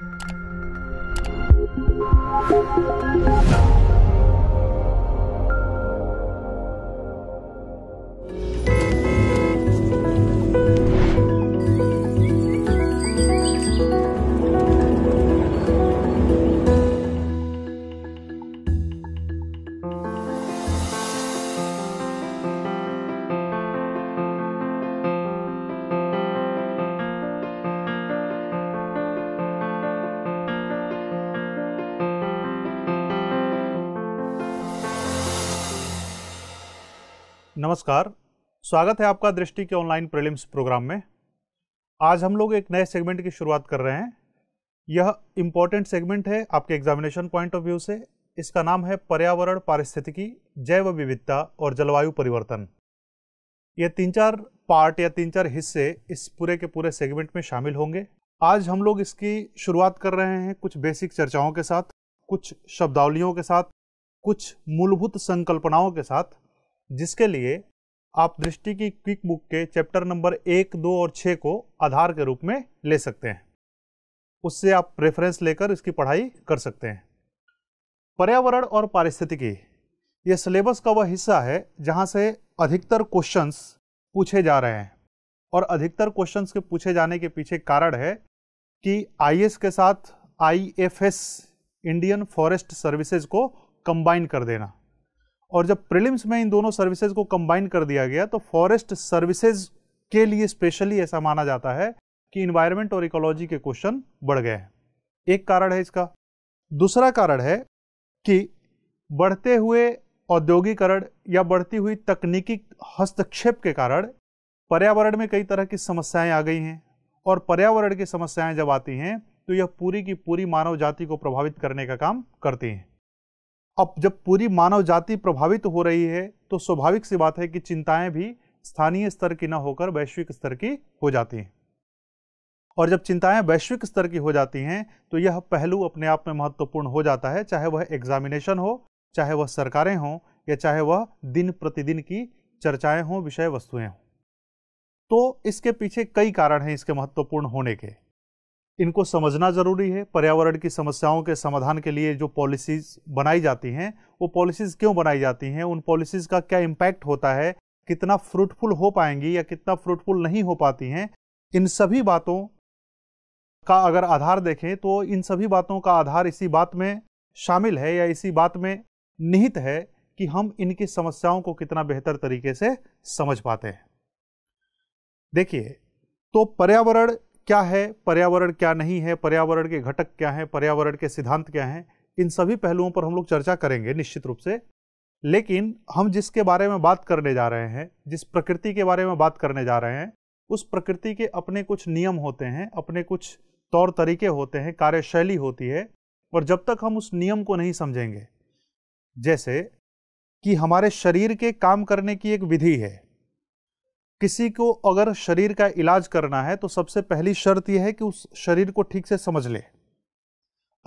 Thank you. नमस्कार स्वागत है आपका दृष्टि के ऑनलाइन प्रीलिम्स प्रोग्राम में आज हम लोग एक नए सेगमेंट की शुरुआत कर रहे हैं यह इम्पॉर्टेंट सेगमेंट है आपके एग्जामिनेशन पॉइंट ऑफ व्यू से इसका नाम है पर्यावरण पारिस्थितिकी जैव विविधता और जलवायु परिवर्तन ये तीन चार पार्ट या तीन चार हिस्से इस पूरे के पूरे सेगमेंट में शामिल होंगे आज हम लोग इसकी शुरुआत कर रहे हैं कुछ बेसिक चर्चाओं के साथ कुछ शब्दावलियों के साथ कुछ मूलभूत संकल्पनाओं के साथ जिसके लिए आप दृष्टि की क्विक बुक के चैप्टर नंबर एक दो और छः को आधार के रूप में ले सकते हैं उससे आप रेफरेंस लेकर इसकी पढ़ाई कर सकते हैं पर्यावरण और पारिस्थितिकी ये सिलेबस का वह हिस्सा है जहाँ से अधिकतर क्वेश्चंस पूछे जा रहे हैं और अधिकतर क्वेश्चंस के पूछे जाने के पीछे कारण है कि आई के साथ आई इंडियन फॉरेस्ट सर्विसेज को कंबाइन कर देना और जब प्रिलिम्स में इन दोनों सर्विसेज को कंबाइन कर दिया गया तो फॉरेस्ट सर्विसेज के लिए स्पेशली ऐसा माना जाता है कि इन्वायरमेंट और इकोलॉजी के क्वेश्चन बढ़ गए हैं एक कारण है इसका दूसरा कारण है कि बढ़ते हुए औद्योगिकरण या बढ़ती हुई तकनीकी हस्तक्षेप के कारण पर्यावरण में कई तरह की समस्याएं आ गई हैं और पर्यावरण की समस्याएं जब आती हैं तो यह पूरी की पूरी मानव जाति को प्रभावित करने का काम करती हैं अब जब पूरी मानव जाति प्रभावित हो रही है तो स्वाभाविक सी बात है कि चिंताएं भी स्थानीय स्तर की ना होकर वैश्विक स्तर की हो जाती हैं और जब चिंताएं वैश्विक स्तर की हो जाती हैं तो यह पहलू अपने आप में महत्वपूर्ण हो जाता है चाहे वह एग्जामिनेशन हो चाहे वह सरकारें हों या चाहे वह दिन प्रतिदिन की चर्चाएं हों विषय वस्तुएं हों तो इसके पीछे कई कारण हैं इसके महत्वपूर्ण होने के इनको समझना ज़रूरी है पर्यावरण की समस्याओं के समाधान के लिए जो पॉलिसीज़ बनाई जाती हैं वो पॉलिसीज़ क्यों बनाई जाती हैं उन पॉलिसीज़ का क्या इम्पैक्ट होता है कितना फ्रूटफुल हो पाएंगी या कितना फ्रूटफुल नहीं हो पाती हैं इन सभी बातों का अगर आधार देखें तो इन सभी बातों का आधार इसी बात में शामिल है या इसी बात में निहित है कि हम इनकी समस्याओं को कितना बेहतर तरीके से समझ पाते हैं देखिए तो पर्यावरण क्या है पर्यावरण क्या नहीं है पर्यावरण के घटक क्या हैं पर्यावरण के सिद्धांत क्या हैं इन सभी पहलुओं पर हम लोग चर्चा करेंगे निश्चित रूप से लेकिन हम जिसके बारे में बात करने जा रहे हैं जिस प्रकृति के बारे में बात करने जा रहे हैं उस प्रकृति के अपने कुछ नियम होते हैं अपने कुछ तौर तरीके होते हैं कार्यशैली होती है और जब तक हम उस नियम को नहीं समझेंगे जैसे कि हमारे शरीर के काम करने की एक विधि है किसी को अगर शरीर का इलाज करना है तो सबसे पहली शर्त यह है कि उस शरीर को ठीक से समझ ले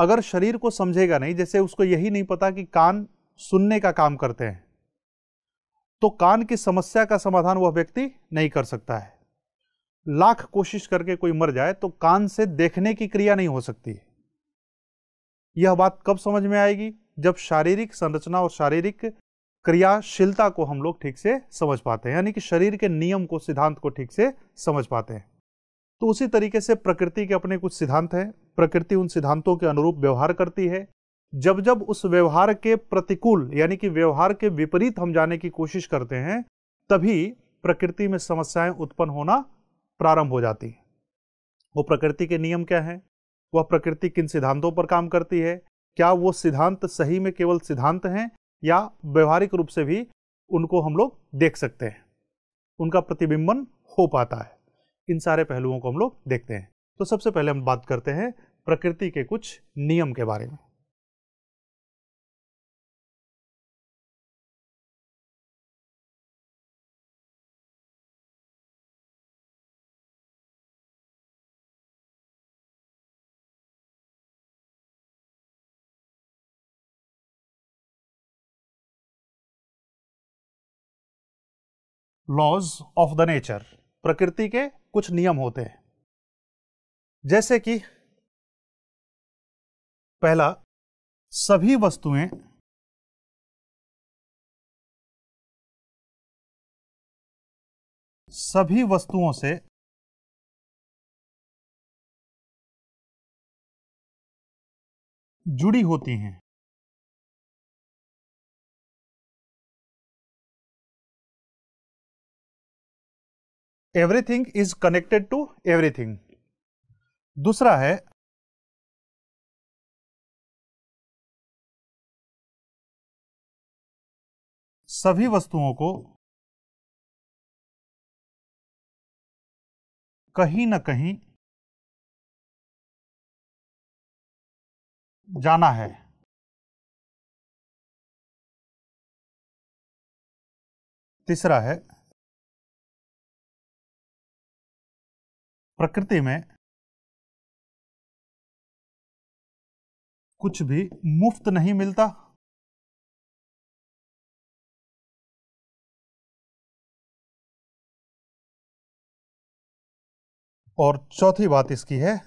अगर शरीर को समझेगा नहीं जैसे उसको यही नहीं पता कि कान सुनने का काम करते हैं तो कान की समस्या का समाधान वह व्यक्ति नहीं कर सकता है लाख कोशिश करके कोई मर जाए तो कान से देखने की क्रिया नहीं हो सकती यह बात कब समझ में आएगी जब शारीरिक संरचना और शारीरिक क्रियाशीलता को हम लोग ठीक से समझ पाते हैं यानी कि शरीर के नियम को सिद्धांत को ठीक से समझ पाते हैं तो उसी तरीके से प्रकृति के अपने कुछ सिद्धांत हैं प्रकृति उन सिद्धांतों के अनुरूप व्यवहार करती है जब जब उस व्यवहार के प्रतिकूल यानी कि व्यवहार के विपरीत हम जाने की कोशिश करते हैं तभी प्रकृति में समस्याएं उत्पन्न होना प्रारंभ हो जाती है वो प्रकृति के नियम क्या हैं वह प्रकृति किन सिद्धांतों पर काम करती है क्या वो सिद्धांत सही में केवल सिद्धांत हैं या व्यवहारिक रूप से भी उनको हम लोग देख सकते हैं उनका प्रतिबिंबन हो पाता है इन सारे पहलुओं को हम लोग देखते हैं तो सबसे पहले हम बात करते हैं प्रकृति के कुछ नियम के बारे में लॉज ऑफ द नेचर प्रकृति के कुछ नियम होते हैं जैसे कि पहला सभी वस्तुएं सभी वस्तुओं से जुड़ी होती हैं everything is connected to everything दूसरा है सभी वस्तुओं को कहीं ना कहीं जाना है तीसरा है प्रकृति में कुछ भी मुफ्त नहीं मिलता और चौथी बात इसकी है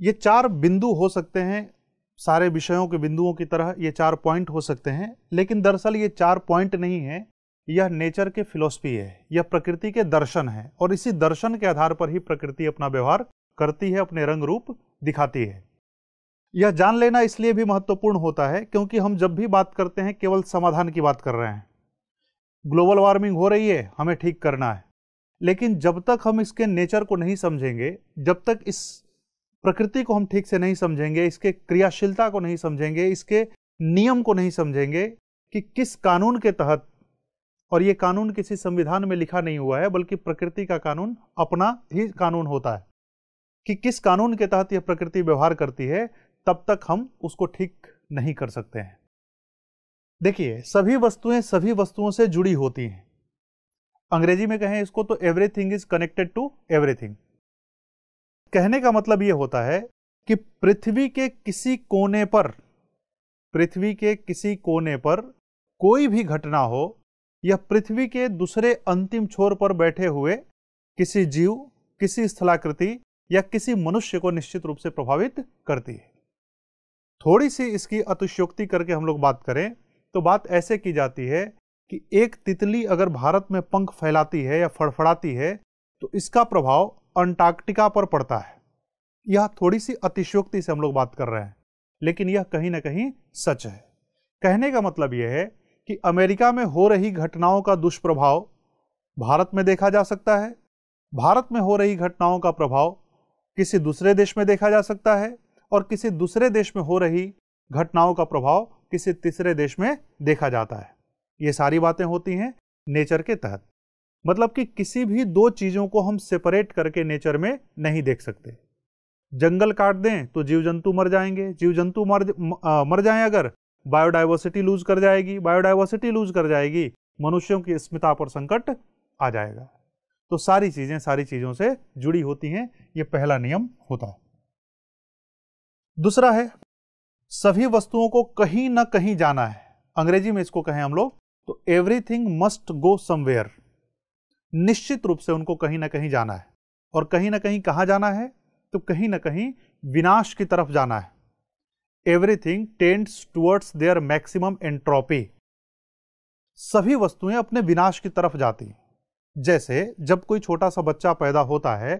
ये चार बिंदु हो सकते हैं सारे विषयों के बिंदुओं की तरह ये चार पॉइंट हो सकते हैं लेकिन दरअसल ये चार पॉइंट नहीं है यह नेचर के फिलोसफी है यह प्रकृति के दर्शन है और इसी दर्शन के आधार पर ही प्रकृति अपना व्यवहार करती है अपने रंग रूप दिखाती है यह जान लेना इसलिए भी महत्वपूर्ण होता है क्योंकि हम जब भी बात करते हैं केवल समाधान की बात कर रहे हैं ग्लोबल वार्मिंग हो रही है हमें ठीक करना है लेकिन जब तक हम इसके नेचर को नहीं समझेंगे जब तक इस प्रकृति को हम ठीक से नहीं समझेंगे इसके क्रियाशीलता को नहीं समझेंगे इसके नियम को नहीं समझेंगे कि किस कानून के तहत और ये कानून किसी संविधान में लिखा नहीं हुआ है बल्कि प्रकृति का कानून अपना ही कानून होता है कि किस कानून के तहत यह प्रकृति व्यवहार करती है तब तक हम उसको ठीक नहीं कर सकते हैं देखिए सभी वस्तुएं सभी वस्तुओं से जुड़ी होती हैं अंग्रेजी में कहें इसको तो everything is connected to everything कहने का मतलब यह होता है कि पृथ्वी के किसी कोने पर पृथ्वी के किसी कोने पर कोई भी घटना हो या पृथ्वी के दूसरे अंतिम छोर पर बैठे हुए किसी जीव किसी स्थलाकृति या किसी मनुष्य को निश्चित रूप से प्रभावित करती है थोड़ी सी इसकी अतिशयोक्ति करके हम लोग बात करें तो बात ऐसे की जाती है कि एक तितली अगर भारत में पंख फैलाती है या फड़फड़ाती है तो इसका प्रभाव अंटार्कटिका पर पड़ता है यह थोड़ी सी अतिशोक्ति से हम लोग बात कर रहे हैं लेकिन यह कहीं ना कहीं सच है कहने का मतलब यह है कि अमेरिका में हो रही घटनाओं का दुष्प्रभाव भारत में देखा जा सकता है भारत में हो रही घटनाओं का प्रभाव किसी दूसरे देश में देखा जा सकता है और किसी दूसरे देश में हो रही घटनाओं का प्रभाव किसी तीसरे देश में देखा जाता है ये सारी बातें होती हैं नेचर के तहत मतलब कि किसी भी दो चीज़ों को हम सेपरेट करके नेचर में नहीं देख सकते जंगल काट दें तो जीव जंतु मर जाएंगे जीव जंतु मर मर जाए अगर बायोडाइवर्सिटी लूज कर जाएगी बायोडाइवर्सिटी लूज कर जाएगी मनुष्यों की स्मिता पर संकट आ जाएगा तो सारी चीज़ें सारी चीज़ों से जुड़ी होती हैं ये पहला नियम होता है दूसरा है सभी वस्तुओं को कहीं ना कहीं जाना है अंग्रेजी में इसको कहें हम लोग तो एवरीथिंग मस्ट गो समवेयर निश्चित रूप से उनको कहीं ना कहीं जाना है और कहीं ना कहीं कहाँ जाना है तो कहीं ना कहीं विनाश की तरफ जाना है everything tends towards their maximum entropy सभी वस्तुएं अपने विनाश की तरफ जाती हैं जैसे जब कोई छोटा सा बच्चा पैदा होता है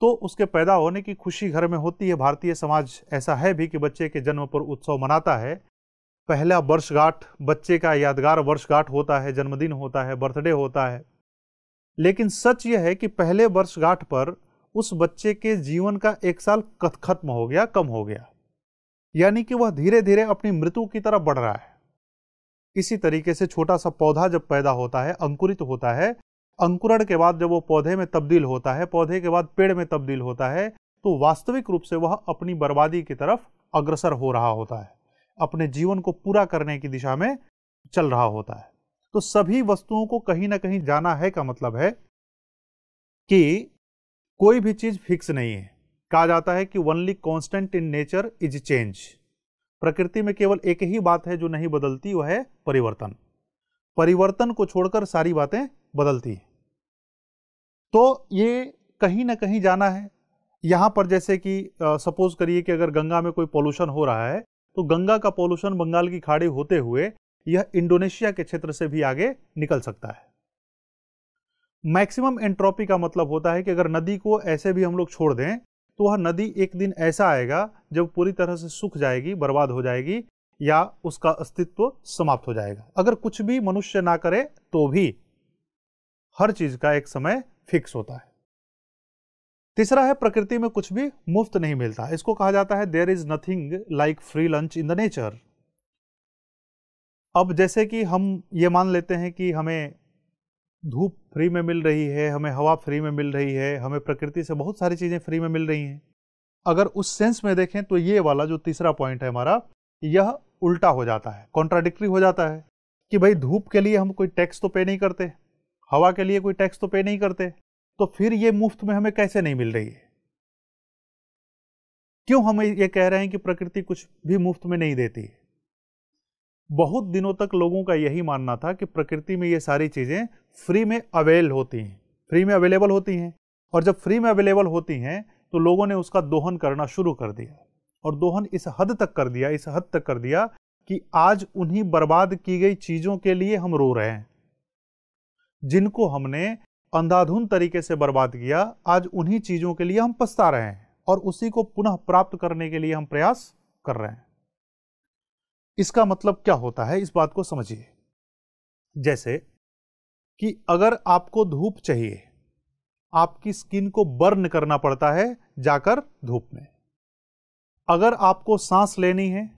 तो उसके पैदा होने की खुशी घर में होती है भारतीय समाज ऐसा है भी कि बच्चे के जन्म पर उत्सव मनाता है पहला वर्षगांठ बच्चे का यादगार वर्षगांठ होता है जन्मदिन होता है बर्थडे होता है लेकिन सच यह है कि पहले वर्षगांठ पर उस बच्चे के जीवन का एक साल खत्म हो गया कम हो गया यानी कि वह धीरे धीरे अपनी मृत्यु की तरफ बढ़ रहा है इसी तरीके से छोटा सा पौधा जब पैदा होता है अंकुरित होता है अंकुरण के बाद जब वो पौधे में तब्दील होता है पौधे के बाद पेड़ में तब्दील होता है तो वास्तविक रूप से वह अपनी बर्बादी की तरफ अग्रसर हो रहा होता है अपने जीवन को पूरा करने की दिशा में चल रहा होता है तो सभी वस्तुओं को कहीं ना कहीं जाना है का मतलब है कि कोई भी चीज फिक्स नहीं है कहा जाता है कि only constant in nature is change प्रकृति में केवल एक ही बात है जो नहीं बदलती वह है परिवर्तन परिवर्तन को छोड़कर सारी बातें बदलती है तो ये कहीं ना कहीं जाना है यहां पर जैसे कि सपोज करिए कि अगर गंगा में कोई पोल्यूशन हो रहा है तो गंगा का पोल्यूशन बंगाल की खाड़ी होते हुए यह इंडोनेशिया के क्षेत्र से भी आगे निकल सकता है मैक्सिमम एंट्रोपी का मतलब होता है कि अगर नदी को ऐसे भी हम लोग छोड़ दें तो वह नदी एक दिन ऐसा आएगा जब पूरी तरह से सूख जाएगी बर्बाद हो जाएगी या उसका अस्तित्व समाप्त हो जाएगा अगर कुछ भी मनुष्य ना करे तो भी हर चीज का एक समय फिक्स होता है तीसरा है प्रकृति में कुछ भी मुफ्त नहीं मिलता इसको कहा जाता है there is nothing like free lunch in the nature अब जैसे कि हम ये मान लेते हैं कि हमें धूप फ्री में मिल रही है हमें हवा फ्री में मिल रही है हमें प्रकृति से बहुत सारी चीज़ें फ्री में मिल रही हैं अगर उस सेंस में देखें तो ये वाला जो तीसरा पॉइंट है हमारा यह उल्टा हो जाता है कॉन्ट्राडिक्ट्री हो जाता है कि भाई धूप के लिए हम कोई टैक्स तो पे नहीं करते हवा के लिए कोई टैक्स तो पे नहीं करते तो फिर ये मुफ्त में हमें कैसे नहीं मिल रही है क्यों हम ये कह रहे हैं कि प्रकृति कुछ भी मुफ्त में नहीं देती है बहुत दिनों तक लोगों का यही मानना था कि प्रकृति में ये सारी चीज़ें फ्री में अवेल होती हैं फ्री में अवेलेबल होती हैं और जब फ्री में अवेलेबल होती हैं तो लोगों ने उसका दोहन करना शुरू कर दिया और दोहन इस हद तक कर दिया इस हद तक कर दिया कि आज उन्हीं बर्बाद की गई चीज़ों के लिए हम रो रहे हैं जिनको हमने अंधाधुन तरीके से बर्बाद किया आज उन्हीं चीज़ों के लिए हम पछता रहे हैं और उसी को पुनः प्राप्त करने के लिए हम प्रयास कर रहे हैं इसका मतलब क्या होता है इस बात को समझिए जैसे कि अगर आपको धूप चाहिए आपकी स्किन को बर्न करना पड़ता है जाकर धूप में अगर आपको सांस लेनी है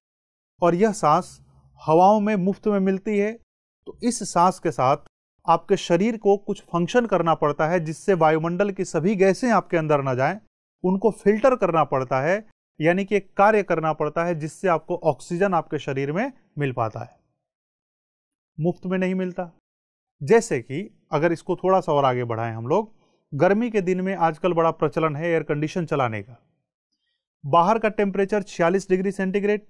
और यह सांस हवाओं में मुफ्त में मिलती है तो इस सांस के साथ आपके शरीर को कुछ फंक्शन करना पड़ता है जिससे वायुमंडल की सभी गैसें आपके अंदर ना जाएं उनको फिल्टर करना पड़ता है यानी कि एक कार्य करना पड़ता है जिससे आपको ऑक्सीजन आपके शरीर में मिल पाता है मुफ्त में नहीं मिलता जैसे कि अगर इसको थोड़ा सा और आगे बढ़ाएं हम लोग गर्मी के दिन में आजकल बड़ा प्रचलन है एयर कंडीशन चलाने का बाहर का टेम्परेचर 46 डिग्री सेंटीग्रेड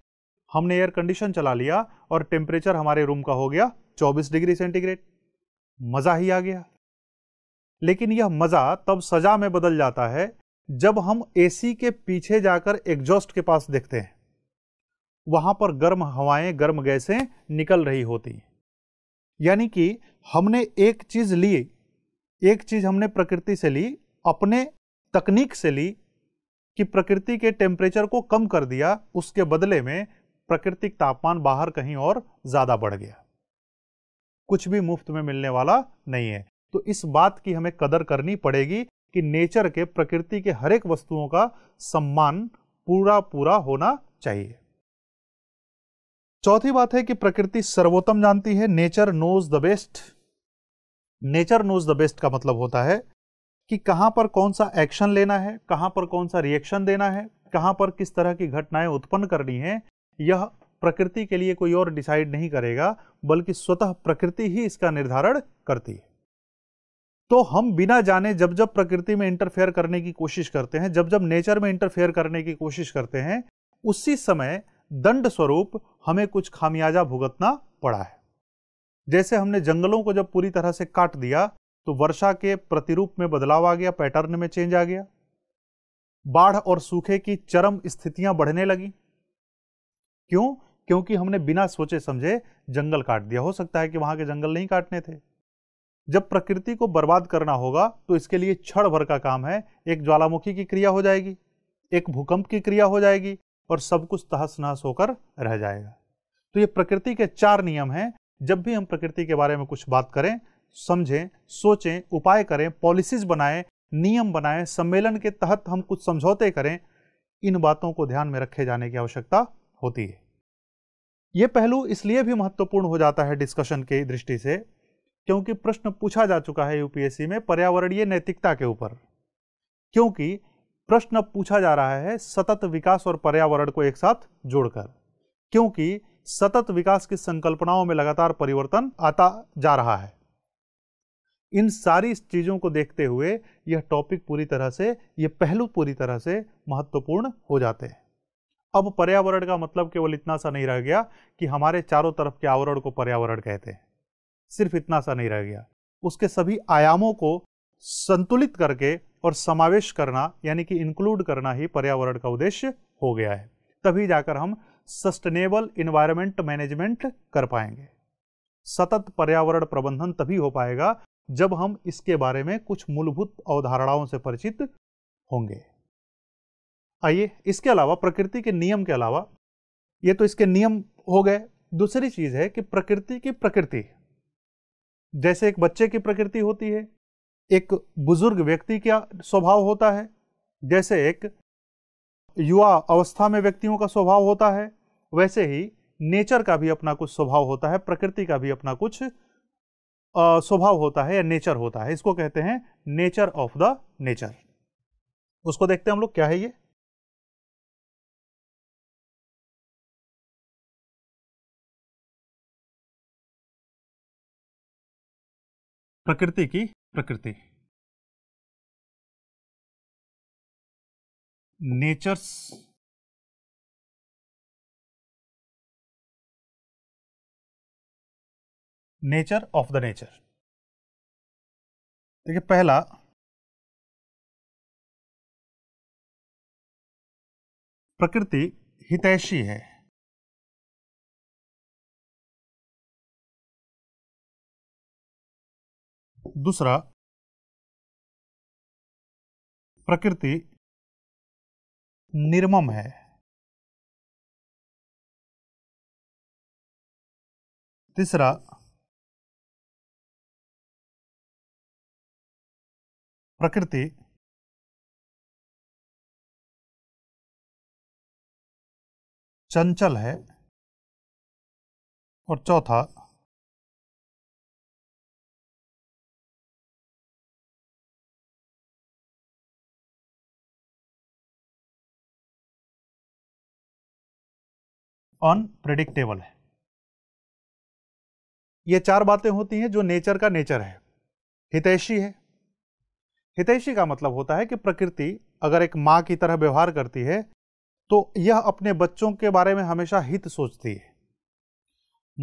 हमने एयर कंडीशन चला लिया और टेम्परेचर हमारे रूम का हो गया 24 डिग्री सेंटीग्रेड मज़ा ही आ गया लेकिन यह मज़ा तब सजा में बदल जाता है जब हम एसी के पीछे जाकर एग्जॉस्ट के पास देखते हैं वहां पर गर्म हवाएं गर्म गैसें निकल रही होती हैं यानी कि हमने एक चीज ली एक चीज हमने प्रकृति से ली अपने तकनीक से ली कि प्रकृति के टेम्परेचर को कम कर दिया उसके बदले में प्राकृतिक तापमान बाहर कहीं और ज्यादा बढ़ गया कुछ भी मुफ्त में मिलने वाला नहीं है तो इस बात की हमें कदर करनी पड़ेगी कि नेचर के प्रकृति के हर एक वस्तुओं का सम्मान पूरा पूरा होना चाहिए चौथी बात है कि प्रकृति सर्वोत्तम जानती है nature knows the best nature knows the best का मतलब होता है कि कहां पर कौन सा एक्शन लेना है कहां पर कौन सा रिएक्शन देना है कहां पर किस तरह की घटनाएं उत्पन्न करनी है यह प्रकृति के लिए कोई और डिसाइड नहीं करेगा बल्कि स्वतः प्रकृति ही इसका निर्धारण करती है तो हम बिना जाने जब जब प्रकृति में इंटरफेयर करने की कोशिश करते हैं जब जब नेचर में इंटरफेयर करने की कोशिश करते हैं उसी समय दंड स्वरूप हमें कुछ खामियाजा भुगतना पड़ा है जैसे हमने जंगलों को जब पूरी तरह से काट दिया तो वर्षा के प्रतिरूप में बदलाव आ गया पैटर्न में चेंज आ गया बाढ़ और सूखे की चरम स्थितियां बढ़ने लगी क्यों क्योंकि हमने बिना सोचे समझे जंगल काट दिया हो सकता है कि वहां के जंगल नहीं काटने थे जब प्रकृति को बर्बाद करना होगा तो इसके लिए क्षण भर का काम है एक ज्वालामुखी की क्रिया हो जाएगी एक भूकंप की क्रिया हो जाएगी और सब कुछ तहस नहस होकर रह जाएगा तो ये प्रकृति के चार नियम हैं जब भी हम प्रकृति के बारे में कुछ बात करें समझें सोचें उपाय करें पॉलिसीज बनाएं नियम बनाएं सम्मेलन के तहत हम कुछ समझौते करें इन बातों को ध्यान में रखे जाने की आवश्यकता होती है ये पहलू इसलिए भी महत्वपूर्ण हो जाता है डिस्कशन की दृष्टि से क्योंकि प्रश्न पूछा जा चुका है यूपीएससी में पर्यावरणीय नैतिकता के ऊपर क्योंकि प्रश्न पूछा जा रहा है सतत विकास और पर्यावरण को एक साथ जोड़कर क्योंकि सतत विकास की संकल्पनाओं में लगातार परिवर्तन आता जा रहा है इन सारी चीजों को देखते हुए यह टॉपिक पूरी तरह से यह पहलू पूरी तरह से महत्वपूर्ण हो जाते हैं अब पर्यावरण का मतलब केवल इतना सा नहीं रह गया कि हमारे चारों तरफ के आवरण को पर्यावरण कहते हैं सिर्फ इतना सा नहीं रह गया उसके सभी आयामों को संतुलित करके और समावेश करना यानी कि इंक्लूड करना ही पर्यावरण का उद्देश्य हो गया है तभी जाकर हम सस्टेनेबल इन्वायरमेंट मैनेजमेंट कर पाएंगे सतत पर्यावरण प्रबंधन तभी हो पाएगा जब हम इसके बारे में कुछ मूलभूत अवधारणाओं से परिचित होंगे आइए इसके अलावा प्रकृति के नियम के अलावा ये तो इसके नियम हो गए दूसरी चीज है कि प्रकृति की प्रकृति जैसे एक बच्चे की प्रकृति होती है एक बुजुर्ग व्यक्ति का स्वभाव होता है जैसे एक युवा अवस्था में व्यक्तियों का स्वभाव होता है वैसे ही नेचर का भी अपना कुछ स्वभाव होता है प्रकृति का भी अपना कुछ स्वभाव होता है या नेचर होता है इसको कहते हैं नेचर ऑफ द नेचर उसको देखते हैं हम लोग क्या है ये प्रकृति की प्रकृति nature's nature of the nature देखिए पहला प्रकृति हितैषी है दूसरा प्रकृति निर्मम है तीसरा प्रकृति चंचल है और चौथा अनप्रिडिक्टेबल है ये चार बातें होती हैं जो नेचर का नेचर है हितैषी है हितैषी का मतलब होता है कि प्रकृति अगर एक माँ की तरह व्यवहार करती है तो यह अपने बच्चों के बारे में हमेशा हित सोचती है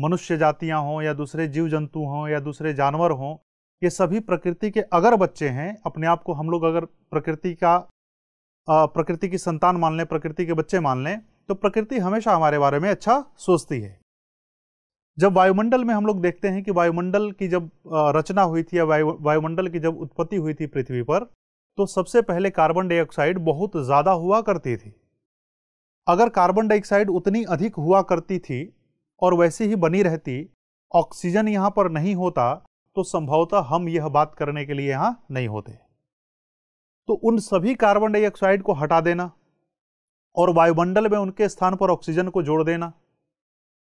मनुष्य जातियां हों या दूसरे जीव जंतु हों या दूसरे जानवर हों ये सभी प्रकृति के अगर बच्चे हैं अपने आप को हम लोग अगर प्रकृति का प्रकृति की संतान मान लें प्रकृति के बच्चे मान लें तो प्रकृति हमेशा हमारे बारे में अच्छा सोचती है जब वायुमंडल में हम लोग देखते हैं कि वायुमंडल की जब रचना हुई थी या वायुमंडल की जब उत्पत्ति हुई थी पृथ्वी पर तो सबसे पहले कार्बन डाइऑक्साइड बहुत ज़्यादा हुआ करती थी अगर कार्बन डाइऑक्साइड उतनी अधिक हुआ करती थी और वैसे ही बनी रहती ऑक्सीजन यहां पर नहीं होता तो संभवतः हम यह बात करने के लिए यहां नहीं होते तो उन सभी कार्बन डाइऑक्साइड को हटा देना और वायुमंडल में उनके स्थान पर ऑक्सीजन को जोड़ देना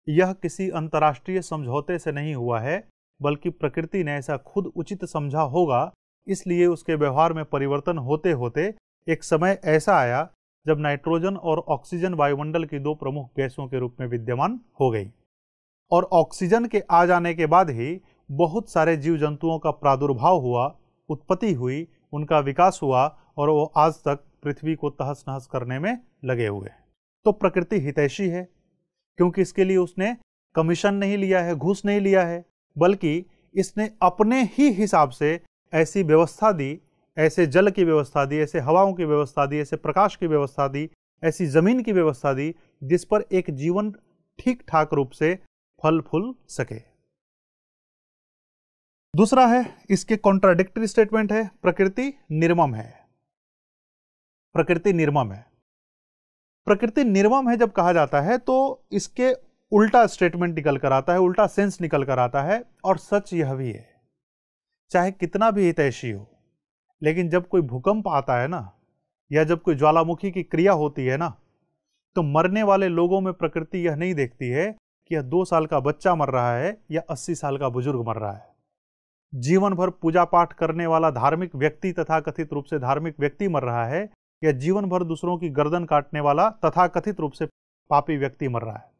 यह किसी अंतर्राष्ट्रीय समझौते से नहीं हुआ है बल्कि प्रकृति ने ऐसा खुद उचित समझा होगा इसलिए उसके व्यवहार में परिवर्तन होते होते एक समय ऐसा आया जब नाइट्रोजन और ऑक्सीजन वायुमंडल की दो प्रमुख गैसों के रूप में विद्यमान हो गई और ऑक्सीजन के आ जाने के बाद ही बहुत सारे जीव जंतुओं का प्रादुर्भाव हुआ उत्पत्ति हुई उनका विकास हुआ और वो आज तक पृथ्वी को तहस नहस करने में लगे हुए हैं तो प्रकृति हितैषी है क्योंकि इसके लिए उसने कमीशन नहीं लिया है घूस नहीं लिया है बल्कि इसने अपने ही हिसाब से ऐसी व्यवस्था दी ऐसे जल की व्यवस्था दी ऐसे हवाओं की व्यवस्था दी ऐसे प्रकाश की व्यवस्था दी ऐसी ज़मीन की व्यवस्था दी जिस पर एक जीवन ठीक ठाक रूप से फल फूल सके दूसरा है इसके कॉन्ट्राडिक्टरी स्टेटमेंट है प्रकृति निर्मम है प्रकृति निर्मम है प्रकृति निर्मम है जब कहा जाता है तो इसके उल्टा स्टेटमेंट निकल कर आता है उल्टा सेंस निकल कर आता है और सच यह भी है चाहे कितना भी हितैषी हो लेकिन जब कोई भूकंप आता है ना या जब कोई ज्वालामुखी की क्रिया होती है ना तो मरने वाले लोगों में प्रकृति यह नहीं देखती है कि यह दो साल का बच्चा मर रहा है या अस्सी साल का बुजुर्ग मर रहा है जीवन भर पूजा पाठ करने वाला धार्मिक व्यक्ति तथा कथित रूप से धार्मिक व्यक्ति मर रहा है या जीवन भर दूसरों की गर्दन काटने वाला तथा कथित रूप से पापी व्यक्ति मर रहा है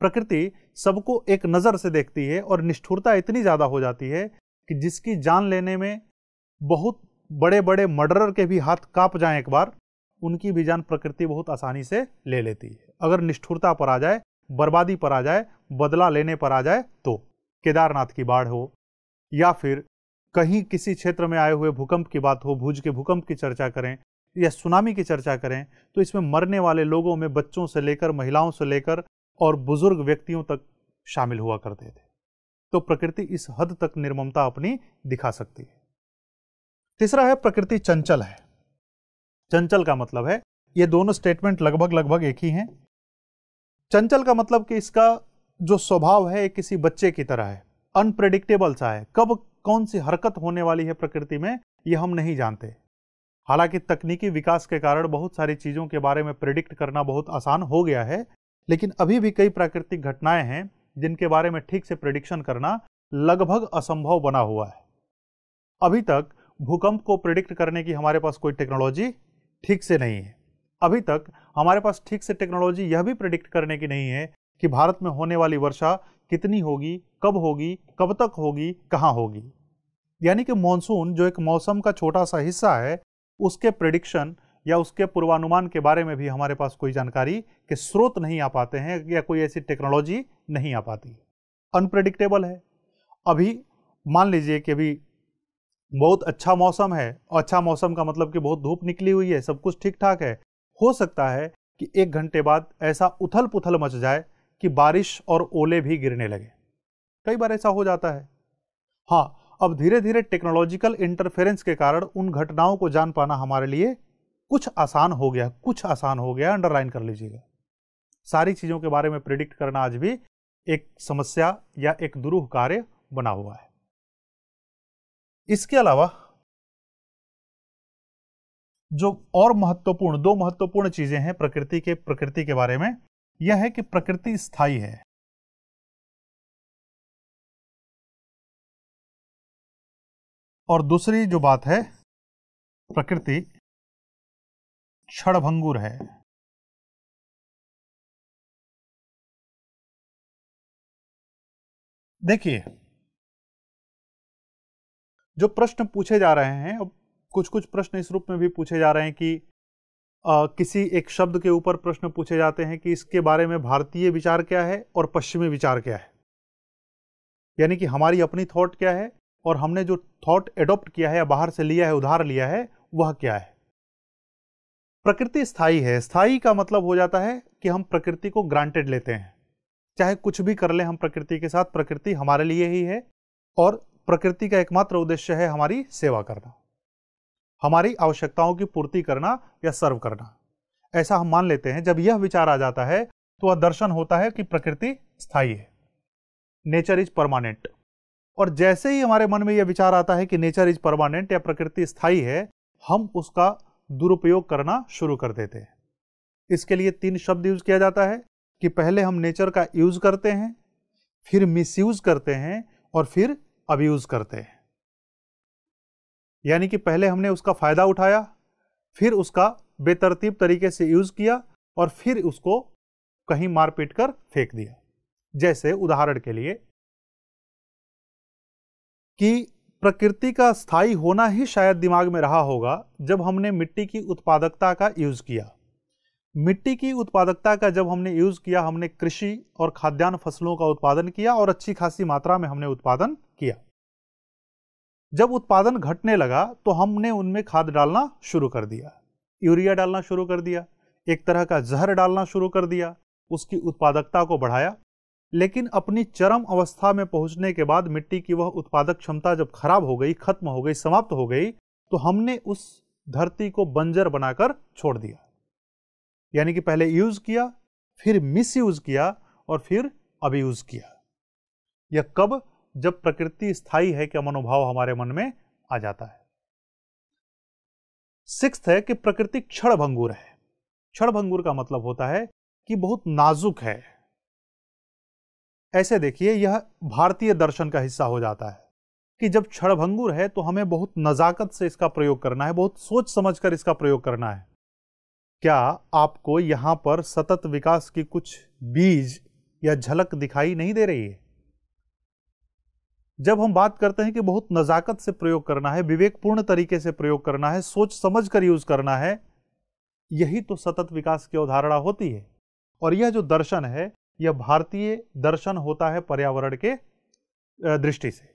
प्रकृति सबको एक नज़र से देखती है और निष्ठुरता इतनी ज़्यादा हो जाती है कि जिसकी जान लेने में बहुत बड़े बड़े मर्डरर के भी हाथ कांप जाएं एक बार उनकी भी जान प्रकृति बहुत आसानी से ले लेती है अगर निष्ठुरता पर आ जाए बर्बादी पर आ जाए बदला लेने पर आ जाए तो केदारनाथ की बाढ़ हो या फिर कहीं किसी क्षेत्र में आए हुए भूकंप की बात हो भुज के भूकंप की चर्चा करें या सुनामी की चर्चा करें तो इसमें मरने वाले लोगों में बच्चों से लेकर महिलाओं से लेकर और बुजुर्ग व्यक्तियों तक शामिल हुआ करते थे तो प्रकृति इस हद तक निर्ममता अपनी दिखा सकती है तीसरा है प्रकृति चंचल है चंचल का मतलब है ये दोनों स्टेटमेंट लगभग लगभग एक ही हैं चंचल का मतलब कि इसका जो स्वभाव है किसी बच्चे की तरह है अनप्रेडिक्टेबल सा है कब कौन सी हरकत होने वाली है प्रकृति में यह हम नहीं जानते हालांकि तकनीकी विकास के कारण बहुत सारी चीज़ों के बारे में प्रिडिक्ट करना बहुत आसान हो गया है लेकिन अभी भी कई प्राकृतिक घटनाएं हैं जिनके बारे में ठीक से प्रिडिक्शन करना लगभग असंभव बना हुआ है अभी तक भूकंप को प्रिडिक्ट करने की हमारे पास कोई टेक्नोलॉजी ठीक से नहीं है अभी तक हमारे पास ठीक से टेक्नोलॉजी यह भी प्रिडिक्ट करने की नहीं है कि भारत में होने वाली वर्षा कितनी होगी कब होगी कब तक होगी कहाँ होगी यानी कि मानसून जो एक मौसम का छोटा सा हिस्सा है उसके प्रडिक्शन या उसके पूर्वानुमान के बारे में भी हमारे पास कोई जानकारी के स्रोत नहीं आ पाते हैं या कोई ऐसी टेक्नोलॉजी नहीं आ पाती अनप्रडिक्टेबल है अभी मान लीजिए कि अभी बहुत अच्छा मौसम है अच्छा मौसम का मतलब कि बहुत धूप निकली हुई है सब कुछ ठीक ठाक है हो सकता है कि एक घंटे बाद ऐसा उथल पुथल मच जाए कि बारिश और ओले भी गिरने लगे कई बार ऐसा हो जाता है हाँ अब धीरे धीरे टेक्नोलॉजिकल इंटरफेरेंस के कारण उन घटनाओं को जान पाना हमारे लिए कुछ आसान हो गया कुछ आसान हो गया अंडरलाइन कर लीजिएगा सारी चीज़ों के बारे में प्रिडिक्ट करना आज भी एक समस्या या एक दुरूह कार्य बना हुआ है इसके अलावा जो और महत्वपूर्ण दो महत्वपूर्ण चीजें हैं प्रकृति के प्रकृति के बारे में यह है कि प्रकृति स्थायी है और दूसरी जो बात है प्रकृति क्षणभंगुर है देखिए जो प्रश्न पूछे जा रहे हैं अब कुछ कुछ प्रश्न इस रूप में भी पूछे जा रहे हैं कि आ, किसी एक शब्द के ऊपर प्रश्न पूछे जाते हैं कि इसके बारे में भारतीय विचार क्या है और पश्चिमी विचार क्या है यानी कि हमारी अपनी थॉट क्या है और हमने जो थॉट एडॉप्ट किया है या बाहर से लिया है उधार लिया है वह क्या है प्रकृति स्थायी है स्थायी का मतलब हो जाता है कि हम प्रकृति को ग्रांटेड लेते हैं चाहे कुछ भी कर ले हम प्रकृति के साथ प्रकृति हमारे लिए ही है और प्रकृति का एकमात्र उद्देश्य है हमारी सेवा करना हमारी आवश्यकताओं की पूर्ति करना या सर्व करना ऐसा हम मान लेते हैं जब यह विचार आ जाता है तो वह दर्शन होता है कि प्रकृति स्थायी है नेचर इज परमानेंट और जैसे ही हमारे मन में यह विचार आता है कि नेचर इज परमानेंट या प्रकृति स्थायी है हम उसका दुरुपयोग करना शुरू कर देते हैं इसके लिए तीन शब्द यूज किया जाता है कि पहले हम नेचर का यूज करते हैं फिर मिस करते हैं और फिर अब्यूज करते हैं यानी कि पहले हमने उसका फायदा उठाया फिर उसका बेतरतीब तरीके से यूज किया और फिर उसको कहीं मार पीट कर फेंक दिया जैसे उदाहरण के लिए कि प्रकृति का स्थायी होना ही शायद दिमाग में रहा होगा जब हमने मिट्टी की उत्पादकता का यूज़ किया मिट्टी की उत्पादकता का जब हमने यूज़ किया हमने कृषि और खाद्यान्न फसलों का उत्पादन किया और अच्छी खासी मात्रा में हमने उत्पादन किया जब उत्पादन घटने लगा तो हमने उनमें खाद डालना शुरू कर दिया यूरिया डालना शुरू कर दिया एक तरह का जहर डालना शुरू कर दिया उसकी उत्पादकता को बढ़ाया लेकिन अपनी चरम अवस्था में पहुंचने के बाद मिट्टी की वह उत्पादक क्षमता जब खराब हो गई खत्म हो गई समाप्त हो गई तो हमने उस धरती को बंजर बनाकर छोड़ दिया यानी कि पहले यूज किया फिर मिस यूज किया और फिर अब यूज किया यह कब जब प्रकृति स्थायी है क्या मनोभाव हमारे मन में आ जाता है सिक्स है कि प्रकृति क्षण भंगुर है क्षण भंगुर का मतलब होता है कि बहुत नाजुक है ऐसे देखिए यह भारतीय दर्शन का हिस्सा हो जाता है कि जब क्षणभंगुर है तो हमें बहुत नज़ाकत से इसका प्रयोग करना है बहुत सोच समझ कर इसका प्रयोग करना है क्या आपको यहां पर सतत विकास की कुछ बीज या झलक दिखाई नहीं दे रही है जब हम बात करते हैं कि बहुत नज़ाकत से प्रयोग करना है विवेकपूर्ण तरीके से प्रयोग करना है सोच समझ कर यूज करना है यही तो सतत विकास की अवधारणा होती है और यह जो दर्शन है यह भारतीय दर्शन होता है पर्यावरण के दृष्टि से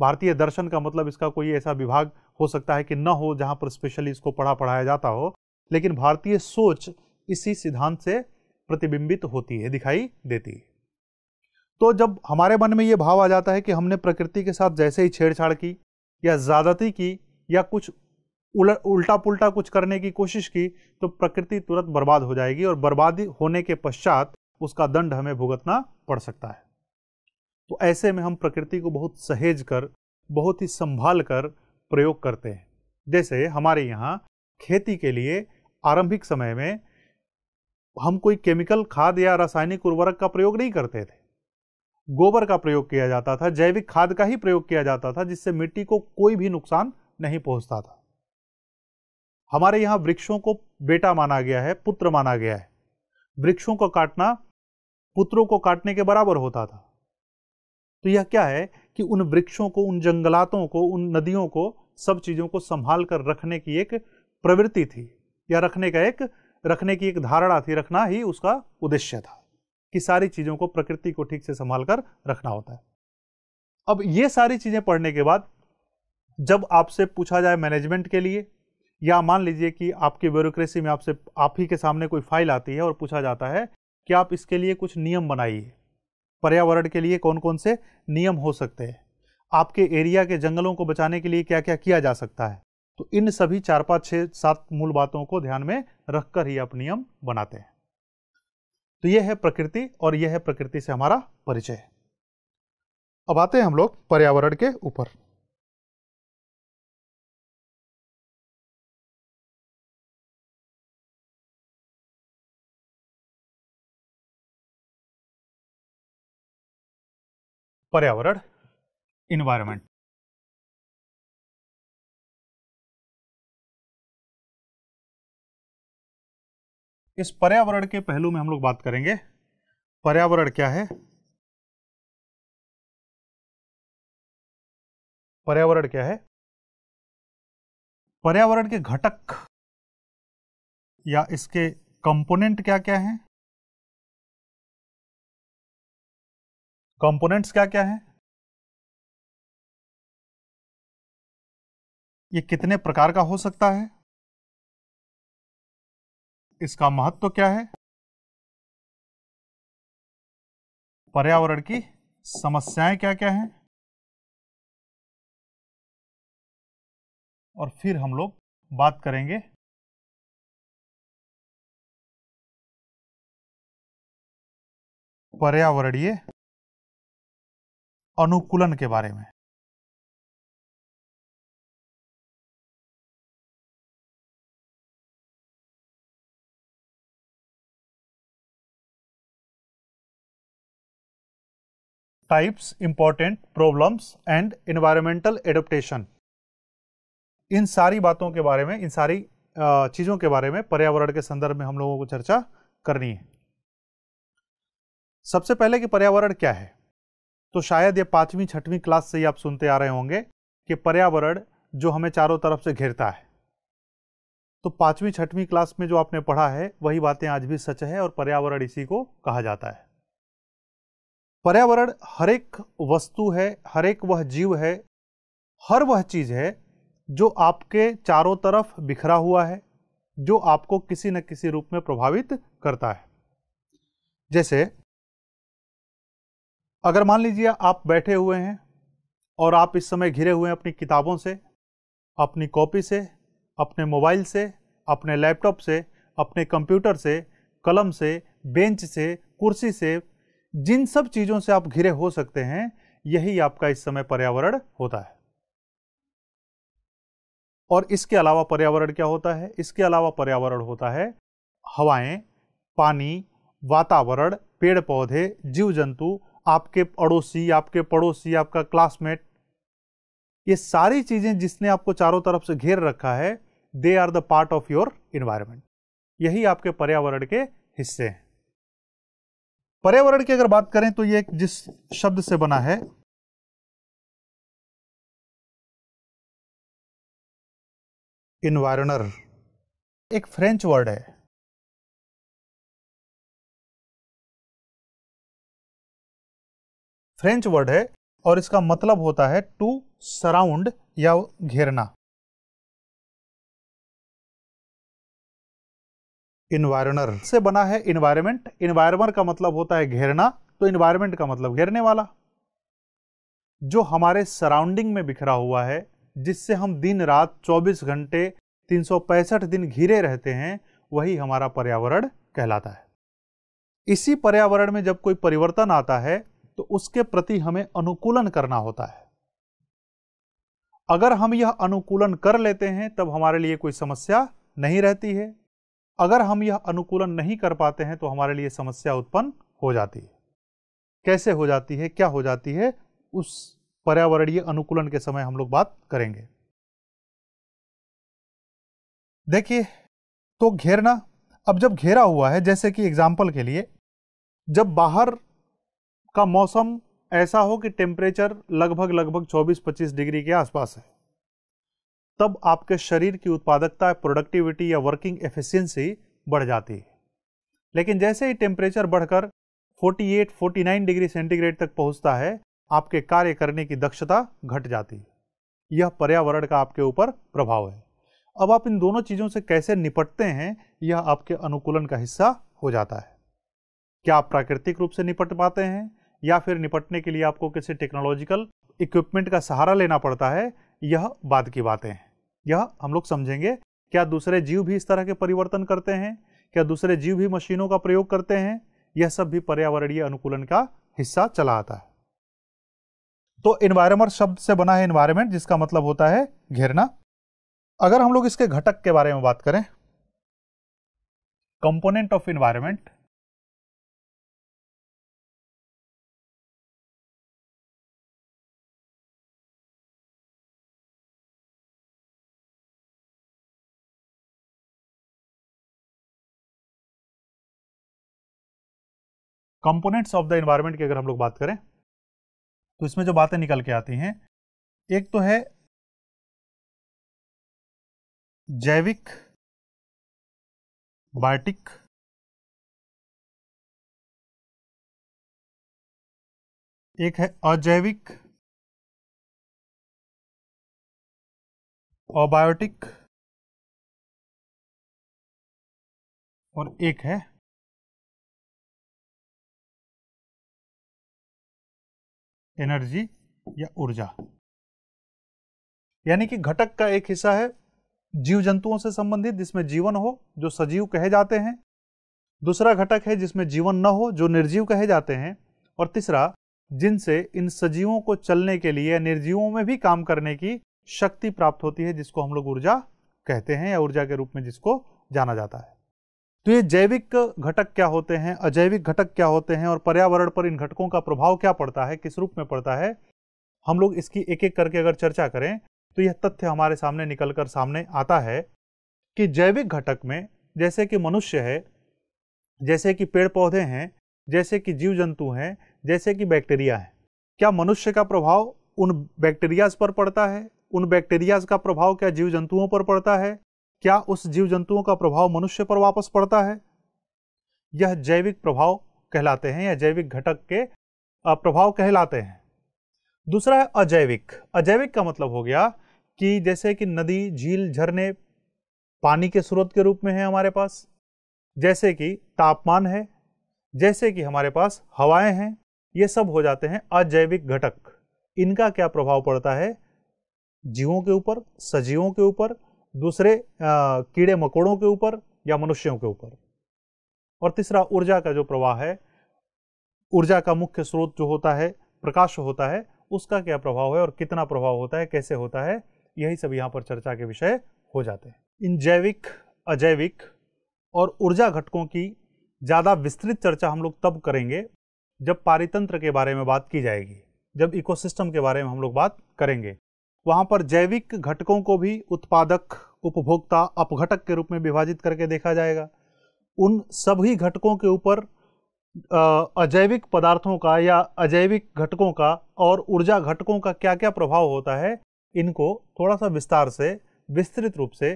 भारतीय दर्शन का मतलब इसका कोई ऐसा विभाग हो सकता है कि न हो जहां पर स्पेशली इसको पढ़ा पढ़ाया जाता हो लेकिन भारतीय सोच इसी सिद्धांत से प्रतिबिंबित होती है दिखाई देती है तो जब हमारे मन में ये भाव आ जाता है कि हमने प्रकृति के साथ जैसे ही छेड़छाड़ की या ज़्यादती की या कुछ उल्टा पुल्टा कुछ करने की कोशिश की तो प्रकृति तुरंत बर्बाद हो जाएगी और बर्बादी होने के पश्चात उसका दंड हमें भुगतना पड़ सकता है तो ऐसे में हम प्रकृति को बहुत सहेज कर बहुत ही संभाल कर प्रयोग करते हैं जैसे हमारे यहाँ खेती के लिए आरंभिक समय में हम कोई केमिकल खाद या रासायनिक उर्वरक का प्रयोग नहीं करते थे गोबर का प्रयोग किया जाता था जैविक खाद का ही प्रयोग किया जाता था जिससे मिट्टी को कोई भी नुकसान नहीं पहुंचता था हमारे यहाँ वृक्षों को बेटा माना गया है पुत्र माना गया है वृक्षों को काटना पुत्रों को काटने के बराबर होता था तो यह क्या है कि उन वृक्षों को उन जंगलातों को उन नदियों को सब चीज़ों को संभाल कर रखने की एक प्रवृत्ति थी या रखने का एक रखने की एक धारणा थी रखना ही उसका उद्देश्य था कि सारी चीज़ों को प्रकृति को ठीक से संभाल कर रखना होता है अब ये सारी चीज़ें पढ़ने के बाद जब आपसे पूछा जाए मैनेजमेंट के लिए या मान लीजिए कि आपकी ब्यूरोक्रेसी में आपसे आप ही के सामने कोई फाइल आती है और पूछा जाता है कि आप इसके लिए कुछ नियम बनाइए पर्यावरण के लिए कौन कौन से नियम हो सकते हैं आपके एरिया के जंगलों को बचाने के लिए क्या क्या किया जा सकता है तो इन सभी चार पांच छह सात मूल बातों को ध्यान में रखकर ही आप नियम बनाते हैं तो यह है प्रकृति और यह है प्रकृति से हमारा परिचय अब आते हैं हम लोग पर्यावरण के ऊपर पर्यावरण इन्वायरमेंट इस पर्यावरण के पहलू में हम लोग बात करेंगे पर्यावरण क्या है पर्यावरण क्या है पर्यावरण के घटक या इसके कंपोनेंट क्या क्या हैं कंपोनेंट्स क्या क्या हैं ये कितने प्रकार का हो सकता है इसका महत्व तो क्या है पर्यावरण की समस्याएं क्या क्या हैं और फिर हम लोग बात करेंगे पर्यावरणीय अनुकूलन के बारे में types important problems and environmental adaptation इन सारी बातों के बारे में इन सारी चीज़ों के बारे में पर्यावरण के संदर्भ में हम लोगों को चर्चा करनी है सबसे पहले कि पर्यावरण क्या है तो शायद ये पाँचवीं छठवीं क्लास से ही आप सुनते आ रहे होंगे कि पर्यावरण जो हमें चारों तरफ से घेरता है तो पाँचवीं छठवीं क्लास में जो आपने पढ़ा है वही बातें आज भी सच है और पर्यावरण इसी को कहा जाता है पर्यावरण हर एक वस्तु है हर एक वह जीव है हर वह चीज़ है जो आपके चारों तरफ बिखरा हुआ है जो आपको किसी न किसी रूप में प्रभावित करता है जैसे अगर मान लीजिए आप बैठे हुए हैं और आप इस समय घिरे हुए हैं अपनी किताबों से अपनी कॉपी से अपने मोबाइल से अपने लैपटॉप से अपने कंप्यूटर से कलम से बेंच से कुर्सी से जिन सब चीज़ों से आप घिरे हो सकते हैं यही आपका इस समय पर्यावरण होता है और इसके अलावा पर्यावरण क्या होता है इसके अलावा पर्यावरण होता है हवाएं, पानी वातावरण पेड़ पौधे जीव जंतु आपके पड़ोसी आपके पड़ोसी आपका क्लासमेट ये सारी चीज़ें जिसने आपको चारों तरफ से घेर रखा है they are the part of your environment यही आपके पर्यावरण के हिस्से हैं पर्यावरण की अगर बात करें तो ये जिस शब्द से बना है इन्वायरनर एक फ्रेंच वर्ड है फ्रेंच वर्ड है और इसका मतलब होता है टू सराउंड या घेरना इन्वायरनर से बना है इन्वायरमेंट इन्वायरमर का मतलब होता है घेरना तो इन्वायरमेंट का मतलब घेरने वाला जो हमारे सराउंडिंग में बिखरा हुआ है जिससे हम दिन रात 24 घंटे तीन दिन घिरे रहते हैं वही हमारा पर्यावरण कहलाता है इसी पर्यावरण में जब कोई परिवर्तन आता है तो उसके प्रति हमें अनुकूलन करना होता है अगर हम यह अनुकूलन कर लेते हैं तब हमारे लिए कोई समस्या नहीं रहती है अगर हम यह अनुकूलन नहीं कर पाते हैं तो हमारे लिए समस्या उत्पन्न हो जाती है कैसे हो जाती है क्या हो जाती है उस पर्यावरणीय अनुकूलन के समय हम लोग बात करेंगे देखिए तो घेरना अब जब घेरा हुआ है जैसे कि एग्जाम्पल के लिए जब बाहर का मौसम ऐसा हो कि टेम्परेचर लगभग लगभग 24-25 डिग्री के आसपास है तब आपके शरीर की उत्पादकता प्रोडक्टिविटी या वर्किंग एफिशिएंसी बढ़ जाती है लेकिन जैसे ही टेम्परेचर बढ़कर 48-49 डिग्री सेंटीग्रेड तक पहुंचता है आपके कार्य करने की दक्षता घट जाती है यह पर्यावरण का आपके ऊपर प्रभाव है अब आप इन दोनों चीज़ों से कैसे निपटते हैं यह आपके अनुकूलन का हिस्सा हो जाता है क्या आप प्राकृतिक रूप से निपट पाते हैं या फिर निपटने के लिए आपको किसी टेक्नोलॉजिकल इक्विपमेंट का सहारा लेना पड़ता है यह बाद की बातें हैं यह हम लोग समझेंगे क्या दूसरे जीव भी इस तरह के परिवर्तन करते हैं क्या दूसरे जीव भी मशीनों का प्रयोग करते हैं यह सब भी पर्यावरणीय अनुकूलन का हिस्सा चला आता है तो इन्वायरमेंट शब्द से बना है इन्वायरमेंट जिसका मतलब होता है घेरना अगर हम लोग इसके घटक के बारे में बात करें component of environment components of the environment की अगर हम लोग बात करें तो इसमें जो बातें निकल के आती हैं एक तो है जैविक बायोटिक एक है अजैविक अबायोटिक और एक है एनर्जी या ऊर्जा यानी कि घटक का एक हिस्सा है जीव जंतुओं से संबंधित जिसमें जीवन हो जो सजीव कहे जाते हैं दूसरा घटक है जिसमें जीवन न हो जो निर्जीव कहे जाते हैं और तीसरा जिनसे इन सजीवों को चलने के लिए निर्जीवों में भी काम करने की शक्ति प्राप्त होती है जिसको हम लोग ऊर्जा कहते हैं या ऊर्जा के रूप में जिसको जाना जाता है तो ये जैविक घटक क्या होते हैं अजैविक घटक क्या होते हैं और पर्यावरण पर इन घटकों का प्रभाव क्या पड़ता है किस रूप में पड़ता है हम लोग इसकी एक एक करके अगर चर्चा करें तो यह तथ्य हमारे सामने निकल कर सामने आता है कि जैविक घटक में जैसे कि मनुष्य है जैसे कि पेड़ पौधे हैं जैसे कि जीव जंतु हैं जैसे कि बैक्टीरिया हैं क्या मनुष्य का प्रभाव उन बैक्टीरियाज पर पड़ता है उन बैक्टीरियाज का प्रभाव क्या जीव जंतुओं पर पड़ता है क्या उस जीव जंतुओं का प्रभाव मनुष्य पर वापस पड़ता है यह जैविक प्रभाव कहलाते हैं या जैविक घटक के प्रभाव कहलाते हैं दूसरा है अजैविक अजैविक का मतलब हो गया कि जैसे कि नदी झील झरने पानी के स्रोत के रूप में है हमारे पास जैसे कि तापमान है जैसे कि हमारे पास हवाएं हैं ये सब हो जाते हैं अजैविक घटक इनका क्या प्रभाव पड़ता है जीवों के ऊपर सजीवों के ऊपर दूसरे कीड़े मकोड़ों के ऊपर या मनुष्यों के ऊपर और तीसरा ऊर्जा का जो प्रवाह है ऊर्जा का मुख्य स्रोत जो होता है प्रकाश होता है उसका क्या प्रभाव है और कितना प्रभाव होता है कैसे होता है यही सब यहाँ पर चर्चा के विषय हो जाते हैं इन जैविक अजैविक और ऊर्जा घटकों की ज़्यादा विस्तृत चर्चा हम लोग तब करेंगे जब पारितंत्र के बारे में बात की जाएगी जब इकोसिस्टम के बारे में हम लोग बात करेंगे वहाँ पर जैविक घटकों को भी उत्पादक उपभोक्ता अपघटक के रूप में विभाजित करके देखा जाएगा उन सभी घटकों के ऊपर अजैविक पदार्थों का या अजैविक घटकों का और ऊर्जा घटकों का क्या क्या प्रभाव होता है इनको थोड़ा सा विस्तार से विस्तृत रूप से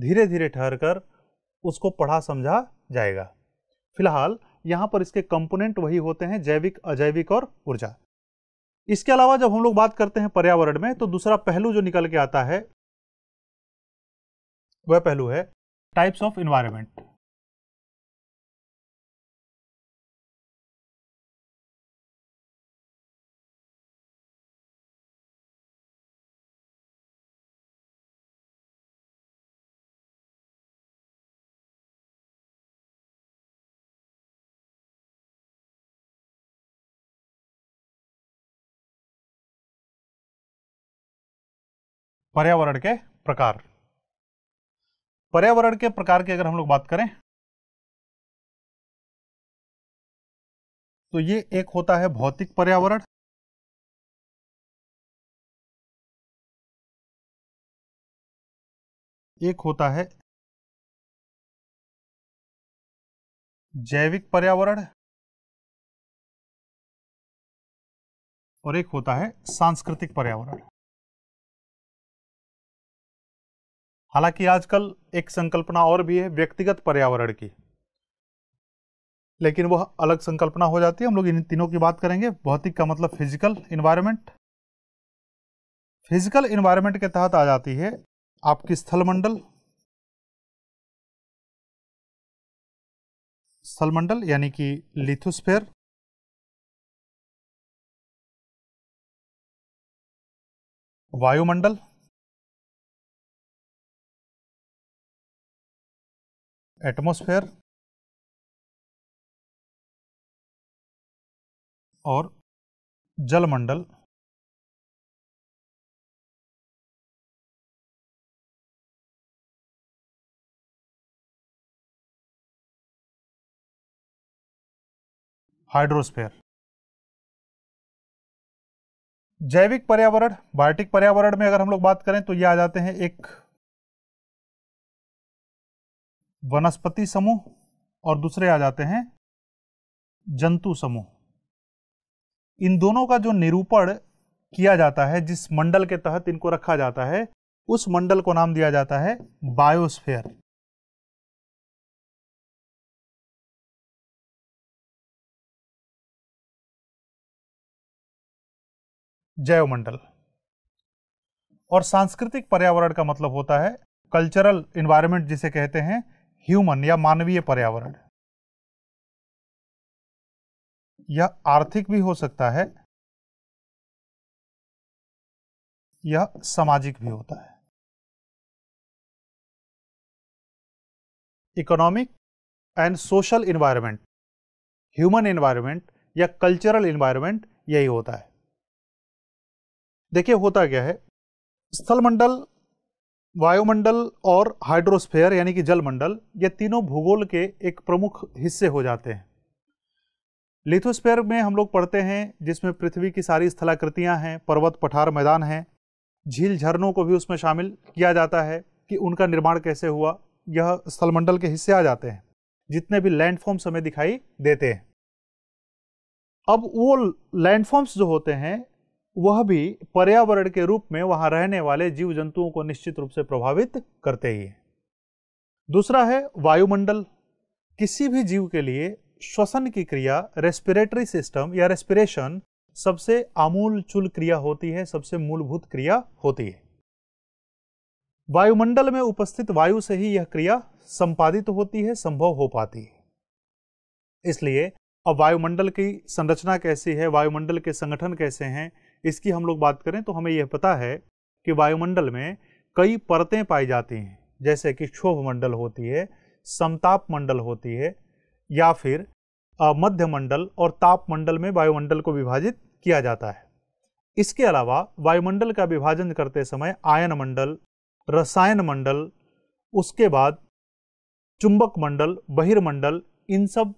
धीरे धीरे ठहर कर उसको पढ़ा समझा जाएगा फिलहाल यहाँ पर इसके कंपोनेंट वही होते हैं जैविक अजैविक और ऊर्जा इसके अलावा जब हम लोग बात करते हैं पर्यावरण में तो दूसरा पहलू जो निकल के आता है वह पहलू है टाइप्स ऑफ इन्वायरमेंट पर्यावरण के प्रकार पर्यावरण के प्रकार की अगर हम लोग बात करें तो ये एक होता है भौतिक पर्यावरण एक होता है जैविक पर्यावरण और एक होता है सांस्कृतिक पर्यावरण हालांकि आजकल एक संकल्पना और भी है व्यक्तिगत पर्यावरण की लेकिन वह अलग संकल्पना हो जाती है हम लोग इन तीनों की बात करेंगे भौतिक का मतलब फिजिकल इन्वायरमेंट फिजिकल इन्वायरमेंट के तहत आ जाती है आपकी स्थलमंडल स्थलमंडल यानी कि लिथोस्फेयर वायुमंडल एटमॉस्फेयर और जलमंडल हाइड्रोस्फेयर जैविक पर्यावरण बायोटिक पर्यावरण में अगर हम लोग बात करें तो ये आ जाते हैं एक वनस्पति समूह और दूसरे आ जाते हैं जंतु समूह इन दोनों का जो निरूपण किया जाता है जिस मंडल के तहत इनको रखा जाता है उस मंडल को नाम दिया जाता है बायोस्फेयर जैवमंडल और सांस्कृतिक पर्यावरण का मतलब होता है कल्चरल इन्वायरमेंट जिसे कहते हैं ह्यूमन या मानवीय पर्यावरण यह आर्थिक भी हो सकता है यह सामाजिक भी होता है economic and social environment human environment या कल्चरल इन्वायरमेंट यही होता है देखिए होता क्या है स्थलमंडल वायुमंडल और हाइड्रोस्फेयर यानी कि जलमंडल ये तीनों भूगोल के एक प्रमुख हिस्से हो जाते हैं लिथोस्फेयर में हम लोग पढ़ते हैं जिसमें पृथ्वी की सारी स्थलाकृतियां हैं पर्वत पठार मैदान हैं झील झरनों को भी उसमें शामिल किया जाता है कि उनका निर्माण कैसे हुआ यह स्थलमंडल के हिस्से आ जाते हैं जितने भी लैंडफॉर्म्स हमें दिखाई देते हैं अब वो लैंडफॉर्म्स जो होते हैं वह भी पर्यावरण के रूप में वहां रहने वाले जीव जंतुओं को निश्चित रूप से प्रभावित करते ही है दूसरा है वायुमंडल किसी भी जीव के लिए श्वसन की क्रिया रेस्पिरेटरी सिस्टम या रेस्पिरेशन सबसे आमूलचूल क्रिया होती है सबसे मूलभूत क्रिया होती है वायुमंडल में उपस्थित वायु से ही यह क्रिया संपादित होती है संभव हो पाती है इसलिए अब वायुमंडल की संरचना कैसी है वायुमंडल के संगठन कैसे हैं इसकी हम लोग बात करें तो हमें यह पता है कि वायुमंडल में कई परतें पाई जाती हैं जैसे कि क्षोभ मंडल होती है समताप मंडल होती है या फिर मध्य मंडल और ताप मंडल में वायुमंडल को विभाजित किया जाता है इसके अलावा वायुमंडल का विभाजन करते समय आयन मंडल रसायन मंडल उसके बाद चुंबक मंडल बहिर्मंडल इन सब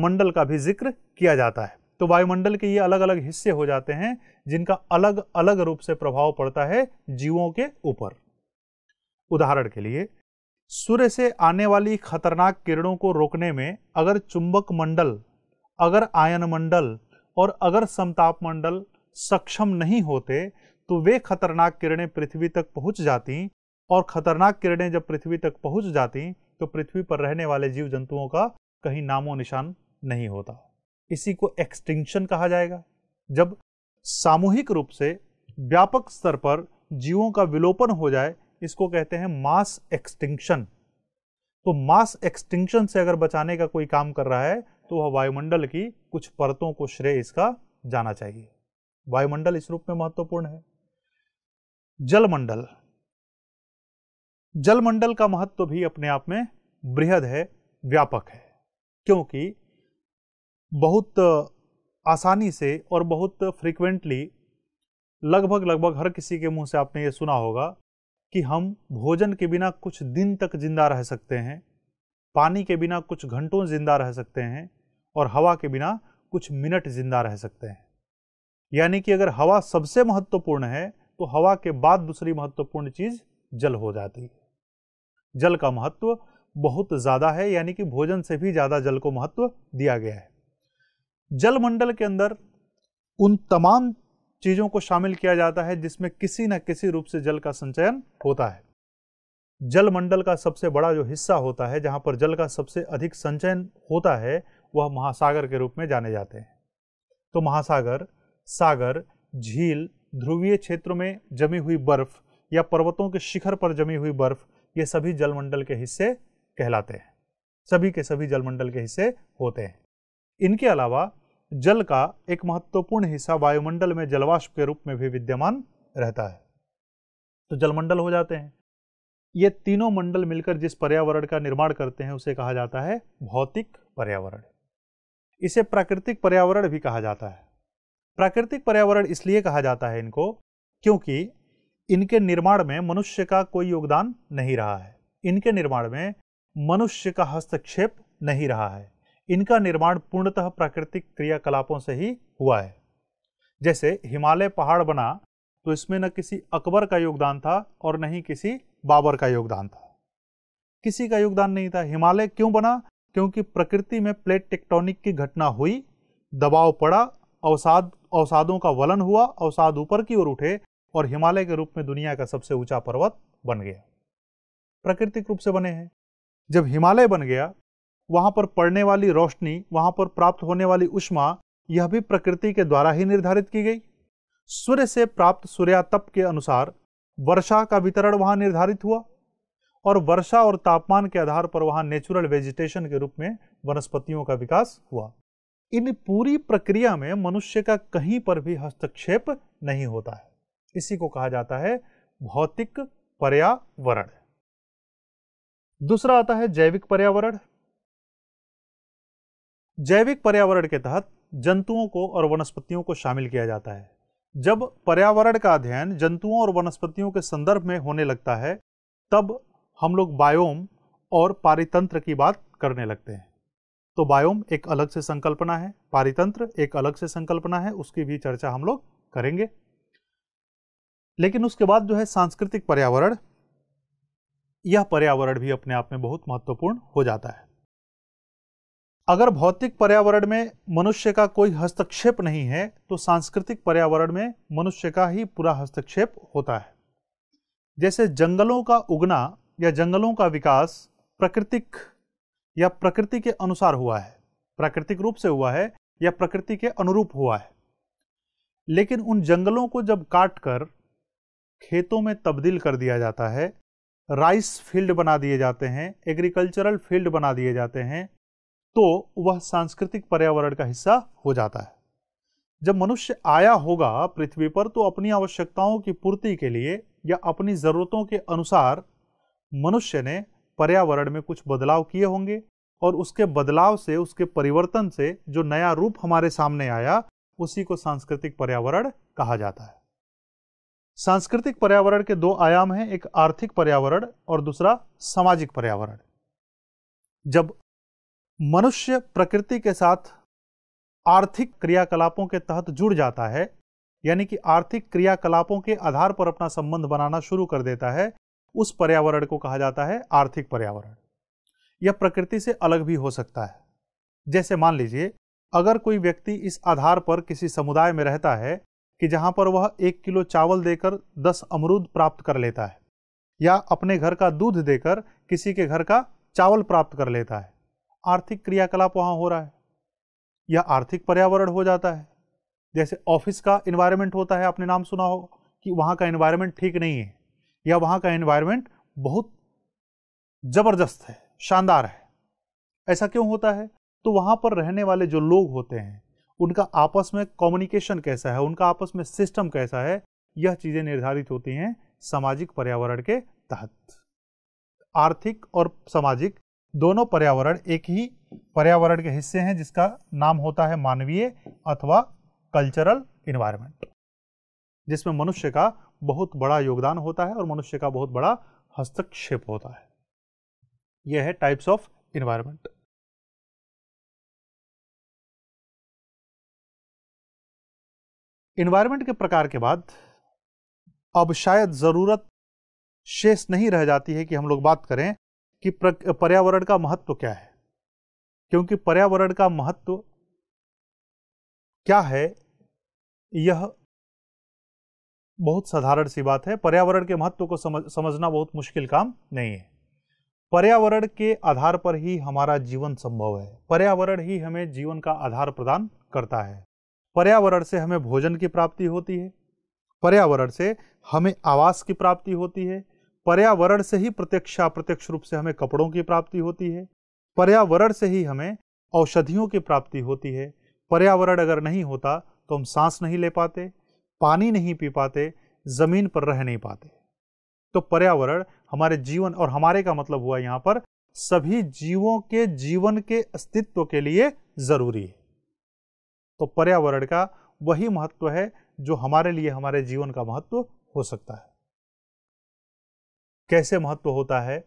मंडल का भी जिक्र किया जाता है तो वायुमंडल के ये अलग अलग हिस्से हो जाते हैं जिनका अलग अलग रूप से प्रभाव पड़ता है जीवों के ऊपर उदाहरण के लिए सूर्य से आने वाली खतरनाक किरणों को रोकने में अगर चुंबक मंडल अगर आयन मंडल और अगर समताप मंडल सक्षम नहीं होते तो वे खतरनाक किरणें पृथ्वी तक पहुंच जाती और खतरनाक किरणें जब पृथ्वी तक पहुंच जाती तो पृथ्वी पर रहने वाले जीव जंतुओं का कहीं नामो निशान नहीं होता इसी को एक्सटिंक्शन कहा जाएगा जब सामूहिक रूप से व्यापक स्तर पर जीवों का विलोपन हो जाए इसको कहते हैं मास एक्सटिंक्शन तो मास एक्सटिंक्शन से अगर बचाने का कोई काम कर रहा है तो वह वायुमंडल की कुछ परतों को श्रेय इसका जाना चाहिए वायुमंडल इस रूप में महत्वपूर्ण है जलमंडल जलमंडल का महत्व भी अपने आप में बृहद है व्यापक है क्योंकि बहुत आसानी से और बहुत फ्रिक्वेंटली लगभग लगभग हर किसी के मुंह से आपने ये सुना होगा कि हम भोजन के बिना कुछ दिन तक जिंदा रह सकते हैं पानी के बिना कुछ घंटों जिंदा रह सकते हैं और हवा के बिना कुछ मिनट जिंदा रह सकते हैं यानी कि अगर हवा सबसे महत्वपूर्ण है तो हवा के बाद दूसरी महत्वपूर्ण चीज़ जल हो जाती है जल का महत्व बहुत ज़्यादा है यानी कि भोजन से भी ज़्यादा जल को महत्व दिया गया है जल मंडल के अंदर उन तमाम चीज़ों को शामिल किया जाता है जिसमें किसी न किसी रूप से जल का संचयन होता है जलमंडल का सबसे बड़ा जो हिस्सा होता है जहाँ पर जल का सबसे अधिक संचयन होता है वह महासागर के रूप में जाने जाते हैं तो महासागर सागर झील ध्रुवीय क्षेत्रों में जमी हुई बर्फ या पर्वतों के शिखर पर जमी हुई बर्फ ये सभी जलमंडल के हिस्से कहलाते हैं सभी के सभी जलमंडल के हिस्से होते हैं इनके अलावा जल का एक महत्वपूर्ण हिस्सा वायुमंडल में जलवाष्प के रूप में भी विद्यमान रहता है तो जलमंडल हो जाते हैं ये तीनों मंडल मिलकर जिस पर्यावरण का निर्माण करते हैं उसे कहा जाता है भौतिक पर्यावरण इसे प्राकृतिक पर्यावरण भी कहा जाता है प्राकृतिक पर्यावरण इसलिए कहा जाता है इनको क्योंकि इनके निर्माण में मनुष्य का कोई योगदान नहीं रहा है इनके निर्माण में मनुष्य का हस्तक्षेप नहीं रहा है इनका निर्माण पूर्णतः प्राकृतिक क्रियाकलापों से ही हुआ है जैसे हिमालय पहाड़ बना तो इसमें न किसी अकबर का योगदान था और न ही किसी बाबर का योगदान था किसी का योगदान नहीं था हिमालय क्यों बना क्योंकि प्रकृति में प्लेट टेक्टोनिक की घटना हुई दबाव पड़ा अवसाद अवसादों का वलन हुआ अवसाद ऊपर की ओर उठे और हिमालय के रूप में दुनिया का सबसे ऊंचा पर्वत बन गया प्राकृतिक रूप से बने हैं जब हिमालय बन गया वहां पर पड़ने वाली रोशनी वहां पर प्राप्त होने वाली उष्मा यह भी प्रकृति के द्वारा ही निर्धारित की गई सूर्य से प्राप्त सूर्यातप के अनुसार वर्षा का वितरण वहां निर्धारित हुआ और वर्षा और तापमान के आधार पर वहां नेचुरल वेजिटेशन के रूप में वनस्पतियों का विकास हुआ इन पूरी प्रक्रिया में मनुष्य का कहीं पर भी हस्तक्षेप नहीं होता है इसी को कहा जाता है भौतिक पर्यावरण दूसरा आता है जैविक पर्यावरण जैविक पर्यावरण के तहत जंतुओं को और वनस्पतियों को शामिल किया जाता है जब पर्यावरण का अध्ययन जंतुओं और वनस्पतियों के संदर्भ में होने लगता है तब हम लोग बायोम और पारितंत्र की बात करने लगते हैं तो बायोम एक अलग से संकल्पना है पारितंत्र एक अलग से संकल्पना है उसकी भी चर्चा हम लोग करेंगे लेकिन उसके बाद जो है सांस्कृतिक पर्यावरण यह पर्यावरण भी अपने आप में बहुत महत्वपूर्ण हो जाता है अगर भौतिक पर्यावरण में मनुष्य का कोई हस्तक्षेप नहीं है तो सांस्कृतिक पर्यावरण में मनुष्य का ही पूरा हस्तक्षेप होता है जैसे जंगलों का उगना या जंगलों का विकास प्राकृतिक या प्रकृति के अनुसार हुआ है प्राकृतिक रूप से हुआ है या प्रकृति के अनुरूप हुआ है लेकिन उन जंगलों को जब काट कर खेतों में तब्दील कर दिया जाता है राइस फील्ड बना दिए जाते हैं एग्रीकल्चरल फील्ड बना दिए जाते हैं तो वह सांस्कृतिक पर्यावरण का हिस्सा हो जाता है जब मनुष्य आया होगा पृथ्वी पर तो अपनी आवश्यकताओं की पूर्ति के लिए या अपनी ज़रूरतों के अनुसार मनुष्य ने पर्यावरण में कुछ बदलाव किए होंगे और उसके बदलाव से उसके परिवर्तन से जो नया रूप हमारे सामने आया उसी को सांस्कृतिक पर्यावरण कहा जाता है सांस्कृतिक पर्यावरण के दो आयाम हैं एक आर्थिक पर्यावरण और दूसरा सामाजिक पर्यावरण जब मनुष्य प्रकृति के साथ आर्थिक क्रियाकलापों के तहत जुड़ जाता है यानी कि आर्थिक क्रियाकलापों के आधार पर अपना संबंध बनाना शुरू कर देता है उस पर्यावरण को कहा जाता है आर्थिक पर्यावरण यह प्रकृति से अलग भी हो सकता है जैसे मान लीजिए अगर कोई व्यक्ति इस आधार पर किसी समुदाय में रहता है कि जहाँ पर वह एक किलो चावल देकर दस अमरूद प्राप्त कर लेता है या अपने घर का दूध देकर किसी के घर का चावल प्राप्त कर लेता है आर्थिक क्रियाकलाप वहाँ हो रहा है या आर्थिक पर्यावरण हो जाता है जैसे ऑफिस का इन्वायरमेंट होता है आपने नाम सुना हो कि वहाँ का इन्वायरमेंट ठीक नहीं है या वहाँ का इन्वायरमेंट बहुत ज़बरदस्त है शानदार है ऐसा क्यों होता है तो वहाँ पर रहने वाले जो लोग होते हैं उनका आपस में कम्युनिकेशन कैसा है उनका आपस में सिस्टम कैसा है यह चीज़ें निर्धारित होती हैं सामाजिक पर्यावरण के तहत आर्थिक और सामाजिक दोनों पर्यावरण एक ही पर्यावरण के हिस्से हैं जिसका नाम होता है मानवीय अथवा कल्चरल इन्वायरमेंट जिसमें मनुष्य का बहुत बड़ा योगदान होता है और मनुष्य का बहुत बड़ा हस्तक्षेप होता है यह है टाइप्स ऑफ इन्वायरमेंट इन्वायरमेंट के प्रकार के बाद अब शायद ज़रूरत शेष नहीं रह जाती है कि हम लोग बात करें कि पर्यावरण का महत्व क्या है क्योंकि पर्यावरण का महत्व क्या है यह बहुत साधारण सी बात है पर्यावरण के महत्व को समझ समझना बहुत मुश्किल काम नहीं है पर्यावरण के आधार पर ही हमारा जीवन संभव है पर्यावरण ही हमें जीवन का आधार प्रदान करता है पर्यावरण से हमें भोजन की प्राप्ति होती है पर्यावरण से हमें आवास की प्राप्ति होती है पर्यावरण से ही प्रत्यक्ष अप्रत्यक्ष रूप से हमें कपड़ों की प्राप्ति होती है पर्यावरण से ही हमें औषधियों की प्राप्ति होती है पर्यावरण अगर नहीं होता तो हम सांस नहीं ले पाते पानी नहीं पी पाते ज़मीन पर रह नहीं पाते तो पर्यावरण हमारे जीवन और हमारे का मतलब हुआ यहां पर सभी जीवों के जीवन के अस्तित्व के लिए ज़रूरी है तो पर्यावरण का वही महत्व है जो हमारे लिए हमारे जीवन का महत्व हो सकता है कैसे महत्व होता है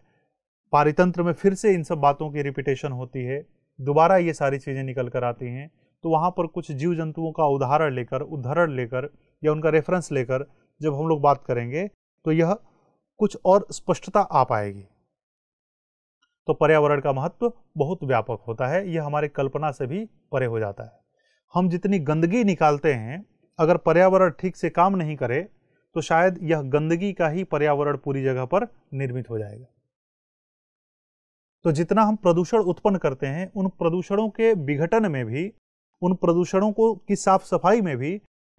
पारितंत्र में फिर से इन सब बातों की रिपीटेशन होती है दोबारा ये सारी चीज़ें निकल कर आती हैं तो वहाँ पर कुछ जीव जंतुओं का उदाहरण लेकर उदाहरण लेकर या उनका रेफरेंस लेकर जब हम लोग बात करेंगे तो यह कुछ और स्पष्टता आ पाएगी तो पर्यावरण का महत्व बहुत व्यापक होता है यह हमारे कल्पना से भी परे हो जाता है हम जितनी गंदगी निकालते हैं अगर पर्यावरण ठीक से काम नहीं करे तो शायद यह गंदगी का ही पर्यावरण पूरी जगह पर निर्मित हो जाएगा तो जितना हम प्रदूषण उत्पन्न करते हैं उन प्रदूषणों के विघटन में भी उन प्रदूषणों को की साफ सफाई में भी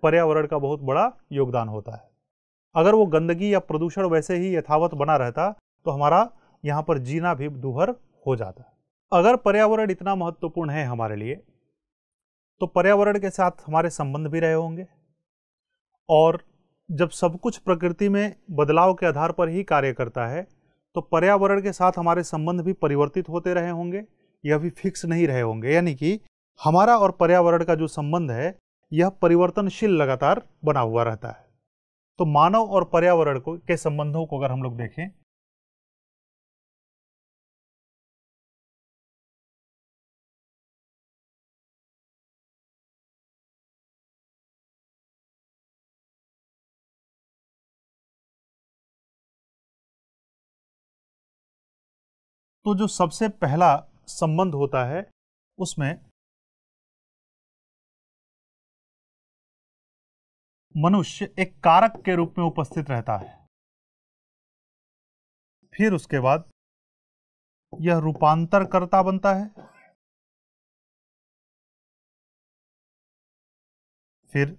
पर्यावरण का बहुत बड़ा योगदान होता है अगर वो गंदगी या प्रदूषण वैसे ही यथावत बना रहता तो हमारा यहाँ पर जीना भी दुभर हो जाता अगर पर्यावरण इतना महत्वपूर्ण है हमारे लिए तो पर्यावरण के साथ हमारे संबंध भी रहे होंगे और जब सब कुछ प्रकृति में बदलाव के आधार पर ही कार्य करता है तो पर्यावरण के साथ हमारे संबंध भी परिवर्तित होते रहे होंगे यह भी फिक्स नहीं रहे होंगे यानी कि हमारा और पर्यावरण का जो संबंध है यह परिवर्तनशील लगातार बना हुआ रहता है तो मानव और पर्यावरण को के संबंधों को अगर हम लोग देखें तो जो सबसे पहला संबंध होता है उसमें मनुष्य एक कारक के रूप में उपस्थित रहता है फिर उसके बाद यह रूपांतरकर्ता बनता है फिर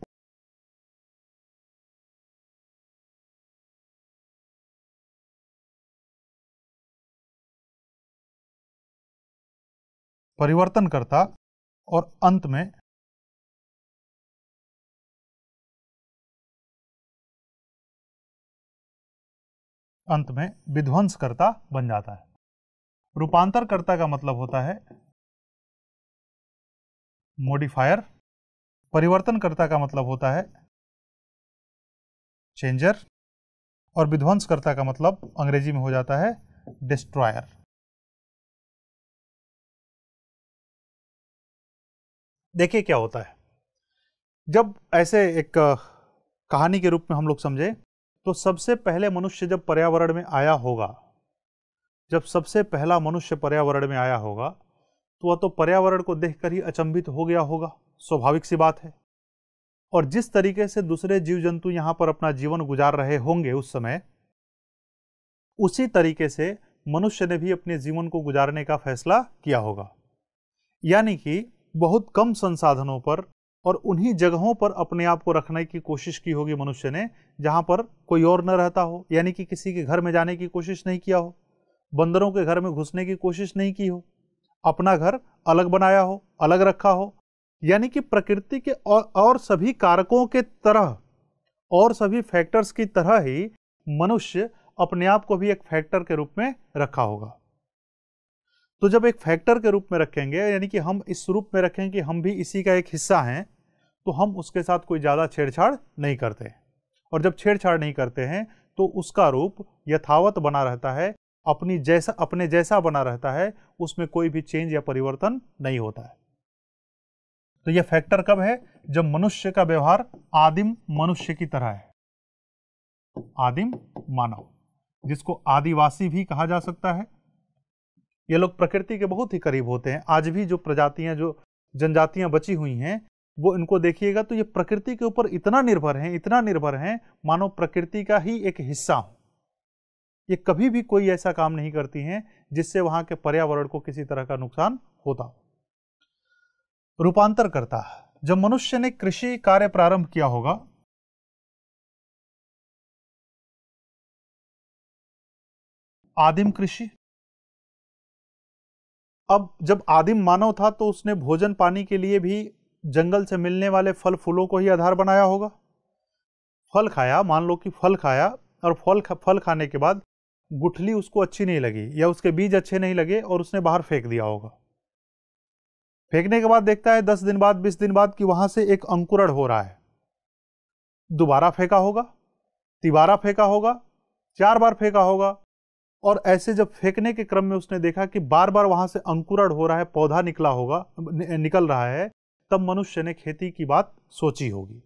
परिवर्तनकर्ता और अंत में अंत में विध्वंसकर्ता बन जाता है रूपांतरकर्ता का मतलब होता है मॉडिफायर परिवर्तनकर्ता का मतलब होता है चेंजर और विध्वंसकर्ता का मतलब अंग्रेजी में हो जाता है डिस्ट्रॉयर देखिए क्या होता है जब ऐसे एक कहानी के रूप में हम लोग समझे तो सबसे पहले मनुष्य जब पर्यावरण में आया होगा जब सबसे पहला मनुष्य पर्यावरण में आया होगा तो वह तो पर्यावरण को देखकर ही अचंभित हो गया होगा स्वाभाविक सी बात है और जिस तरीके से दूसरे जीव जंतु यहां पर अपना जीवन गुजार रहे होंगे उस समय उसी तरीके से मनुष्य ने भी अपने जीवन को गुजारने का फैसला किया होगा यानी कि बहुत कम संसाधनों पर और उन्हीं जगहों पर अपने आप को रखने की कोशिश की होगी मनुष्य ने जहाँ पर कोई और न रहता हो यानी कि किसी के घर में जाने की कोशिश नहीं किया हो बंदरों के घर में घुसने की कोशिश नहीं की हो अपना घर अलग बनाया हो अलग रखा हो यानी कि प्रकृति के और, और सभी कारकों के तरह और सभी फैक्टर्स की तरह ही मनुष्य अपने आप को भी एक फैक्टर के रूप में रखा होगा तो जब एक फैक्टर के रूप में रखेंगे यानी कि हम इस रूप में रखें कि हम भी इसी का एक हिस्सा हैं तो हम उसके साथ कोई ज़्यादा छेड़छाड़ नहीं करते और जब छेड़छाड़ नहीं करते हैं तो उसका रूप यथावत बना रहता है अपनी जैसा अपने जैसा बना रहता है उसमें कोई भी चेंज या परिवर्तन नहीं होता है तो यह फैक्टर कब है जब मनुष्य का व्यवहार आदिम मनुष्य की तरह है आदिम मानव जिसको आदिवासी भी कहा जा सकता है ये लोग प्रकृति के बहुत ही करीब होते हैं आज भी जो प्रजातियां जो जनजातियां बची हुई हैं वो इनको देखिएगा तो ये प्रकृति के ऊपर इतना निर्भर हैं इतना निर्भर हैं मानो प्रकृति का ही एक हिस्सा हो ये कभी भी कोई ऐसा काम नहीं करती हैं जिससे वहां के पर्यावरण को किसी तरह का नुकसान होता हो रूपांतर करता है जब मनुष्य ने कृषि कार्य प्रारंभ किया होगा आदिम कृषि अब जब आदिम मानव था तो उसने भोजन पानी के लिए भी जंगल से मिलने वाले फल फूलों को ही आधार बनाया होगा फल खाया मान लो कि फल खाया और फल खा, फल खाने के बाद गुठली उसको अच्छी नहीं लगी या उसके बीज अच्छे नहीं लगे और उसने बाहर फेंक दिया होगा फेंकने के बाद देखता है दस दिन बाद बीस दिन बाद कि वहां से एक अंकुरण हो रहा है दोबारा फेंका होगा तिबारा फेंका होगा चार बार फेंका होगा और ऐसे जब फेंकने के क्रम में उसने देखा कि बार बार वहां से अंकुरण हो रहा है पौधा निकला होगा निकल रहा है तब मनुष्य ने खेती की बात सोची होगी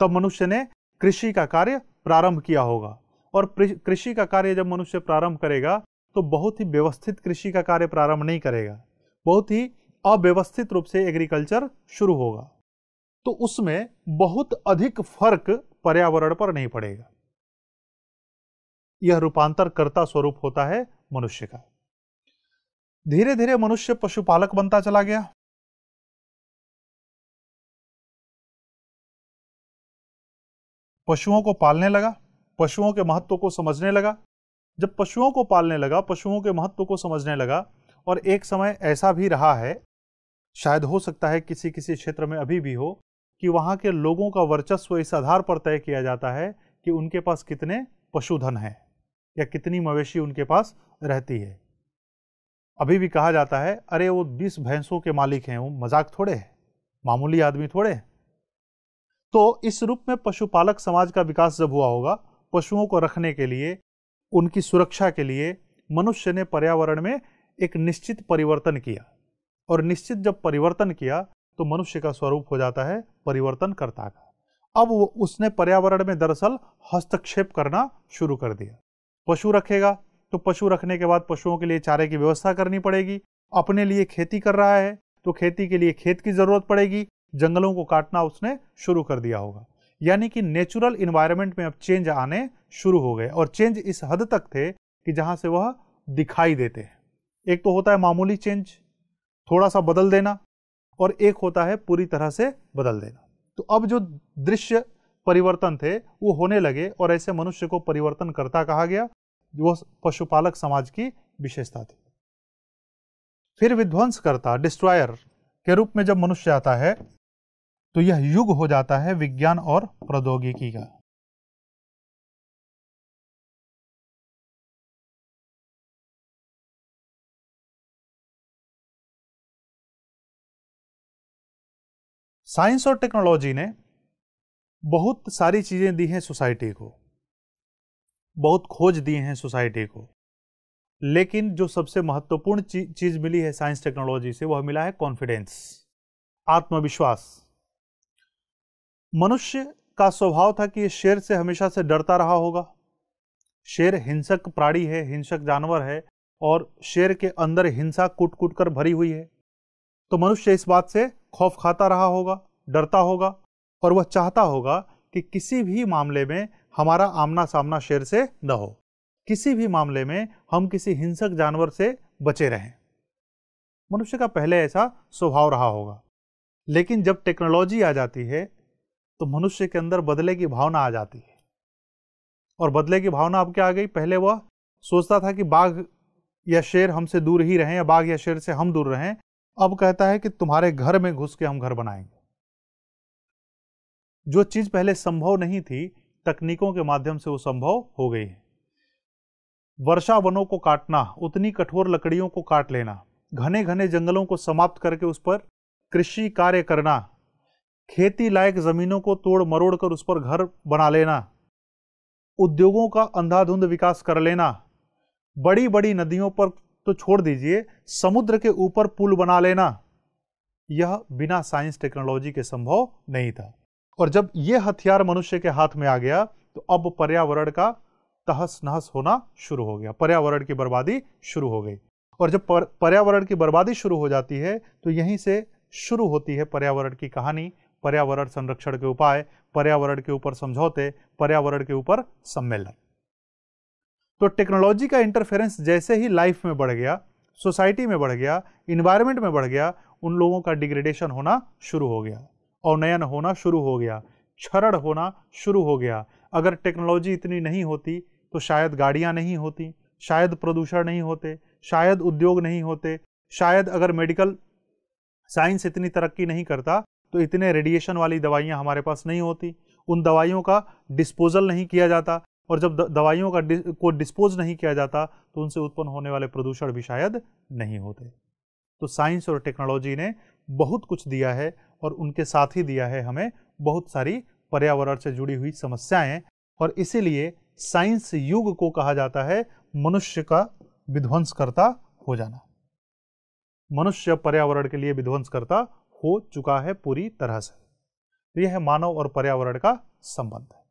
तब मनुष्य ने कृषि का कार्य प्रारंभ किया होगा और कृषि का कार्य जब मनुष्य प्रारंभ करेगा तो बहुत ही व्यवस्थित कृषि का कार्य प्रारंभ नहीं करेगा बहुत ही अव्यवस्थित रूप से एग्रीकल्चर शुरू होगा तो उसमें बहुत अधिक फर्क पर्यावरण पर नहीं पड़ेगा यह रूपांतरकर्ता स्वरूप होता है मनुष्य का धीरे धीरे मनुष्य पशुपालक बनता चला गया पशुओं को पालने लगा पशुओं के महत्व को समझने लगा जब पशुओं को पालने लगा पशुओं के महत्व को समझने लगा और एक समय ऐसा भी रहा है शायद हो सकता है किसी किसी क्षेत्र में अभी भी हो कि वहां के लोगों का वर्चस्व इस आधार पर तय किया जाता है कि उनके पास कितने पशुधन हैं या कितनी मवेशी उनके पास रहती है अभी भी कहा जाता है अरे वो बीस भैंसों के मालिक हैं वो मजाक थोड़े है मामूली आदमी थोड़े हैं तो इस रूप में पशुपालक समाज का विकास जब हुआ होगा पशुओं को रखने के लिए उनकी सुरक्षा के लिए मनुष्य ने पर्यावरण में एक निश्चित परिवर्तन किया और निश्चित जब परिवर्तन किया तो मनुष्य का स्वरूप हो जाता है परिवर्तनकर्ता का अब उसने पर्यावरण में दरअसल हस्तक्षेप करना शुरू कर दिया पशु रखेगा तो पशु रखने के बाद पशुओं के लिए चारे की व्यवस्था करनी पड़ेगी अपने लिए खेती कर रहा है तो खेती के लिए खेत की ज़रूरत पड़ेगी जंगलों को काटना उसने शुरू कर दिया होगा यानी कि नेचुरल इन्वायरमेंट में अब चेंज आने शुरू हो गए और चेंज इस हद तक थे कि जहां से वह दिखाई देते हैं एक तो होता है मामूली चेंज थोड़ा सा बदल देना और एक होता है पूरी तरह से बदल देना तो अब जो दृश्य परिवर्तन थे वो होने लगे और ऐसे मनुष्य को परिवर्तनकर्ता कहा गया जो पशुपालक समाज की विशेषता थी फिर विध्वंसकर्ता डिस्ट्रॉयर के रूप में जब मनुष्य आता है तो यह युग हो जाता है विज्ञान और प्रौद्योगिकी का साइंस और टेक्नोलॉजी ने बहुत सारी चीज़ें दी हैं सोसाइटी को बहुत खोज दिए हैं सोसाइटी को लेकिन जो सबसे महत्वपूर्ण चीज़ मिली है साइंस टेक्नोलॉजी से वह मिला है कॉन्फिडेंस आत्मविश्वास मनुष्य का स्वभाव था कि शेर से हमेशा से डरता रहा होगा शेर हिंसक प्राणी है हिंसक जानवर है और शेर के अंदर हिंसा कूट कूट कर भरी हुई है तो मनुष्य इस बात से खौफ खाता रहा होगा डरता होगा और वह चाहता होगा कि किसी भी मामले में हमारा आमना सामना शेर से न हो किसी भी मामले में हम किसी हिंसक जानवर से बचे रहें मनुष्य का पहले ऐसा स्वभाव रहा होगा लेकिन जब टेक्नोलॉजी आ जाती है तो मनुष्य के अंदर बदले की भावना आ जाती है और बदले की भावना अब क्या आ गई पहले वह सोचता था कि बाघ या शेर हमसे दूर ही रहें या बाघ या शेर से हम दूर रहें अब कहता है कि तुम्हारे घर में घुस के हम घर बनाएंगे जो चीज़ पहले संभव नहीं थी तकनीकों के माध्यम से वो संभव हो गई है वर्षा वनों को काटना उतनी कठोर लकड़ियों को काट लेना घने घने जंगलों को समाप्त करके उस पर कृषि कार्य करना खेती लायक जमीनों को तोड़ मरोड़ कर उस पर घर बना लेना उद्योगों का अंधाधुंध विकास कर लेना बड़ी बड़ी नदियों पर तो छोड़ दीजिए समुद्र के ऊपर पुल बना लेना यह बिना साइंस टेक्नोलॉजी के संभव नहीं था और जब ये हथियार मनुष्य के हाथ में आ गया तो अब पर्यावरण का तहस नहस होना शुरू हो गया पर्यावरण की बर्बादी शुरू हो गई और जब पर, पर्यावरण की बर्बादी शुरू हो जाती है तो यहीं से शुरू होती है पर्यावरण की कहानी पर्यावरण संरक्षण के उपाय पर्यावरण के ऊपर समझौते पर्यावरण के ऊपर सम्मेलन तो टेक्नोलॉजी का इंटरफेरेंस जैसे ही लाइफ में बढ़ गया सोसाइटी में बढ़ गया इन्वायरमेंट में बढ़ गया उन लोगों का डिग्रेडेशन होना शुरू हो गया अवनयन होना शुरू हो गया क्षरण होना शुरू हो गया अगर टेक्नोलॉजी इतनी नहीं होती तो शायद गाड़ियाँ नहीं होती शायद प्रदूषण नहीं होते शायद उद्योग नहीं होते शायद अगर मेडिकल साइंस इतनी तरक्की नहीं करता तो इतने रेडिएशन वाली दवाइयाँ हमारे पास नहीं होती उन दवाइयों का डिस्पोजल नहीं किया जाता और जब दवाइयों का को डिस्पोज नहीं किया जाता तो उनसे उत्पन्न होने वाले प्रदूषण भी शायद नहीं होते तो साइंस और टेक्नोलॉजी ने बहुत कुछ दिया है और उनके साथ ही दिया है हमें बहुत सारी पर्यावरण से जुड़ी हुई समस्याएं और इसीलिए साइंस युग को कहा जाता है मनुष्य का विध्वंसकर्ता हो जाना मनुष्य पर्यावरण के लिए विध्वंसकर्ता हो चुका है पूरी तरह से तो यह है मानव और पर्यावरण का संबंध है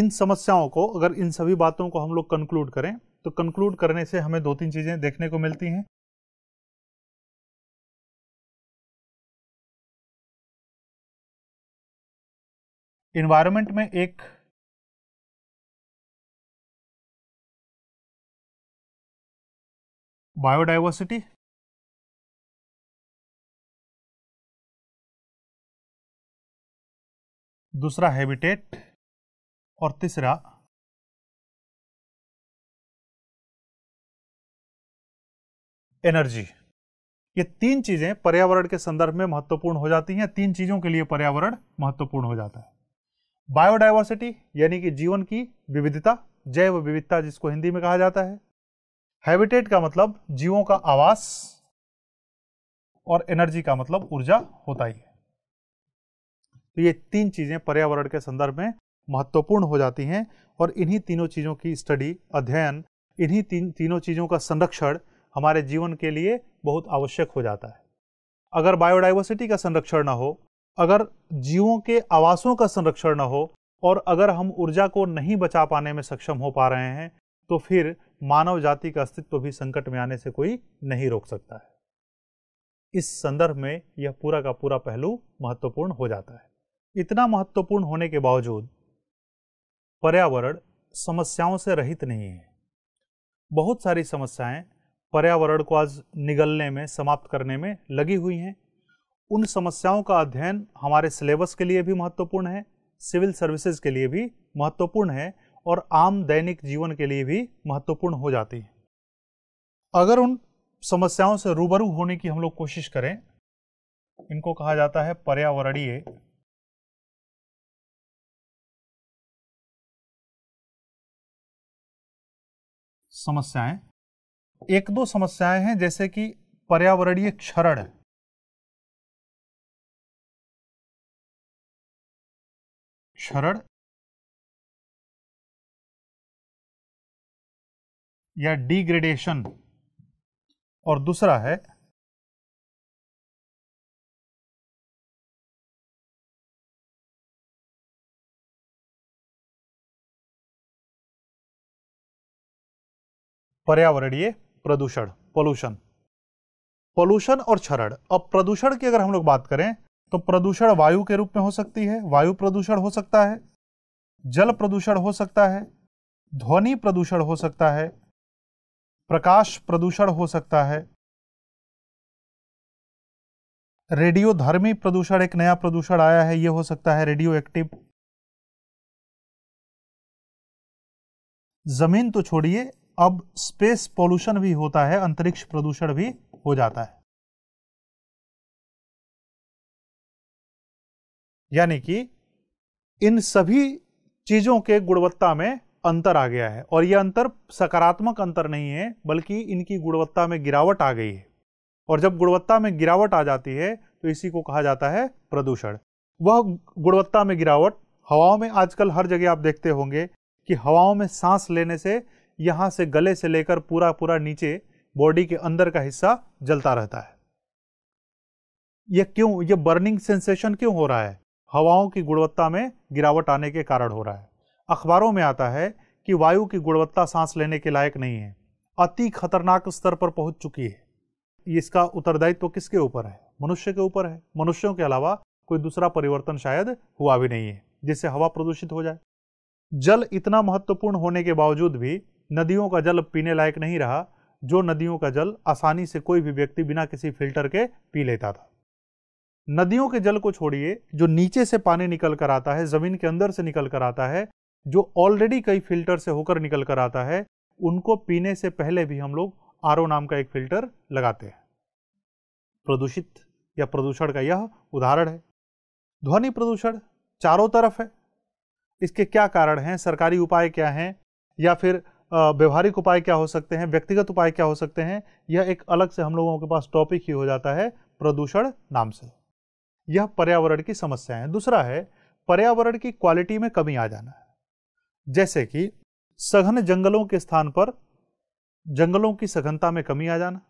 इन समस्याओं को अगर इन सभी बातों को हम लोग कंक्लूड करें तो कंक्लूड करने से हमें दो तीन चीज़ें देखने को मिलती हैं इन्वायरमेंट में एक बायोडाइवर्सिटी दूसरा हैबिटेट और तीसरा एनर्जी ये तीन चीजें पर्यावरण के संदर्भ में महत्वपूर्ण हो जाती हैं तीन चीजों के लिए पर्यावरण महत्वपूर्ण हो जाता है बायोडाइवर्सिटी यानी कि जीवन की विविधता जैव विविधता जिसको हिंदी में कहा जाता है हैबिटेट का मतलब जीवों का आवास और एनर्जी का मतलब ऊर्जा होता ही है तो ये तीन चीजें पर्यावरण के संदर्भ में महत्वपूर्ण हो जाती हैं और इन्हीं तीनों चीजों की स्टडी अध्ययन इन्हीं तीन तीनों चीजों का संरक्षण हमारे जीवन के लिए बहुत आवश्यक हो जाता है अगर बायोडाइवर्सिटी का संरक्षण न हो अगर जीवों के आवासों का संरक्षण न हो और अगर हम ऊर्जा को नहीं बचा पाने में सक्षम हो पा रहे हैं तो फिर मानव जाति का अस्तित्व भी संकट में आने से कोई नहीं रोक सकता है इस संदर्भ में यह पूरा का पूरा पहलू महत्वपूर्ण हो जाता है इतना महत्वपूर्ण होने के बावजूद पर्यावरण समस्याओं से रहित नहीं है बहुत सारी समस्याएं पर्यावरण को आज निगलने में समाप्त करने में लगी हुई हैं उन समस्याओं का अध्ययन हमारे सिलेबस के लिए भी महत्वपूर्ण है सिविल सर्विसेज के लिए भी महत्वपूर्ण है और आम दैनिक जीवन के लिए भी महत्वपूर्ण हो जाती है अगर उन समस्याओं से रूबरू होने की हम लोग कोशिश करें इनको कहा जाता है पर्यावरणीय समस्याएं एक दो समस्याएं हैं जैसे कि पर्यावरणीय क्षरण क्षरण या डिग्रेडेशन और दूसरा है पर्यावरणीय प्रदूषण पोल्यूशन पोल्यूशन और क्षरण अब प्रदूषण की अगर हम लोग बात करें तो प्रदूषण वायु के रूप में हो सकती है वायु प्रदूषण हो सकता है जल प्रदूषण हो सकता है ध्वनि प्रदूषण हो सकता है प्रकाश प्रदूषण हो सकता है रेडियोधर्मी प्रदूषण एक नया प्रदूषण आया है यह हो सकता है रेडियो एक्टिव जमीन तो छोड़िए अब स्पेस पोल्यूशन भी होता है अंतरिक्ष प्रदूषण भी हो जाता है यानी कि इन सभी चीजों के गुणवत्ता में अंतर आ गया है और यह अंतर सकारात्मक अंतर नहीं है बल्कि इनकी गुणवत्ता में गिरावट आ गई है और जब गुणवत्ता में गिरावट आ जाती है तो इसी को कहा जाता है प्रदूषण वह गुणवत्ता में गिरावट हवाओं में आजकल हर जगह आप देखते होंगे कि हवाओं में सांस लेने से यहाँ से गले से लेकर पूरा पूरा नीचे बॉडी के अंदर का हिस्सा जलता रहता है यह क्यों ये बर्निंग सेंसेशन क्यों हो रहा है हवाओं की गुणवत्ता में गिरावट आने के कारण हो रहा है अखबारों में आता है कि वायु की गुणवत्ता सांस लेने के लायक नहीं है अति खतरनाक स्तर पर पहुंच चुकी है इसका उत्तरदायित्व तो किसके ऊपर है मनुष्य के ऊपर है मनुष्यों के अलावा कोई दूसरा परिवर्तन शायद हुआ भी नहीं है जिससे हवा प्रदूषित हो जाए जल इतना महत्वपूर्ण होने के बावजूद भी नदियों का जल पीने लायक नहीं रहा जो नदियों का जल आसानी से कोई भी व्यक्ति बिना किसी फिल्टर के पी लेता था नदियों के जल को छोड़िए जो नीचे से पानी निकल कर आता है ज़मीन के अंदर से निकल कर आता है जो ऑलरेडी कई फिल्टर से होकर निकल कर आता है उनको पीने से पहले भी हम लोग आर नाम का एक फिल्टर लगाते हैं प्रदूषित या प्रदूषण का यह उदाहरण है ध्वनि प्रदूषण चारों तरफ है इसके क्या कारण हैं सरकारी उपाय क्या हैं या फिर व्यवहारिक उपाय क्या हो सकते हैं व्यक्तिगत उपाय क्या हो सकते हैं यह एक अलग से हम लोगों के पास टॉपिक ही हो जाता है प्रदूषण नाम से यह पर्यावरण की समस्या है दूसरा है पर्यावरण की क्वालिटी में कमी आ जाना जैसे कि सघन जंगलों के स्थान पर जंगलों की सघनता में कमी आ जाना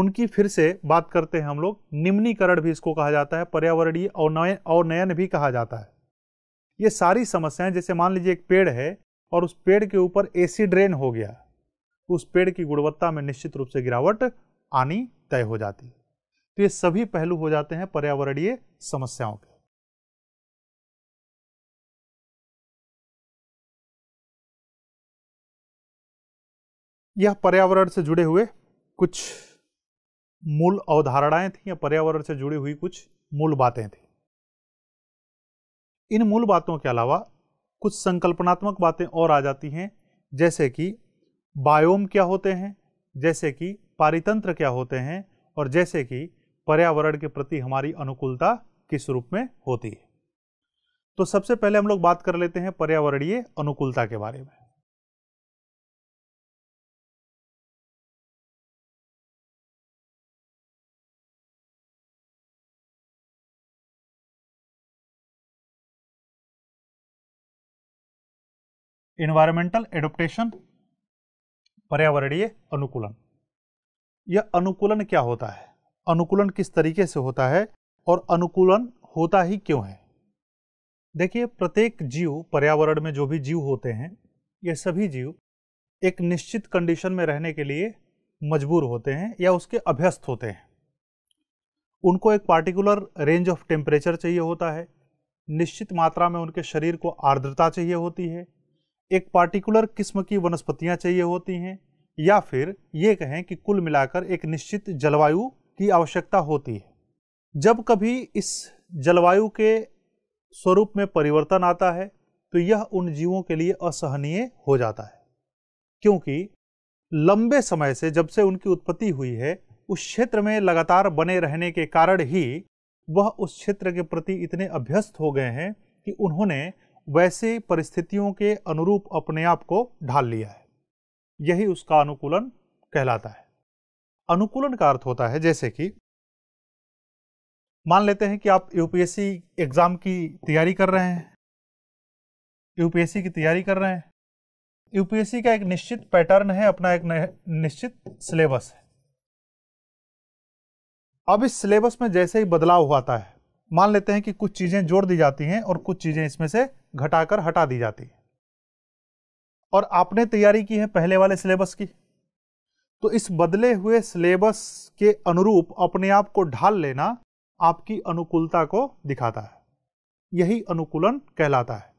उनकी फिर से बात करते हैं हम लोग निम्नीकरण भी इसको कहा जाता है पर्यावरणीय अवनयन भी कहा जाता है ये सारी समस्याएं जैसे मान लीजिए एक पेड़ है और उस पेड़ के ऊपर एसी ड्रेन हो गया उस पेड़ की गुणवत्ता में निश्चित रूप से गिरावट आनी तय हो जाती है तो ये सभी पहलू हो जाते हैं पर्यावरणीय समस्याओं के यह पर्यावरण से जुड़े हुए कुछ मूल अवधारणाएं थी या पर्यावरण से जुड़ी हुई कुछ मूल बातें थी इन मूल बातों के अलावा कुछ संकल्पनात्मक बातें और आ जाती हैं जैसे कि बायोम क्या होते हैं जैसे कि पारितंत्र क्या होते हैं और जैसे कि पर्यावरण के प्रति हमारी अनुकूलता किस रूप में होती है तो सबसे पहले हम लोग बात कर लेते हैं पर्यावरणीय अनुकूलता के बारे में इन्वायरमेंटल एडोप्टेशन पर्यावरणीय अनुकूलन यह अनुकूलन क्या होता है अनुकूलन किस तरीके से होता है और अनुकूलन होता ही क्यों है देखिए प्रत्येक जीव पर्यावरण में जो भी जीव होते हैं ये सभी जीव एक निश्चित कंडीशन में रहने के लिए मजबूर होते हैं या उसके अभ्यस्त होते हैं उनको एक पार्टिकुलर रेंज ऑफ टेम्परेचर चाहिए होता है निश्चित मात्रा में उनके शरीर को आर्द्रता चाहिए होती है एक पार्टिकुलर किस्म की वनस्पतियाँ चाहिए होती हैं या फिर ये कहें कि कुल मिलाकर एक निश्चित जलवायु की आवश्यकता होती है जब कभी इस जलवायु के स्वरूप में परिवर्तन आता है तो यह उन जीवों के लिए असहनीय हो जाता है क्योंकि लंबे समय से जब से उनकी उत्पत्ति हुई है उस क्षेत्र में लगातार बने रहने के कारण ही वह उस क्षेत्र के प्रति इतने अभ्यस्त हो गए हैं कि उन्होंने वैसे परिस्थितियों के अनुरूप अपने आप को ढाल लिया है यही उसका अनुकूलन कहलाता है अनुकूलन का अर्थ होता है जैसे कि मान लेते हैं कि आप यूपीएससी एग्ज़ाम की तैयारी कर रहे हैं यूपीएससी की तैयारी कर रहे हैं यूपीएससी का एक निश्चित पैटर्न है अपना एक निश्चित सिलेबस है अब इस सिलेबस में जैसे ही बदलाव हुआ है मान लेते हैं कि कुछ चीज़ें जोड़ दी जाती हैं और कुछ चीज़ें इसमें से घटाकर हटा दी जाती है और आपने तैयारी की है पहले वाले सिलेबस की तो इस बदले हुए सिलेबस के अनुरूप अपने आप को ढाल लेना आपकी अनुकूलता को दिखाता है यही अनुकूलन कहलाता है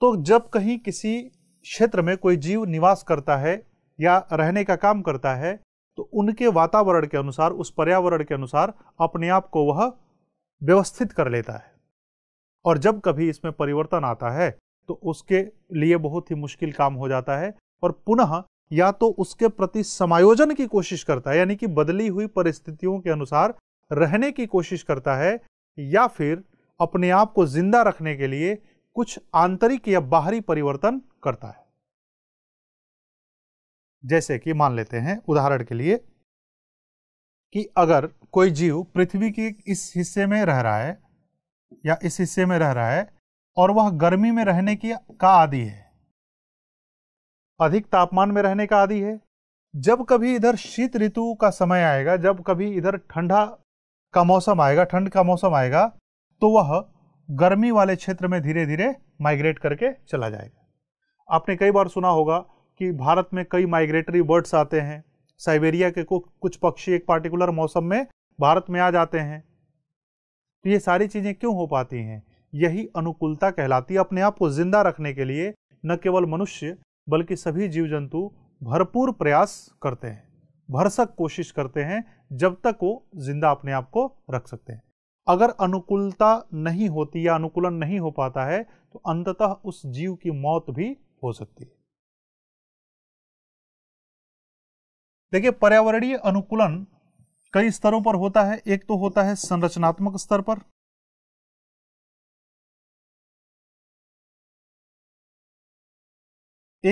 तो जब कहीं किसी क्षेत्र में कोई जीव निवास करता है या रहने का काम करता है तो उनके वातावरण के अनुसार उस पर्यावरण के अनुसार अपने आप को वह व्यवस्थित कर लेता है और जब कभी इसमें परिवर्तन आता है तो उसके लिए बहुत ही मुश्किल काम हो जाता है और पुनः या तो उसके प्रति समायोजन की कोशिश करता है यानी कि बदली हुई परिस्थितियों के अनुसार रहने की कोशिश करता है या फिर अपने आप को जिंदा रखने के लिए कुछ आंतरिक या बाहरी परिवर्तन करता है जैसे कि मान लेते हैं उदाहरण के लिए कि अगर कोई जीव पृथ्वी के इस हिस्से में रह रहा है या इस हिस्से में रह रहा है और वह गर्मी में रहने की का आदि है अधिक तापमान में रहने का आदि है जब कभी इधर शीत ऋतु का समय आएगा जब कभी इधर ठंडा का मौसम आएगा ठंड का मौसम आएगा तो वह गर्मी वाले क्षेत्र में धीरे धीरे माइग्रेट करके चला जाएगा आपने कई बार सुना होगा कि भारत में कई माइग्रेटरी बर्ड्स आते हैं साइबेरिया के कुछ पक्षी एक पार्टिकुलर मौसम में भारत में आ जाते हैं तो ये सारी चीज़ें क्यों हो पाती हैं यही अनुकूलता कहलाती है अपने आप को जिंदा रखने के लिए न केवल मनुष्य बल्कि सभी जीव जंतु भरपूर प्रयास करते हैं भरसक कोशिश करते हैं जब तक वो जिंदा अपने आप को रख सकते हैं अगर अनुकूलता नहीं होती या अनुकूलन नहीं हो पाता है तो अंततः उस जीव की मौत भी हो सकती है देखिए पर्यावरणीय अनुकूलन कई स्तरों पर होता है एक तो होता है संरचनात्मक स्तर पर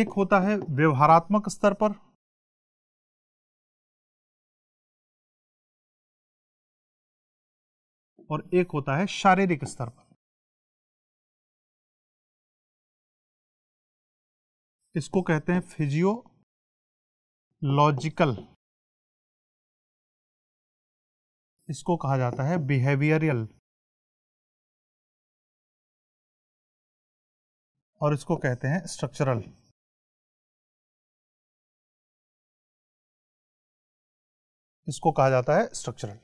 एक होता है व्यवहारात्मक स्तर पर और एक होता है शारीरिक स्तर पर इसको कहते हैं फिजियोलॉजिकल इसको कहा जाता है बिहेवियरियल और इसको कहते हैं स्ट्रक्चरल इसको कहा जाता है स्ट्रक्चरल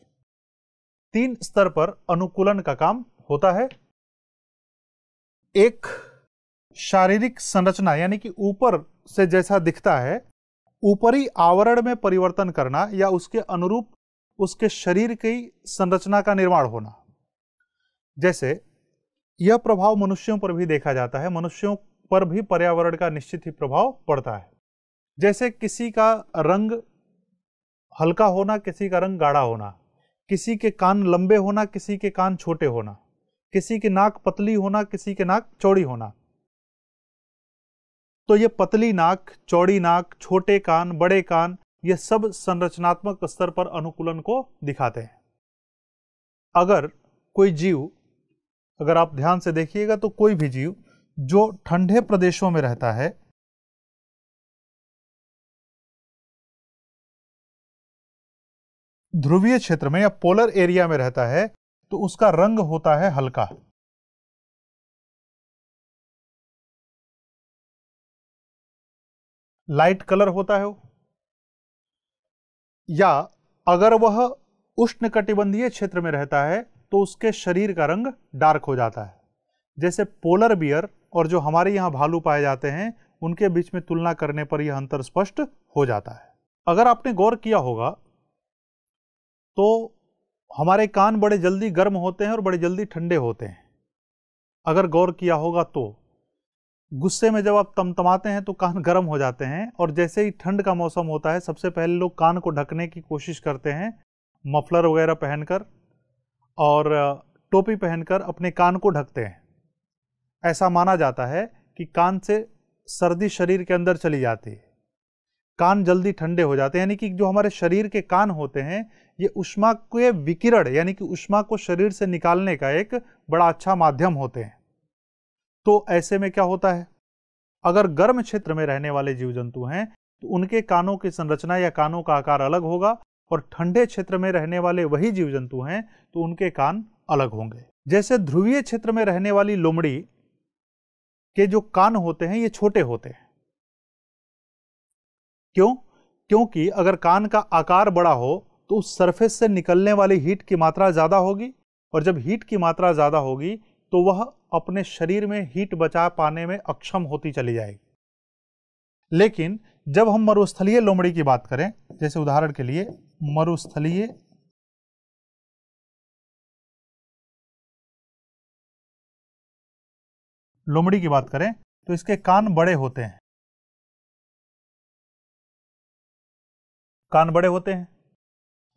तीन स्तर पर अनुकूलन का काम होता है एक शारीरिक संरचना यानी कि ऊपर से जैसा दिखता है ऊपरी आवरण में परिवर्तन करना या उसके अनुरूप उसके शरीर की संरचना का निर्माण होना जैसे यह प्रभाव मनुष्यों पर भी देखा जाता है मनुष्यों पर भी पर्यावरण का निश्चित ही प्रभाव पड़ता है जैसे किसी का रंग हल्का होना किसी का रंग गाढ़ा होना किसी के कान लंबे होना किसी के कान छोटे होना किसी की नाक पतली होना किसी के नाक चौड़ी होना तो ये पतली नाक चौड़ी नाक छोटे कान बड़े कान ये सब संरचनात्मक स्तर पर अनुकूलन को दिखाते हैं अगर कोई जीव अगर आप ध्यान से देखिएगा तो कोई भी जीव जो ठंडे प्रदेशों में रहता है ध्रुवीय क्षेत्र में या पोलर एरिया में रहता है तो उसका रंग होता है हल्का लाइट कलर होता है वो या अगर वह उष्णकटिबंधीय क्षेत्र में रहता है तो उसके शरीर का रंग डार्क हो जाता है जैसे पोलर बियर और जो हमारे यहाँ भालू पाए जाते हैं उनके बीच में तुलना करने पर यह अंतर स्पष्ट हो जाता है अगर आपने गौर किया होगा तो हमारे कान बड़े जल्दी गर्म होते हैं और बड़े जल्दी ठंडे होते हैं अगर गौर किया होगा तो गुस्से में जब आप तमतमाते हैं तो कान गर्म हो जाते हैं और जैसे ही ठंड का मौसम होता है सबसे पहले लोग कान को ढकने की कोशिश करते हैं मफलर वगैरह पहनकर और टोपी पहनकर अपने कान को ढकते हैं ऐसा माना जाता है कि कान से सर्दी शरीर के अंदर चली जाती है कान जल्दी ठंडे हो जाते हैं यानी कि जो हमारे शरीर के कान होते हैं ये उष्मा के विकिरण यानी कि उष्मा को शरीर से निकालने का एक बड़ा अच्छा माध्यम होते हैं तो ऐसे में क्या होता है अगर गर्म क्षेत्र में रहने वाले जीव जंतु हैं तो उनके कानों की संरचना या कानों का आकार अलग होगा और ठंडे क्षेत्र में रहने वाले वही जीव जंतु हैं तो उनके कान अलग होंगे जैसे ध्रुवीय क्षेत्र में रहने वाली लोमड़ी के जो कान होते हैं ये छोटे होते हैं क्यों क्योंकि अगर कान का आकार बड़ा हो तो उस सरफेस से निकलने वाली हीट की मात्रा ज़्यादा होगी और जब हीट की मात्रा ज़्यादा होगी तो वह अपने शरीर में हीट बचा पाने में अक्षम होती चली जाएगी लेकिन जब हम मरुस्थलीय लोमड़ी की बात करें जैसे उदाहरण के लिए मरुस्थलीय लोमड़ी की बात करें तो इसके कान बड़े होते हैं कान बड़े होते हैं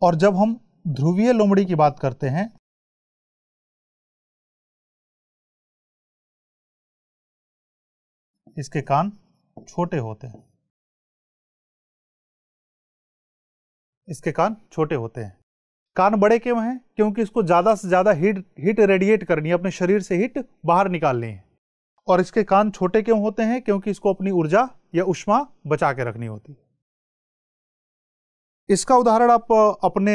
और जब हम ध्रुवीय लोमड़ी की बात करते हैं इसके कान छोटे होते हैं इसके कान छोटे होते हैं कान बड़े क्यों हैं क्योंकि इसको ज़्यादा से ज़्यादा हीट हीट रेडिएट करनी है अपने शरीर से हीट बाहर निकालनी है और इसके कान छोटे क्यों होते हैं क्योंकि इसको अपनी ऊर्जा या उष्मा बचा के रखनी होती है इसका उदाहरण आप अपने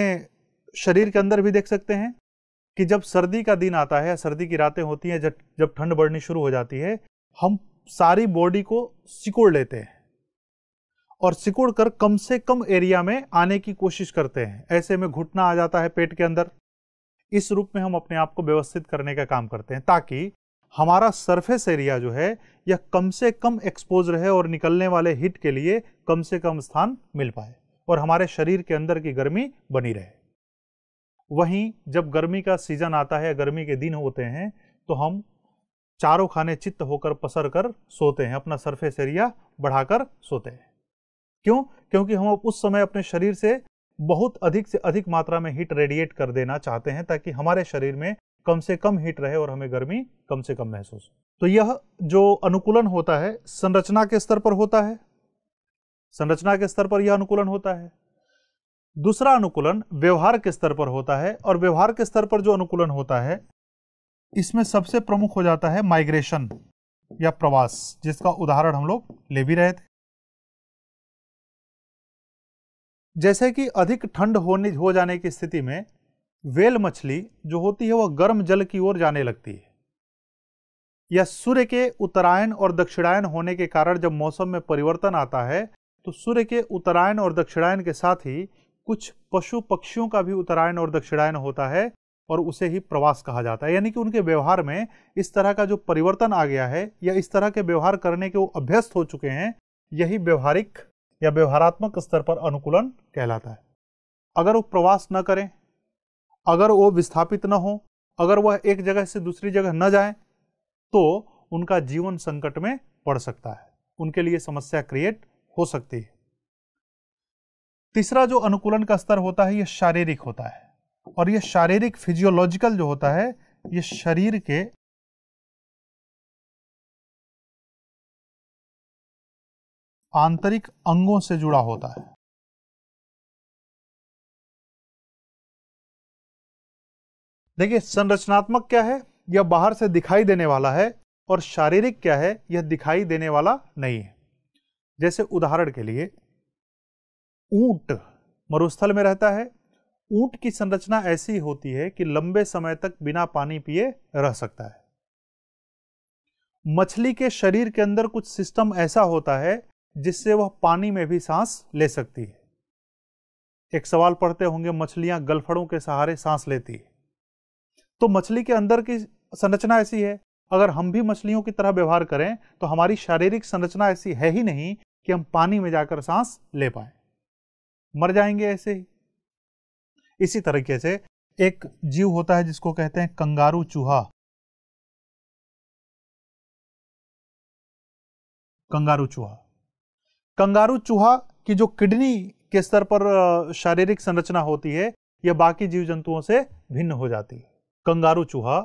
शरीर के अंदर भी देख सकते हैं कि जब सर्दी का दिन आता है सर्दी की रातें होती हैं जब जब ठंड बढ़नी शुरू हो जाती है हम सारी बॉडी को सिकोड़ लेते हैं और सिकोड़ कर कम से कम एरिया में आने की कोशिश करते हैं ऐसे में घुटना आ जाता है पेट के अंदर इस रूप में हम अपने आप को व्यवस्थित करने का काम करते हैं ताकि हमारा सरफेस एरिया जो है यह कम से कम एक्सपोज रहे और निकलने वाले हिट के लिए कम से कम स्थान मिल पाए और हमारे शरीर के अंदर की गर्मी बनी रहे वहीं जब गर्मी का सीजन आता है गर्मी के दिन होते हैं तो हम चारों खाने चित्त होकर पसर कर सोते हैं अपना सरफेस एरिया बढ़ाकर सोते हैं क्यों क्योंकि हम उस समय अपने शरीर से बहुत अधिक से अधिक मात्रा में हीट रेडिएट कर देना चाहते हैं ताकि हमारे शरीर में कम से कम हीट रहे और हमें गर्मी कम से कम महसूस हो तो यह जो अनुकूलन होता है संरचना के स्तर पर होता है संरचना के स्तर पर यह अनुकूलन होता है दूसरा अनुकूलन व्यवहार के स्तर पर होता है और व्यवहार के स्तर पर जो अनुकूलन होता है इसमें सबसे प्रमुख हो जाता है माइग्रेशन या प्रवास जिसका उदाहरण हम लोग ले भी रहे थे जैसे कि अधिक ठंड होने हो जाने की स्थिति में वेल मछली जो होती है वह गर्म जल की ओर जाने लगती है या सूर्य के उत्तरायण और दक्षिणायन होने के कारण जब मौसम में परिवर्तन आता है तो सूर्य के उत्तरायण और दक्षिणायन के साथ ही कुछ पशु पक्षियों का भी उत्तरायण और दक्षिणायन होता है और उसे ही प्रवास कहा जाता है यानी कि उनके व्यवहार में इस तरह का जो परिवर्तन आ गया है या इस तरह के व्यवहार करने के वो अभ्यस्त हो चुके हैं यही व्यवहारिक या व्यवहारात्मक स्तर पर अनुकूलन कहलाता है अगर वो प्रवास न करें अगर वो विस्थापित न हो अगर वह एक जगह से दूसरी जगह न जाए तो उनका जीवन संकट में पड़ सकता है उनके लिए समस्या क्रिएट हो सकती है तीसरा जो अनुकूलन का स्तर होता है यह शारीरिक होता है और ये शारीरिक फिजियोलॉजिकल जो होता है ये शरीर के आंतरिक अंगों से जुड़ा होता है देखिए संरचनात्मक क्या है यह बाहर से दिखाई देने वाला है और शारीरिक क्या है यह दिखाई देने वाला नहीं है जैसे उदाहरण के लिए ऊंट मरुस्थल में रहता है ऊंट की संरचना ऐसी होती है कि लंबे समय तक बिना पानी पिए रह सकता है मछली के शरीर के अंदर कुछ सिस्टम ऐसा होता है जिससे वह पानी में भी सांस ले सकती है एक सवाल पढ़ते होंगे मछलियां गलफड़ों के सहारे सांस लेती है तो मछली के अंदर की संरचना ऐसी है अगर हम भी मछलियों की तरह व्यवहार करें तो हमारी शारीरिक संरचना ऐसी है ही नहीं कि हम पानी में जाकर सांस ले पाए मर जाएंगे ऐसे ही इसी तरीके से एक जीव होता है जिसको कहते हैं कंगारू चूहा कंगारू चूहा कंगारू चूहा की जो किडनी के स्तर पर शारीरिक संरचना होती है यह बाकी जीव जंतुओं से भिन्न हो जाती है कंगारू चूहा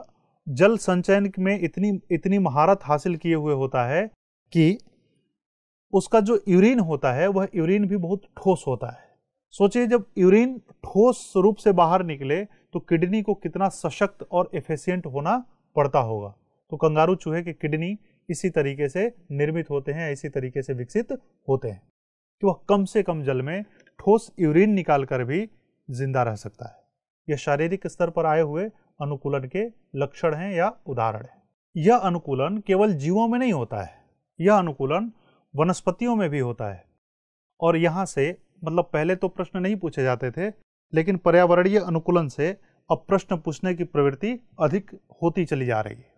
जल संचयन में इतनी इतनी महारत हासिल किए हुए होता है कि उसका जो यूरिन होता है वह यूरिन भी बहुत ठोस होता है सोचिए जब यूरिन ठोस स्वरूप से बाहर निकले तो किडनी को कितना सशक्त और एफिशिएंट होना पड़ता होगा तो कंगारू चूहे की किडनी इसी तरीके से निर्मित होते हैं इसी तरीके से विकसित होते हैं कि वह कम से कम जल में ठोस यूरिन निकाल कर भी जिंदा रह सकता है यह शारीरिक स्तर पर आए हुए अनुकूलन के लक्षण हैं या उदाहरण हैं यह अनुकूलन केवल जीवों में नहीं होता है यह अनुकूलन वनस्पतियों में भी होता है और यहाँ से मतलब पहले तो प्रश्न नहीं पूछे जाते थे लेकिन पर्यावरणीय अनुकूलन से अब प्रश्न पूछने की प्रवृत्ति अधिक होती चली जा रही है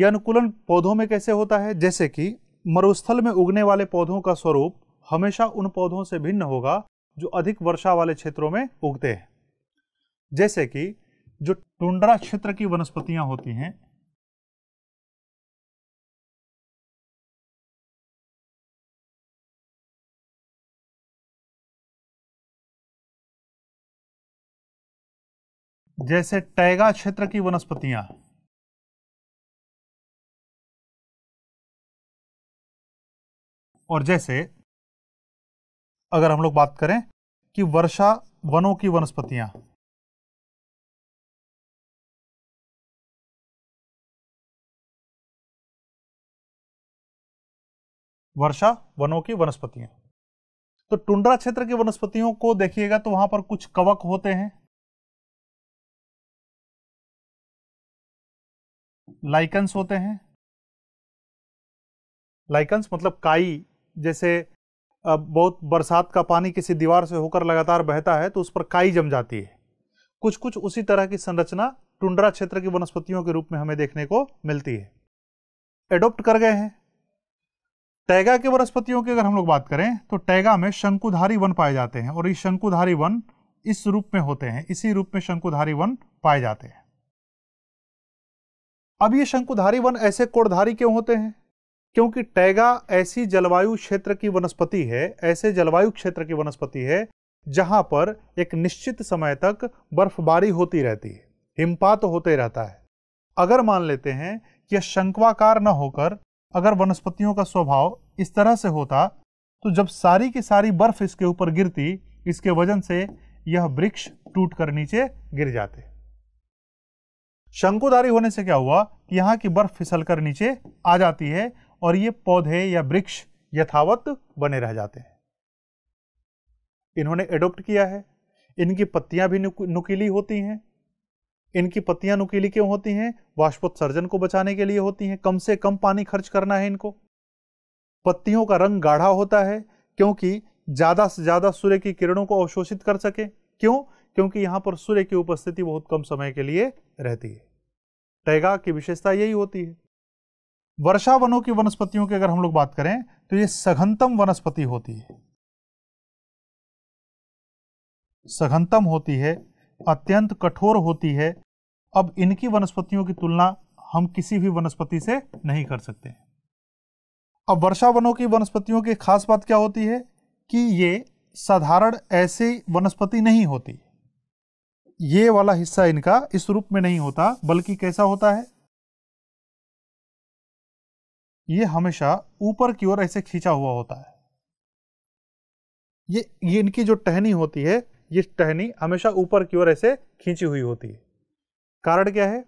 यह अनुकूलन पौधों में कैसे होता है जैसे कि मरुस्थल में उगने वाले पौधों का स्वरूप हमेशा उन पौधों से भिन्न होगा जो अधिक वर्षा वाले क्षेत्रों में उगते हैं जैसे कि जो टुंडरा क्षेत्र की वनस्पतियां होती हैं जैसे टैगा क्षेत्र की वनस्पतियां और जैसे अगर हम लोग बात करें कि वर्षा वनों की वनस्पतियां वर्षा वनों की वनस्पतियां तो टुंड्रा क्षेत्र की वनस्पतियों को देखिएगा तो वहां पर कुछ कवक होते हैं लाइकन्स होते हैं लाइकन्स मतलब काई जैसे बहुत बरसात का पानी किसी दीवार से होकर लगातार बहता है तो उस पर काई जम जाती है कुछ कुछ उसी तरह की संरचना टुंड्रा क्षेत्र की वनस्पतियों के रूप में हमें देखने को मिलती है एडोप्ट कर गए हैं टैगा के वनस्पतियों की अगर हम लोग बात करें तो टैगा में शंकुधारी वन पाए जाते हैं और ये शंकुधारी वन इस रूप में होते हैं इसी रूप में शंकुधारी वन पाए जाते हैं अब ये शंकुधारी वन ऐसे कोड़धारी क्यों होते हैं क्योंकि टैगा ऐसी जलवायु क्षेत्र की वनस्पति है ऐसे जलवायु क्षेत्र की वनस्पति है जहां पर एक निश्चित समय तक बर्फबारी होती रहती है हिमपात तो होते रहता है अगर मान लेते हैं कि यह शंक्वाकार न होकर अगर वनस्पतियों का स्वभाव इस तरह से होता तो जब सारी की सारी बर्फ इसके ऊपर गिरती इसके वजन से यह वृक्ष टूट कर नीचे गिर जाते शंकुधारी होने से क्या हुआ कि यहाँ की बर्फ फिसल कर नीचे आ जाती है और ये पौधे या वृक्ष यथावत बने रह जाते हैं इन्होंने एडोप्ट किया है इनकी पत्तियां भी नुकीली होती हैं इनकी पत्तियां नुकीली क्यों होती हैं वाष्पोत्सर्जन को बचाने के लिए होती हैं कम से कम पानी खर्च करना है इनको पत्तियों का रंग गाढ़ा होता है क्योंकि ज़्यादा से ज़्यादा सूर्य की किरणों को अवशोषित कर सके क्यों क्योंकि यहां पर सूर्य की उपस्थिति बहुत कम समय के लिए रहती है टैगा की विशेषता यही होती है वर्षा वनों की वनस्पतियों की अगर हम लोग बात करें तो ये सघनतम वनस्पति होती है सघनतम होती है अत्यंत कठोर होती है अब इनकी वनस्पतियों की तुलना हम किसी भी वनस्पति से नहीं कर सकते अब वर्षा वनों की वनस्पतियों की खास बात क्या होती है कि ये साधारण ऐसी वनस्पति नहीं होती ये वाला हिस्सा इनका इस रूप में नहीं होता बल्कि कैसा होता है ये हमेशा ऊपर की ओर ऐसे खींचा हुआ होता है ये ये इनकी जो टहनी होती है ये टहनी हमेशा ऊपर की ओर ऐसे खींची हुई होती है कारण क्या है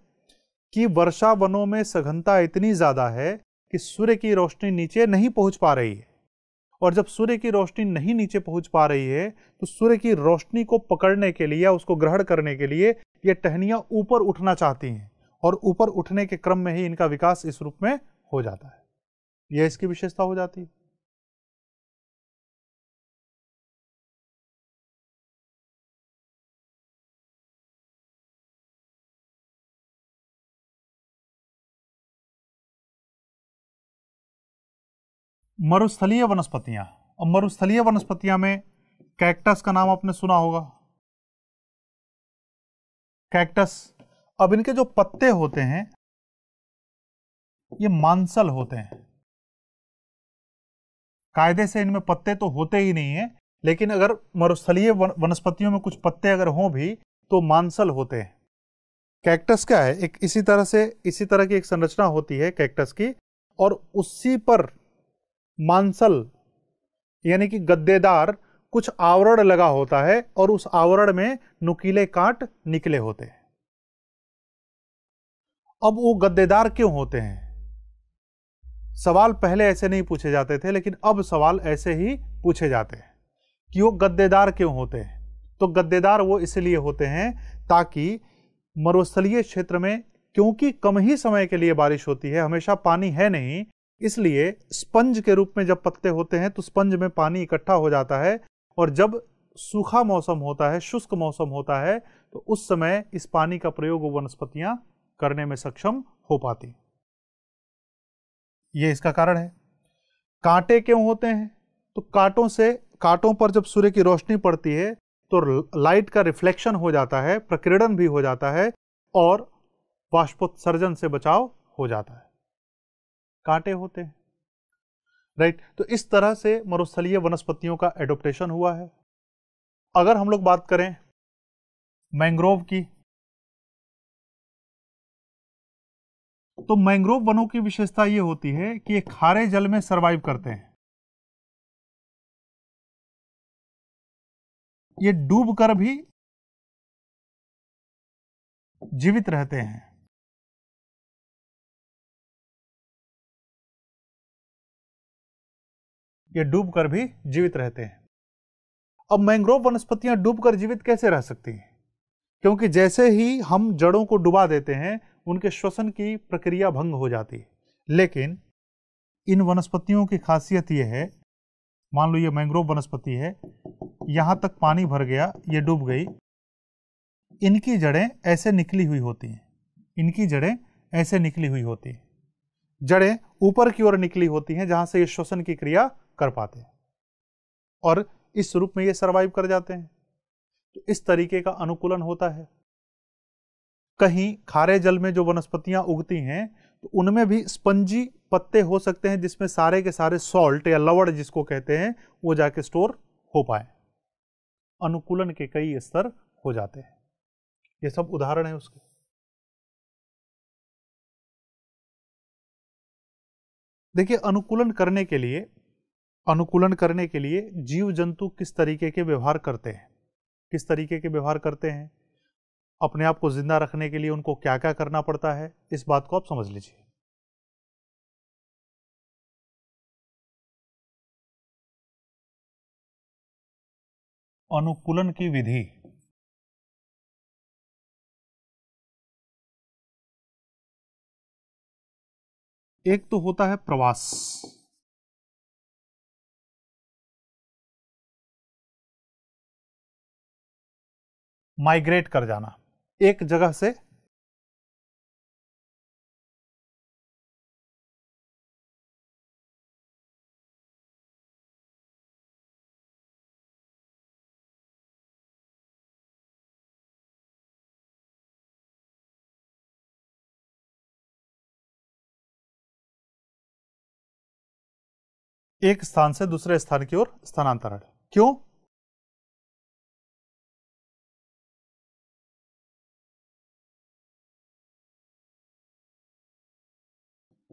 कि वर्षा वनों में सघनता इतनी ज़्यादा है कि सूर्य की रोशनी नीचे नहीं पहुंच पा रही है और जब सूर्य की रोशनी नहीं नीचे पहुंच पा रही है तो सूर्य की रोशनी को पकड़ने के लिए या उसको ग्रहण करने के लिए ये टहनियाँ ऊपर उठना चाहती हैं और ऊपर उठने के क्रम में ही इनका विकास इस रूप में हो जाता है यह इसकी विशेषता हो जाती है मरुस्थलीय वनस्पतियाँ और मरुस्थलीय वनस्पतियाँ में कैक्टस का नाम आपने सुना होगा कैक्टस अब इनके जो पत्ते होते हैं ये मांसल होते हैं कायदे से इनमें पत्ते तो होते ही नहीं है लेकिन अगर मरुस्थलीय वनस्पतियों में कुछ पत्ते अगर हों भी तो मांसल होते हैं कैक्टस क्या है एक इसी तरह से इसी तरह की एक संरचना होती है कैक्टस की और उसी पर मांसल यानी कि गद्देदार कुछ आवरण लगा होता है और उस आवरण में नुकीले कांट निकले होते हैं अब वो गद्देदार क्यों होते हैं सवाल पहले ऐसे नहीं पूछे जाते थे लेकिन अब सवाल ऐसे ही पूछे जाते हैं कि वो गद्देदार क्यों होते हैं तो गद्देदार वो इसलिए होते हैं ताकि मरुस्थलीय क्षेत्र में क्योंकि कम ही समय के लिए बारिश होती है हमेशा पानी है नहीं इसलिए स्पंज के रूप में जब पत्ते होते हैं तो स्पंज में पानी इकट्ठा हो जाता है और जब सूखा मौसम होता है शुष्क मौसम होता है तो उस समय इस पानी का प्रयोग वनस्पतियां करने में सक्षम हो पाती ये इसका कारण है कांटे क्यों होते हैं तो कांटों से कांटों पर जब सूर्य की रोशनी पड़ती है तो लाइट का रिफ्लेक्शन हो जाता है प्रकीर्णन भी हो जाता है और बाष्पोत्सर्जन से बचाव हो जाता है कांटे होते हैं राइट तो इस तरह से मरुस्थलीय वनस्पतियों का एडोप्टेशन हुआ है अगर हम लोग बात करें मैंग्रोव की तो मैंग्रोव वनों की विशेषता ये होती है कि ये खारे जल में सरवाइव करते हैं ये डूब कर भी जीवित रहते हैं ये डूबकर भी जीवित रहते हैं अब मैंग्रोव वनस्पतियां डूबकर जीवित कैसे रह सकती हैं क्योंकि जैसे ही हम जड़ों को डुबा देते हैं उनके श्वसन की प्रक्रिया भंग हो जाती है लेकिन इन वनस्पतियों की खासियत यह है मान लो ये मैंग्रोव वनस्पति है यहां तक पानी भर गया ये डूब गई इनकी जड़ें ऐसे निकली हुई होती हैं इनकी जड़ें ऐसे निकली हुई होती हैं जड़ें ऊपर की ओर निकली होती हैं जहां से ये श्वसन की क्रिया कर पाते हैं और इस रूप में ये सरवाइव कर जाते हैं तो इस तरीके का अनुकूलन होता है कहीं खारे जल में जो वनस्पतियां उगती हैं तो उनमें भी स्पंजी पत्ते हो सकते हैं जिसमें सारे के सारे सॉल्ट या लवड़ जिसको कहते हैं वो जाके स्टोर हो पाए अनुकूलन के कई स्तर हो जाते हैं ये सब उदाहरण है उसके देखिए अनुकूलन करने के लिए अनुकूलन करने के लिए जीव जंतु किस तरीके के व्यवहार करते हैं किस तरीके के व्यवहार करते हैं अपने आप को जिंदा रखने के लिए उनको क्या क्या करना पड़ता है इस बात को आप समझ लीजिए अनुकूलन की विधि एक तो होता है प्रवास माइग्रेट कर जाना एक जगह से एक स्थान से दूसरे स्थान की ओर स्थानांतरण क्यों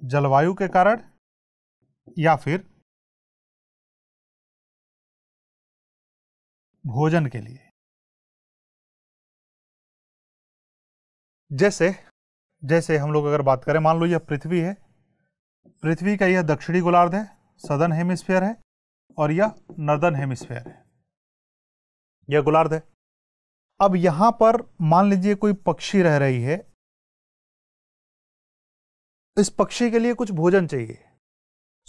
जलवायु के कारण या फिर भोजन के लिए जैसे जैसे हम लोग अगर बात करें मान लो यह पृथ्वी है पृथ्वी का यह दक्षिणी गोलार्ध है सदर्न हेमिस्फीयर है और यह नर्दर्न हेमिस्फीयर है यह गोलार्ध है अब यहां पर मान लीजिए कोई पक्षी रह रही है इस पक्षी के लिए कुछ भोजन चाहिए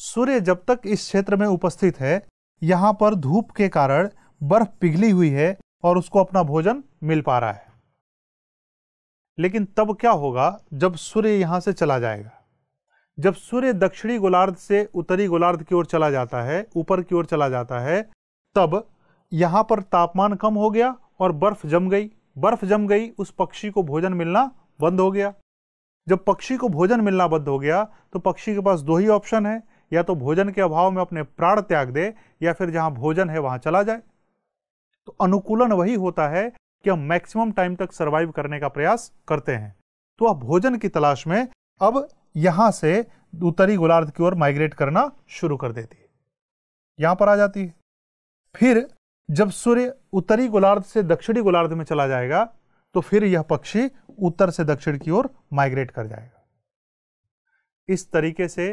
सूर्य जब तक इस क्षेत्र में उपस्थित है यहाँ पर धूप के कारण बर्फ पिघली हुई है और उसको अपना भोजन मिल पा रहा है लेकिन तब क्या होगा जब सूर्य यहाँ से चला जाएगा जब सूर्य दक्षिणी गोलार्ध से उत्तरी गोलार्ध की ओर चला जाता है ऊपर की ओर चला जाता है तब यहाँ पर तापमान कम हो गया और बर्फ जम गई बर्फ जम गई उस पक्षी को भोजन मिलना बंद हो गया जब पक्षी को भोजन मिलना बंद हो गया तो पक्षी के पास दो ही ऑप्शन है या तो भोजन के अभाव में अपने प्राण त्याग दे या फिर जहां भोजन है वहां चला जाए तो अनुकूलन वही होता है कि हम मैक्सिमम टाइम तक सर्वाइव करने का प्रयास करते हैं तो आप भोजन की तलाश में अब यहां से उत्तरी गोलार्ध की ओर माइग्रेट करना शुरू कर देती है यहां पर आ जाती है फिर जब सूर्य उत्तरी गोलार्ध से दक्षिणी गोलार्ध में चला जाएगा तो फिर यह पक्षी उत्तर से दक्षिण की ओर माइग्रेट कर जाएगा इस तरीके से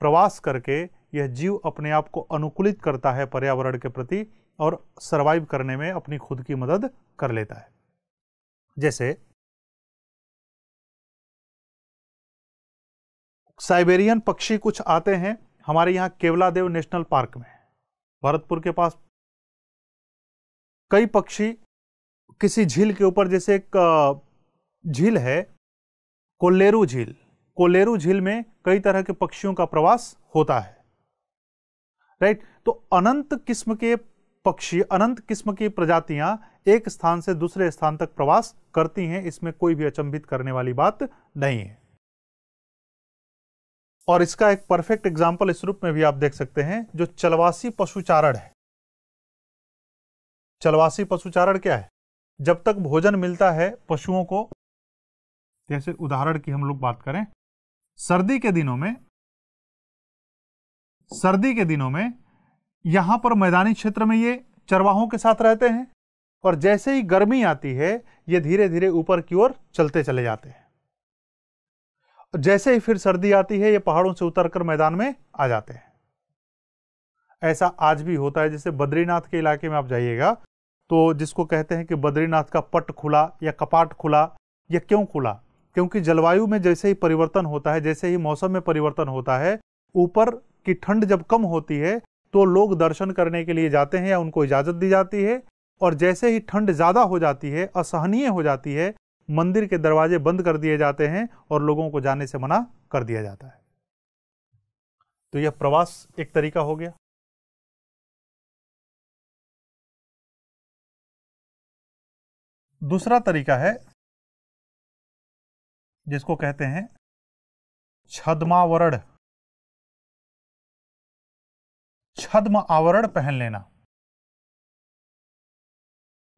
प्रवास करके यह जीव अपने आप को अनुकूलित करता है पर्यावरण के प्रति और सरवाइव करने में अपनी खुद की मदद कर लेता है जैसे साइबेरियन पक्षी कुछ आते हैं हमारे यहां केवलादेव नेशनल पार्क में भरतपुर के पास कई पक्षी किसी झील के ऊपर जैसे एक झील है कोल्लेरू झील कोल्लेरू झील में कई तरह के पक्षियों का प्रवास होता है राइट तो अनंत किस्म के पक्षी अनंत किस्म की प्रजातियां एक स्थान से दूसरे स्थान तक प्रवास करती हैं इसमें कोई भी अचंभित करने वाली बात नहीं है और इसका एक परफेक्ट एग्जाम्पल इस रूप में भी आप देख सकते हैं जो चलवासी पशुचारण है चलवासी पशुचारण क्या है जब तक भोजन मिलता है पशुओं को जैसे उदाहरण की हम लोग बात करें सर्दी के दिनों में सर्दी के दिनों में यहां पर मैदानी क्षेत्र में ये चरवाहों के साथ रहते हैं और जैसे ही गर्मी आती है ये धीरे धीरे ऊपर की ओर चलते चले जाते हैं जैसे ही फिर सर्दी आती है ये पहाड़ों से उतरकर मैदान में आ जाते हैं ऐसा आज भी होता है जैसे बद्रीनाथ के इलाके में आप जाइएगा तो जिसको कहते हैं कि बद्रीनाथ का पट खुला या कपाट खुला या क्यों खुला क्योंकि जलवायु में जैसे ही परिवर्तन होता है जैसे ही मौसम में परिवर्तन होता है ऊपर की ठंड जब कम होती है तो लोग दर्शन करने के लिए जाते हैं या उनको इजाज़त दी जाती है और जैसे ही ठंड ज़्यादा हो जाती है असहनीय हो जाती है मंदिर के दरवाजे बंद कर दिए जाते हैं और लोगों को जाने से मना कर दिया जाता है तो यह प्रवास एक तरीका हो गया दूसरा तरीका है जिसको कहते हैं छदमावरण छद्म आवरण पहन लेना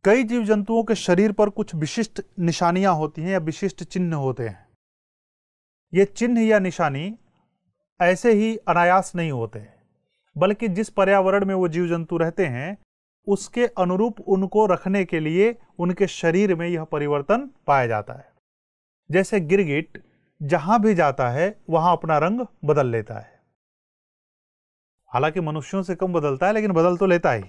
कई जीव जंतुओं के शरीर पर कुछ विशिष्ट निशानियां होती हैं या विशिष्ट चिन्ह होते हैं ये चिन्ह या निशानी ऐसे ही अनायास नहीं होते बल्कि जिस पर्यावरण में वो जीव जंतु रहते हैं उसके अनुरूप उनको रखने के लिए उनके शरीर में यह परिवर्तन पाया जाता है जैसे गिरगिट जहां भी जाता है वहां अपना रंग बदल लेता है हालांकि मनुष्यों से कम बदलता है लेकिन बदल तो लेता ही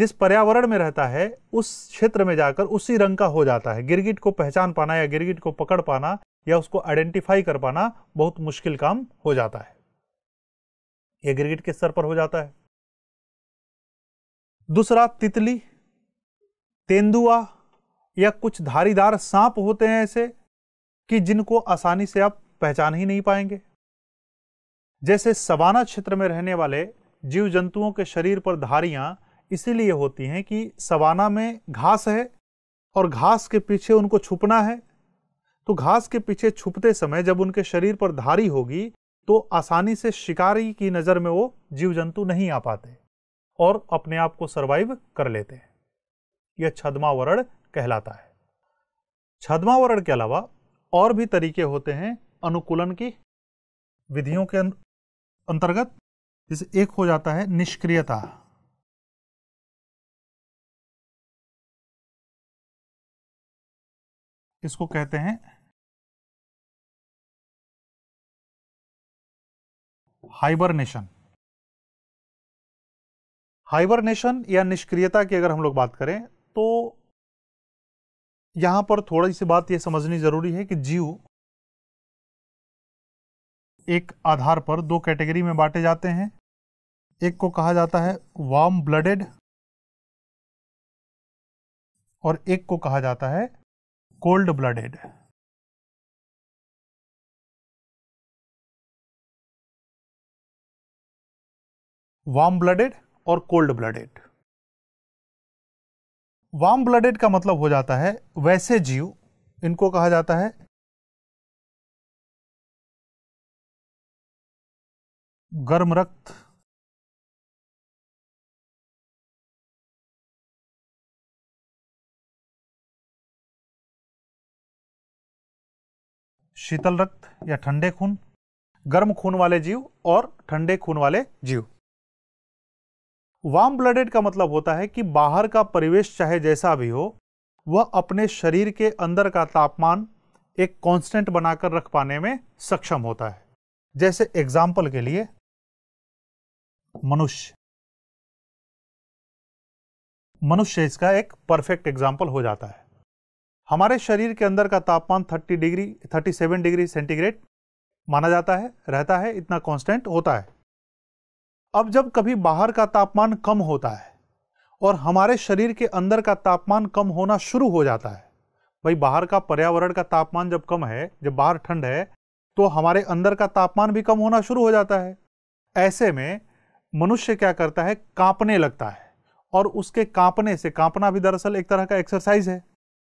जिस पर्यावरण में रहता है उस क्षेत्र में जाकर उसी रंग का हो जाता है गिरगिट को पहचान पाना या गिरगिट को पकड़ पाना या उसको आइडेंटिफाई कर पाना बहुत मुश्किल काम हो जाता है यह गिरगिट किस स्तर पर हो जाता है दूसरा तितली तेंदुआ या कुछ धारीदार सांप होते हैं ऐसे कि जिनको आसानी से आप पहचान ही नहीं पाएंगे जैसे सवाना क्षेत्र में रहने वाले जीव जंतुओं के शरीर पर धारियां इसीलिए होती हैं कि सवाना में घास है और घास के पीछे उनको छुपना है तो घास के पीछे छुपते समय जब उनके शरीर पर धारी होगी तो आसानी से शिकारी की नज़र में वो जीव जंतु नहीं आ पाते और अपने आप को सर्वाइव कर लेते हैं यह छदमावरण कहलाता है छदमावरण के अलावा और भी तरीके होते हैं अनुकूलन की विधियों के अं-, अंतर्गत जैसे एक हो जाता है निष्क्रियता इसको कहते हैं हाइबरनेशन हाइबरनेशन या निष्क्रियता की अगर हम लोग बात करें तो यहां पर थोड़ी सी बात यह समझनी जरूरी है कि जीव एक आधार पर दो कैटेगरी में बांटे जाते हैं एक को कहा जाता है वार्म ब्लडेड और एक को कहा जाता है कोल्ड ब्लडेड वार्म ब्लडेड और कोल्ड ब्लडेड वार्म ब्लडेड का मतलब हो जाता है वैसे जीव इनको कहा जाता है गर्म रक्त शीतल रक्त या ठंडे खून गर्म खून वाले जीव और ठंडे खून वाले जीव वार्म ब्लडेड का मतलब होता है कि बाहर का परिवेश चाहे जैसा भी हो वह अपने शरीर के अंदर का तापमान एक कांस्टेंट बनाकर रख पाने में सक्षम होता है जैसे एग्जाम्पल के लिए मनुष्य मनुष्य इसका एक परफेक्ट एग्जाम्पल हो जाता है हमारे शरीर के अंदर का तापमान 30 डिग्री 37 डिग्री सेंटीग्रेड माना जाता है रहता है इतना कांस्टेंट होता है अब जब कभी बाहर का तापमान कम होता है और हमारे शरीर के अंदर का तापमान कम होना शुरू हो जाता है भाई बाहर का पर्यावरण का तापमान जब कम है जब बाहर ठंड है तो हमारे अंदर का तापमान भी कम होना शुरू हो जाता है ऐसे में मनुष्य क्या करता है कांपने लगता है और उसके कांपने से कांपना भी दरअसल एक तरह का एक्सरसाइज है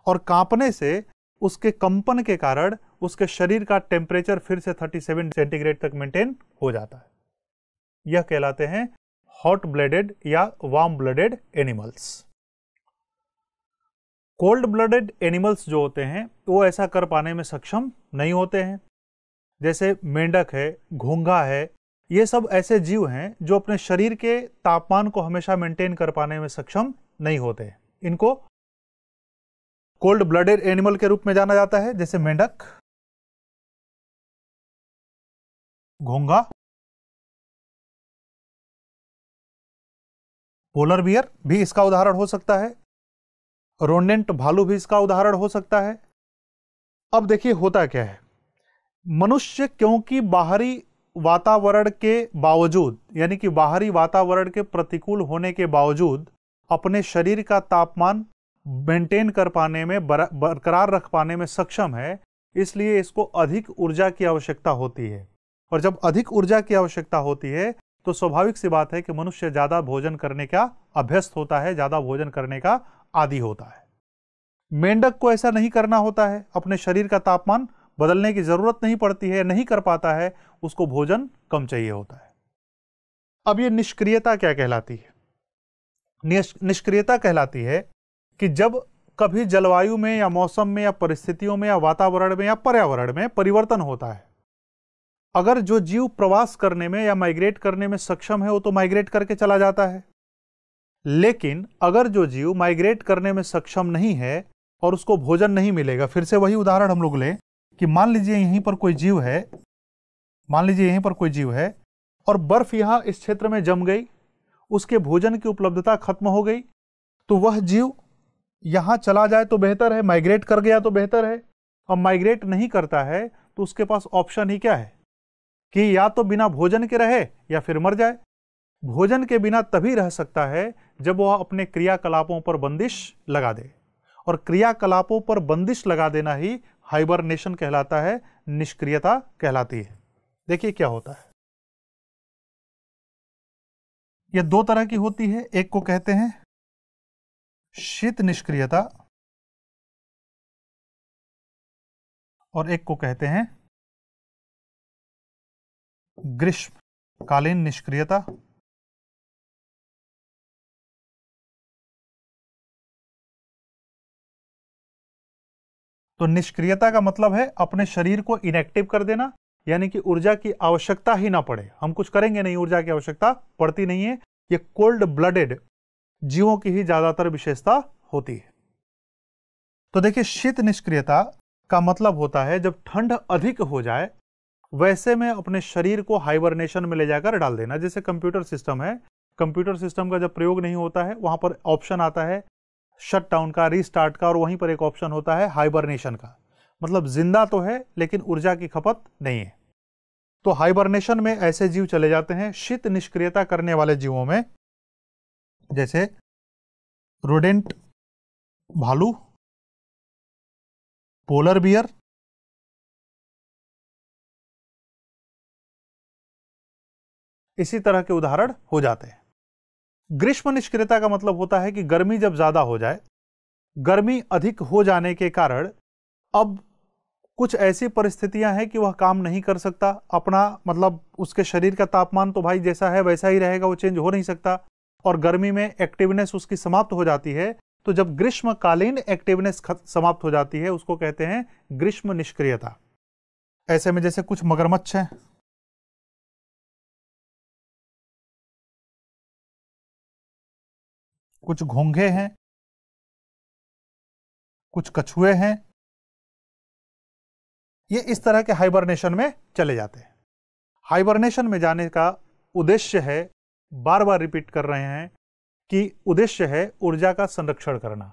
और कांपने से उसके कंपन के कारण उसके शरीर का टेम्परेचर फिर से 37 सेंटीग्रेड तक मेंटेन हो जाता है यह कहलाते हैं हॉट ब्लडेड या warm blooded animals cold blooded animals जो होते हैं वो ऐसा कर पाने में सक्षम नहीं होते हैं जैसे मेंढक है घोंघा है ये सब ऐसे जीव हैं जो अपने शरीर के तापमान को हमेशा मेंटेन कर पाने में सक्षम नहीं होते इनको कोल्ड ब्लडेड एनिमल के रूप में जाना जाता है जैसे मेंढक घोंघा पोलर बियर भी इसका उदाहरण हो सकता है रोनेंट भालू भी इसका उदाहरण हो सकता है अब देखिए होता क्या है मनुष्य क्योंकि बाहरी वातावरण के बावजूद यानी कि बाहरी वातावरण के प्रतिकूल होने के बावजूद अपने शरीर का तापमान मेंटेन कर पाने में बरकरार रख पाने में सक्षम है इसलिए इसको अधिक ऊर्जा की आवश्यकता होती है और जब अधिक ऊर्जा की आवश्यकता होती है तो स्वाभाविक सी बात है कि मनुष्य ज़्यादा भोजन करने का अभ्यस्त होता है ज़्यादा भोजन करने का आदि होता है मेंढक को ऐसा नहीं करना होता है अपने शरीर का तापमान बदलने की ज़रूरत नहीं पड़ती है नहीं कर पाता है उसको भोजन कम चाहिए होता है अब ये निष्क्रियता क्या कहलाती है निष्क्रियता कहलाती है कि जब कभी जलवायु में या मौसम में या परिस्थितियों में या वातावरण में या पर्यावरण में परिवर्तन होता है अगर जो जीव प्रवास करने में या माइग्रेट करने में सक्षम है वो तो माइग्रेट करके चला जाता है लेकिन अगर जो जीव माइग्रेट करने में सक्षम नहीं है और उसको भोजन नहीं मिलेगा फिर से वही उदाहरण हम लोग लें कि मान लीजिए यहीं पर कोई जीव है मान लीजिए यहीं पर कोई जीव है और बर्फ यहाँ इस क्षेत्र में जम गई उसके भोजन की उपलब्धता खत्म हो गई तो वह जीव यहाँ चला जाए तो बेहतर है माइग्रेट कर गया तो बेहतर है और माइग्रेट नहीं करता है तो उसके पास ऑप्शन ही क्या है कि या तो बिना भोजन के रहे या फिर मर जाए भोजन के बिना तभी रह सकता है जब वह अपने क्रियाकलापों पर बंदिश लगा दे और क्रियाकलापों पर बंदिश लगा देना ही हाइबरनेशन कहलाता है निष्क्रियता कहलाती है देखिए क्या होता है यह दो तरह की होती है एक को कहते हैं शीत निष्क्रियता और एक को कहते हैं ग्रीष्मकालीन निष्क्रियता तो निष्क्रियता का मतलब है अपने शरीर को इनएक्टिव कर देना यानी कि ऊर्जा की आवश्यकता ही ना पड़े हम कुछ करेंगे नहीं ऊर्जा की आवश्यकता पड़ती नहीं है ये कोल्ड ब्लडेड जीवों की ही ज्यादातर विशेषता होती है तो देखिए शीत निष्क्रियता का मतलब होता है जब ठंड अधिक हो जाए वैसे में अपने शरीर को हाइबरनेशन में ले जाकर डाल देना जैसे कंप्यूटर सिस्टम है कंप्यूटर सिस्टम का जब प्रयोग नहीं होता है वहां पर ऑप्शन आता है शट डाउन का रीस्टार्ट का और वहीं पर एक ऑप्शन होता है हाइबरनेशन का मतलब जिंदा तो है लेकिन ऊर्जा की खपत नहीं है तो हाइबरनेशन में ऐसे जीव चले जाते हैं शीत निष्क्रियता करने वाले जीवों में जैसे रोडेंट भालू पोलर बियर इसी तरह के उदाहरण हो जाते हैं ग्रीष्म निष्क्रियता का मतलब होता है कि गर्मी जब ज़्यादा हो जाए गर्मी अधिक हो जाने के कारण अब कुछ ऐसी परिस्थितियां हैं कि वह काम नहीं कर सकता अपना मतलब उसके शरीर का तापमान तो भाई जैसा है वैसा ही रहेगा वो चेंज हो नहीं सकता और गर्मी में एक्टिवनेस उसकी समाप्त हो जाती है तो जब ग्रीष्मकालीन एक्टिवनेस समाप्त हो जाती है उसको कहते हैं ग्रीष्म निष्क्रियता ऐसे में जैसे कुछ मगरमच्छ हैं कुछ घोंघे हैं कुछ कछुए हैं ये इस तरह के हाइबरनेशन में चले जाते हैं हाइबरनेशन में जाने का उद्देश्य है बार बार रिपीट कर रहे हैं कि उद्देश्य है ऊर्जा का संरक्षण करना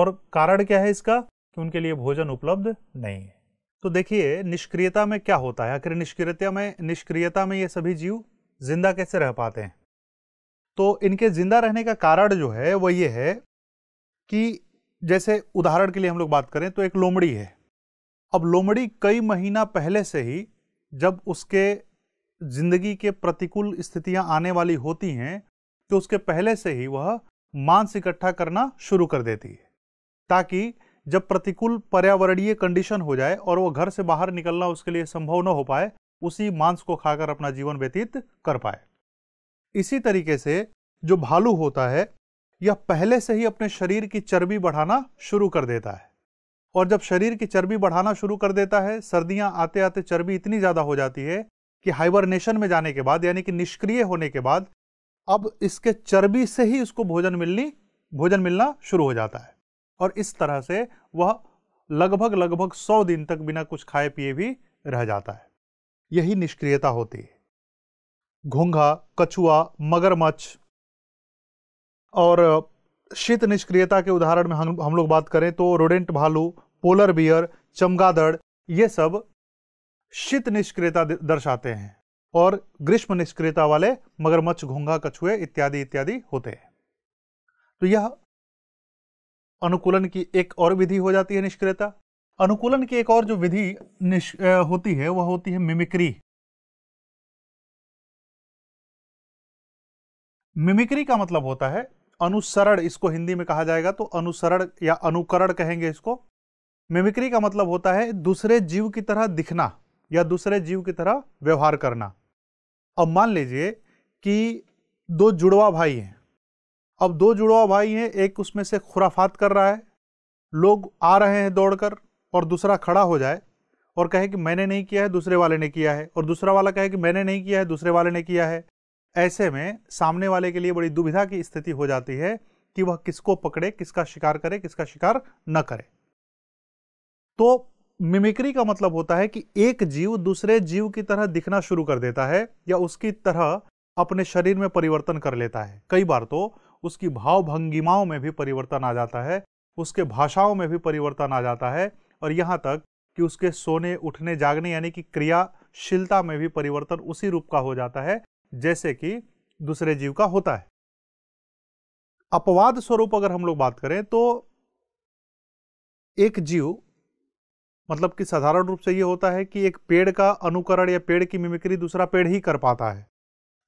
और कारण क्या है इसका कि उनके लिए भोजन उपलब्ध नहीं है तो देखिए निष्क्रियता में क्या होता है आखिर निष्क्रियता में निष्क्रियता में ये सभी जीव जिंदा कैसे रह पाते हैं तो इनके ज़िंदा रहने का कारण जो है वह ये है कि जैसे उदाहरण के लिए हम लोग बात करें तो एक लोमड़ी है अब लोमड़ी कई महीना पहले से ही जब उसके ज़िंदगी के प्रतिकूल स्थितियां आने वाली होती हैं तो उसके पहले से ही वह मांस इकट्ठा करना शुरू कर देती है ताकि जब प्रतिकूल पर्यावरणीय कंडीशन हो जाए और वह घर से बाहर निकलना उसके लिए संभव न हो पाए उसी मांस को खाकर अपना जीवन व्यतीत कर पाए इसी तरीके से जो भालू होता है यह पहले से ही अपने शरीर की चर्बी बढ़ाना शुरू कर देता है और जब शरीर की चर्बी बढ़ाना शुरू कर देता है सर्दियां आते आते चर्बी इतनी ज़्यादा हो जाती है कि हाइबरनेशन में जाने के बाद यानी कि निष्क्रिय होने के बाद अब इसके चर्बी से ही उसको भोजन मिलनी भोजन मिलना शुरू हो जाता है और इस तरह से वह लगभग लगभग सौ दिन तक बिना कुछ खाए पिए भी रह जाता है यही निष्क्रियता होती है घोंघा कछुआ मगरमच्छ और शीत निष्क्रियता के उदाहरण में हम हम लोग बात करें तो रोडेंट भालू पोलर बियर चमगादड़ ये सब शीत निष्क्रियता दर्शाते हैं और ग्रीष्म निष्क्रियता वाले मगरमच्छ घोंघा कछुए इत्यादि इत्यादि होते हैं तो यह अनुकूलन की एक और विधि हो जाती है निष्क्रियता अनुकूलन की एक और जो विधि होती है वह होती है मिमिक्री मिमिक्री का मतलब होता है अनुसरण इसको हिंदी में कहा जाएगा तो अनुसरण या अनुकरण कहेंगे इसको मिमिक्री का मतलब होता है दूसरे जीव की तरह दिखना या दूसरे जीव की तरह व्यवहार करना अब मान लीजिए कि दो जुड़वा भाई हैं अब दो जुड़वा भाई हैं एक उसमें से खुराफात कर रहा है लोग आ रहे हैं दौड़कर और दूसरा खड़ा हो जाए और कहे कि मैंने नहीं किया है दूसरे वाले ने किया है और दूसरा वाला कहे कि मैंने नहीं किया है दूसरे वाले ने किया है ऐसे में सामने वाले के लिए बड़ी दुविधा की स्थिति हो जाती है कि वह किसको पकड़े किसका शिकार करे किसका शिकार न करे तो मिमिक्री का मतलब होता है कि एक जीव दूसरे जीव की तरह दिखना शुरू कर देता है या उसकी तरह अपने शरीर में परिवर्तन कर लेता है कई बार तो उसकी भाव भंगिमाओं में भी परिवर्तन आ जाता है उसके भाषाओं में भी परिवर्तन आ जाता है और यहाँ तक कि उसके सोने उठने जागने यानी कि क्रियाशीलता में भी परिवर्तन उसी रूप का हो जाता है जैसे कि दूसरे जीव का होता है अपवाद स्वरूप अगर हम लोग बात करें तो एक जीव मतलब कि साधारण रूप से यह होता है कि एक पेड़ का अनुकरण या पेड़ की मिमिक्री दूसरा पेड़ ही कर पाता है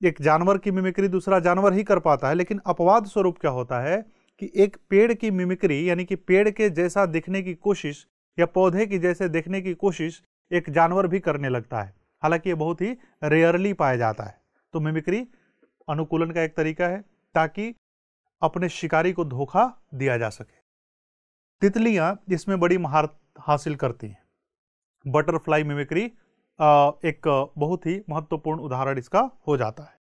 एक जानवर की मिमिक्री दूसरा जानवर ही कर पाता है लेकिन अपवाद स्वरूप क्या होता है कि एक पेड़ की मिमिक्री यानी कि पेड़ के जैसा दिखने की कोशिश या पौधे की जैसे देखने की कोशिश एक जानवर भी करने लगता है हालांकि ये बहुत ही रेयरली पाया जाता है तो मिमिक्री अनुकूलन का एक तरीका है ताकि अपने शिकारी को धोखा दिया जा सके तितलियां इसमें बड़ी महारत हासिल करती हैं बटरफ्लाई मिमिक्री एक बहुत ही महत्वपूर्ण उदाहरण इसका हो जाता है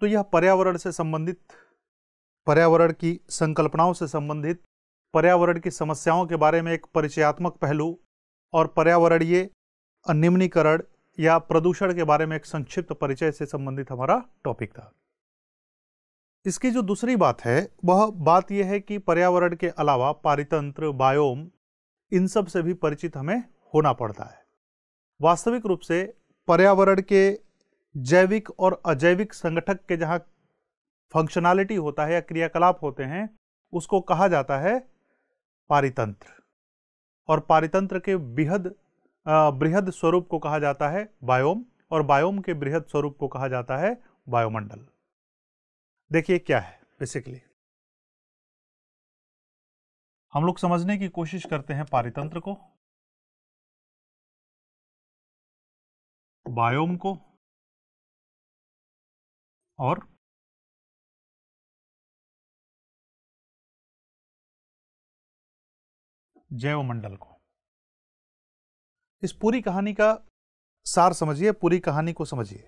तो यह पर्यावरण से संबंधित पर्यावरण की संकल्पनाओं से संबंधित पर्यावरण की समस्याओं के बारे में एक परिचयात्मक पहलू और पर्यावरणीय निम्नीकरण या प्रदूषण के बारे में एक संक्षिप्त परिचय से संबंधित हमारा टॉपिक था इसकी जो दूसरी बात है वह बात यह है कि पर्यावरण के अलावा पारितंत्र बायोम इन सब से भी परिचित हमें होना पड़ता है वास्तविक रूप से पर्यावरण के जैविक और अजैविक संगठक के जहां फंक्शनैलिटी होता है या क्रियाकलाप होते हैं उसको कहा जाता है पारितंत्र और पारितंत्र के बेहद बृहद स्वरूप को कहा जाता है बायोम और बायोम के बृहद स्वरूप को कहा जाता है वायुमंडल देखिए क्या है बेसिकली हम लोग समझने की कोशिश करते हैं पारितंत्र को बायोम को और जैवमंडल को इस पूरी कहानी का सार समझिए पूरी कहानी को समझिए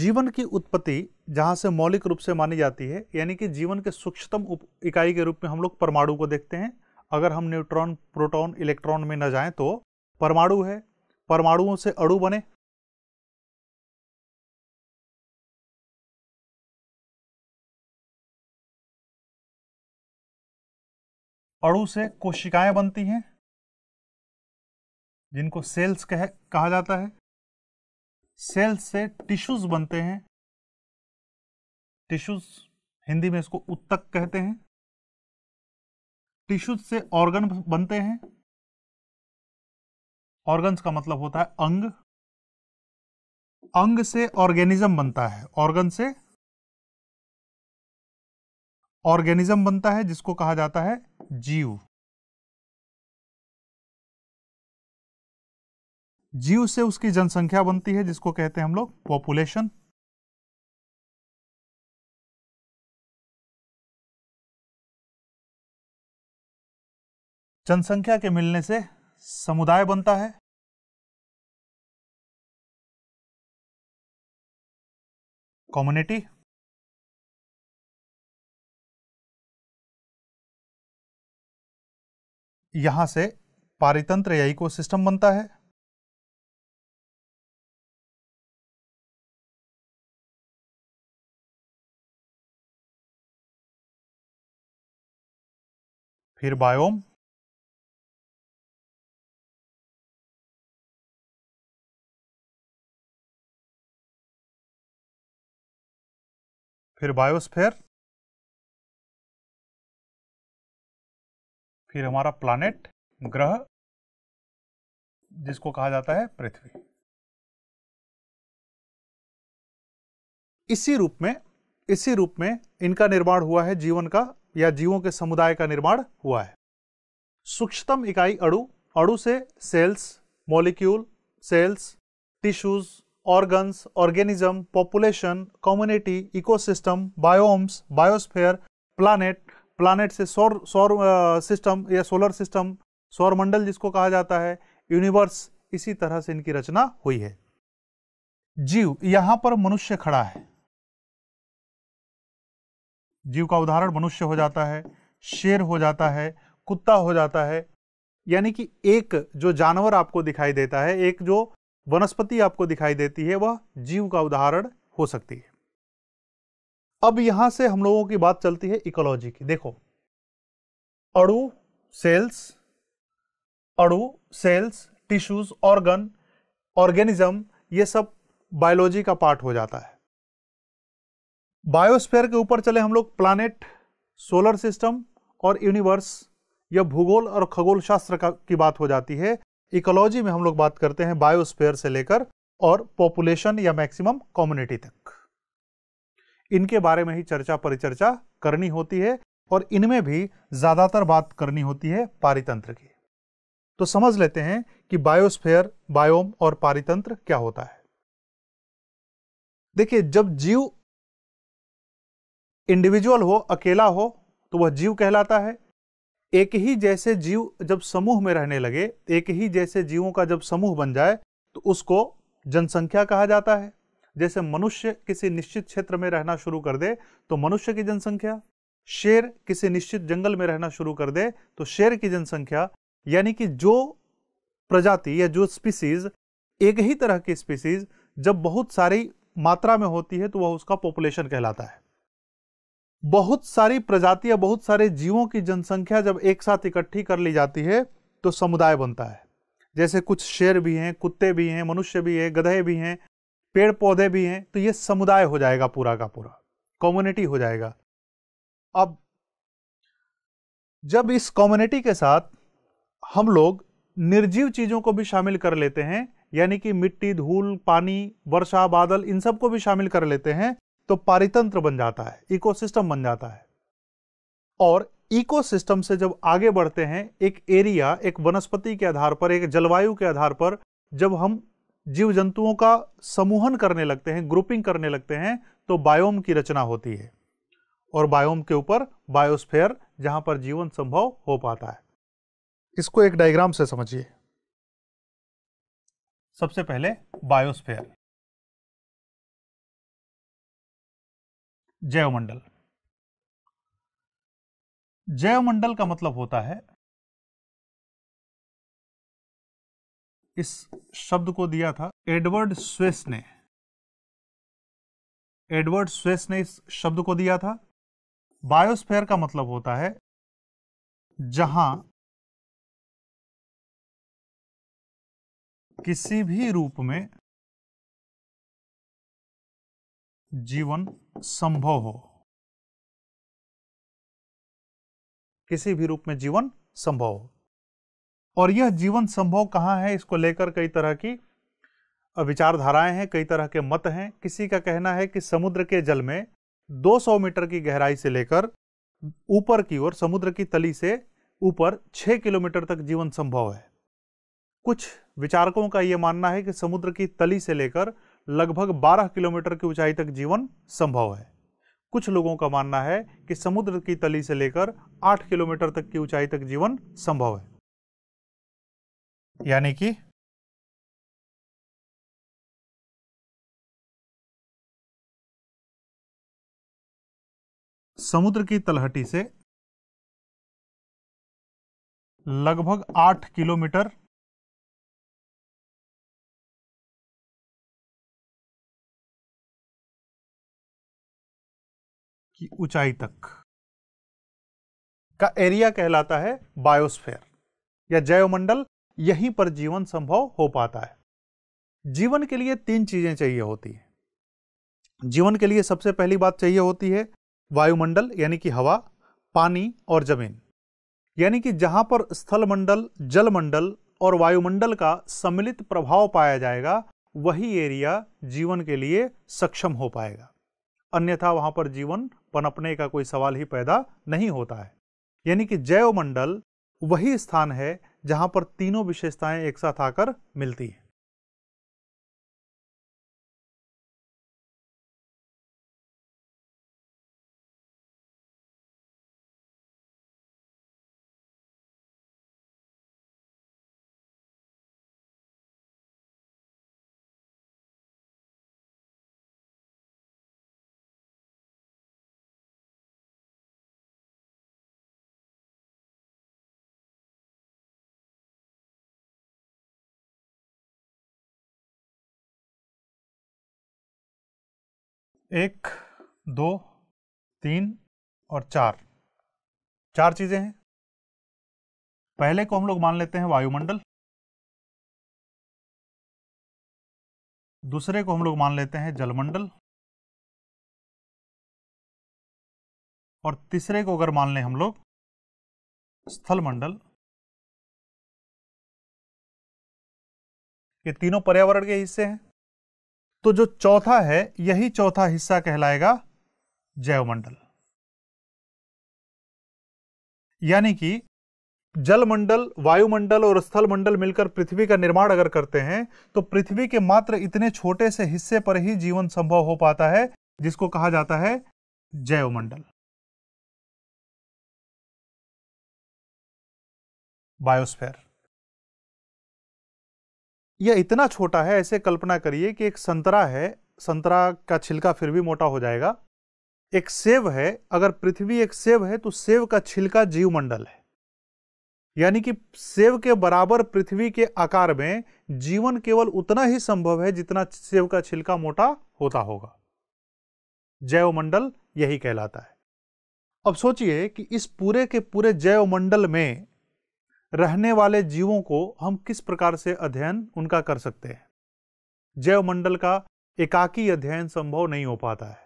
जीवन की उत्पत्ति जहां से मौलिक रूप से मानी जाती है यानी कि जीवन के सूक्ष्मतम इकाई के रूप में हम लोग परमाणु को देखते हैं अगर हम न्यूट्रॉन प्रोटॉन इलेक्ट्रॉन में न जाएं तो परमाणु है परमाणुओं से अणु बने अणु से कोशिकाएं बनती हैं जिनको सेल्स कह कहा जाता है सेल्स से टिश्यूज बनते हैं टिश्यूज हिंदी में इसको उत्तक कहते हैं टिश्यूज से ऑर्गन बनते हैं ऑर्गन्स का मतलब होता है अंग अंग से ऑर्गेनिज्म बनता है ऑर्गन से ऑर्गेनिज्म बनता है जिसको कहा जाता है जीव जीव से उसकी जनसंख्या बनती है जिसको कहते हैं हम लोग पॉपुलेशन जनसंख्या के मिलने से समुदाय बनता है कम्युनिटी यहां से पारितंत्र या इकोसिस्टम बनता है फिर बायोम फिर बायोस्फेयर फिर हमारा प्लानेट ग्रह जिसको कहा जाता है पृथ्वी इसी रूप में इसी रूप में इनका निर्माण हुआ है जीवन का या जीवों के समुदाय का निर्माण हुआ है सूक्ष्मतम इकाई अणु अणु से cells molecule cells tissues organs organism population community ecosystem biomes biosphere planet planet से सौर सौर सिस्टम या सोलर सिस्टम सौर मंडल जिसको कहा जाता है यूनिवर्स इसी तरह से इनकी रचना हुई है जीव यहां पर मनुष्य खड़ा है जीव का उदाहरण मनुष्य हो जाता है शेर हो जाता है कुत्ता हो जाता है यानी कि एक जो जानवर आपको दिखाई देता है एक जो वनस्पति आपको दिखाई देती है वह जीव का उदाहरण हो सकती है अब यहां से हम लोगों की बात चलती है इकोलॉजी की देखो अड़ु सेल्स अड़ु सेल्स टिश्यूज ऑर्गन ऑर्गेनिज्म ये सब बायोलॉजी का पार्ट हो जाता है बायोस्फेयर के ऊपर चले हम लोग प्लानेट सोलर सिस्टम और यूनिवर्स यह भूगोल और खगोल शास्त्र का की बात हो जाती है इकोलॉजी में हम लोग बात करते हैं बायोस्फेयर से लेकर और पॉपुलेशन या मैक्सिमम कम्युनिटी तक इनके बारे में ही चर्चा परिचर्चा करनी होती है और इनमें भी ज़्यादातर बात करनी होती है पारितंत्र की तो समझ लेते हैं कि बायोस्फेयर बायोम और पारितंत्र क्या होता है देखिए जब जीव इंडिविजुअल हो अकेला हो तो वह जीव कहलाता है एक ही जैसे जीव जब समूह में रहने लगे एक ही जैसे जीवों का जब समूह बन जाए तो उसको जनसंख्या कहा जाता है जैसे मनुष्य किसी निश्चित क्षेत्र में रहना शुरू कर दे तो मनुष्य की जनसंख्या शेर किसी निश्चित जंगल में रहना शुरू कर दे तो शेर की जनसंख्या यानी कि जो प्रजाति या जो स्पीसीज एक ही तरह की स्पीसीज जब बहुत सारी मात्रा में होती है तो वह उसका पॉपुलेशन कहलाता है बहुत सारी प्रजातियां बहुत सारे जीवों की जनसंख्या जब एक साथ इकट्ठी कर ली जाती है तो समुदाय बनता है जैसे कुछ शेर भी हैं कुत्ते भी हैं मनुष्य भी हैं गधे भी हैं पेड़ पौधे भी हैं तो ये समुदाय हो जाएगा पूरा का पूरा कम्युनिटी हो जाएगा अब जब इस कम्युनिटी के साथ हम लोग निर्जीव चीज़ों को भी शामिल कर लेते हैं यानी कि मिट्टी धूल पानी वर्षा बादल इन सब को भी शामिल कर लेते हैं तो पारितंत्र बन जाता है इकोसिस्टम बन जाता है और इकोसिस्टम से जब आगे बढ़ते हैं एक एरिया एक वनस्पति के आधार पर एक जलवायु के आधार पर जब हम जीव जंतुओं का समूहन करने लगते हैं ग्रुपिंग करने लगते हैं तो बायोम की रचना होती है और बायोम के ऊपर बायोस्फेयर जहां पर जीवन संभव हो पाता है इसको एक डायग्राम से समझिए सबसे पहले बायोस्फेयर जैवमंडल जैवमंडल का मतलब होता है इस शब्द को दिया था एडवर्ड स्वेस ने एडवर्ड स्वेस ने इस शब्द को दिया था बायोस्फेयर का मतलब होता है जहां किसी भी रूप में जीवन संभव हो किसी भी रूप में जीवन संभव हो और यह जीवन संभव कहां है इसको लेकर कई तरह की विचारधाराएं हैं कई तरह के मत हैं किसी का कहना है कि समुद्र के जल में 200 मीटर की गहराई से लेकर ऊपर की ओर समुद्र की तली से ऊपर 6 किलोमीटर तक जीवन संभव है कुछ विचारकों का यह मानना है कि समुद्र की तली से लेकर लगभग 12 किलोमीटर की ऊंचाई तक जीवन संभव है कुछ लोगों का मानना है कि समुद्र की तली से लेकर 8 किलोमीटर तक की ऊंचाई तक जीवन संभव है यानी कि समुद्र की तलहटी से लगभग 8 किलोमीटर की ऊंचाई तक का एरिया कहलाता है बायोस्फेयर या जैवमंडल यहीं पर जीवन संभव हो पाता है जीवन के लिए तीन चीजें चाहिए होती हैं जीवन के लिए सबसे पहली बात चाहिए होती है वायुमंडल यानी कि हवा पानी और जमीन यानी कि जहां पर स्थलमंडल जलमंडल और वायुमंडल का सम्मिलित प्रभाव पाया जाएगा वही एरिया जीवन के लिए सक्षम हो पाएगा अन्यथा वहां पर जीवन पनपने का कोई सवाल ही पैदा नहीं होता है यानी कि जैव मंडल वही स्थान है जहां पर तीनों विशेषताएं एक साथ आकर मिलती हैं एक दो तीन और चार चार चीज़ें हैं पहले को हम लोग मान लेते हैं वायुमंडल दूसरे को हम लोग मान लेते हैं जलमंडल और तीसरे को अगर मान लें हम लोग स्थलमंडल ये तीनों पर्यावरण के हिस्से हैं तो जो चौथा है यही चौथा हिस्सा कहलाएगा जैवमंडल यानी कि जलमंडल वायुमंडल और स्थल मंडल मिलकर पृथ्वी का निर्माण अगर करते हैं तो पृथ्वी के मात्र इतने छोटे से हिस्से पर ही जीवन संभव हो पाता है जिसको कहा जाता है जैवमंडल बायोस्फेयर यह इतना छोटा है ऐसे कल्पना करिए कि एक संतरा है संतरा का छिलका फिर भी मोटा हो जाएगा एक सेब है अगर पृथ्वी एक सेब है तो सेब का छिलका जीव मंडल है यानी कि सेब के बराबर पृथ्वी के आकार में जीवन केवल उतना ही संभव है जितना सेब का छिलका मोटा होता होगा जैव मंडल यही कहलाता है अब सोचिए कि इस पूरे के पूरे जैव मंडल में रहने वाले जीवों को हम किस प्रकार से अध्ययन उनका कर सकते हैं जैव मंडल का एकाकी अध्ययन संभव नहीं हो पाता है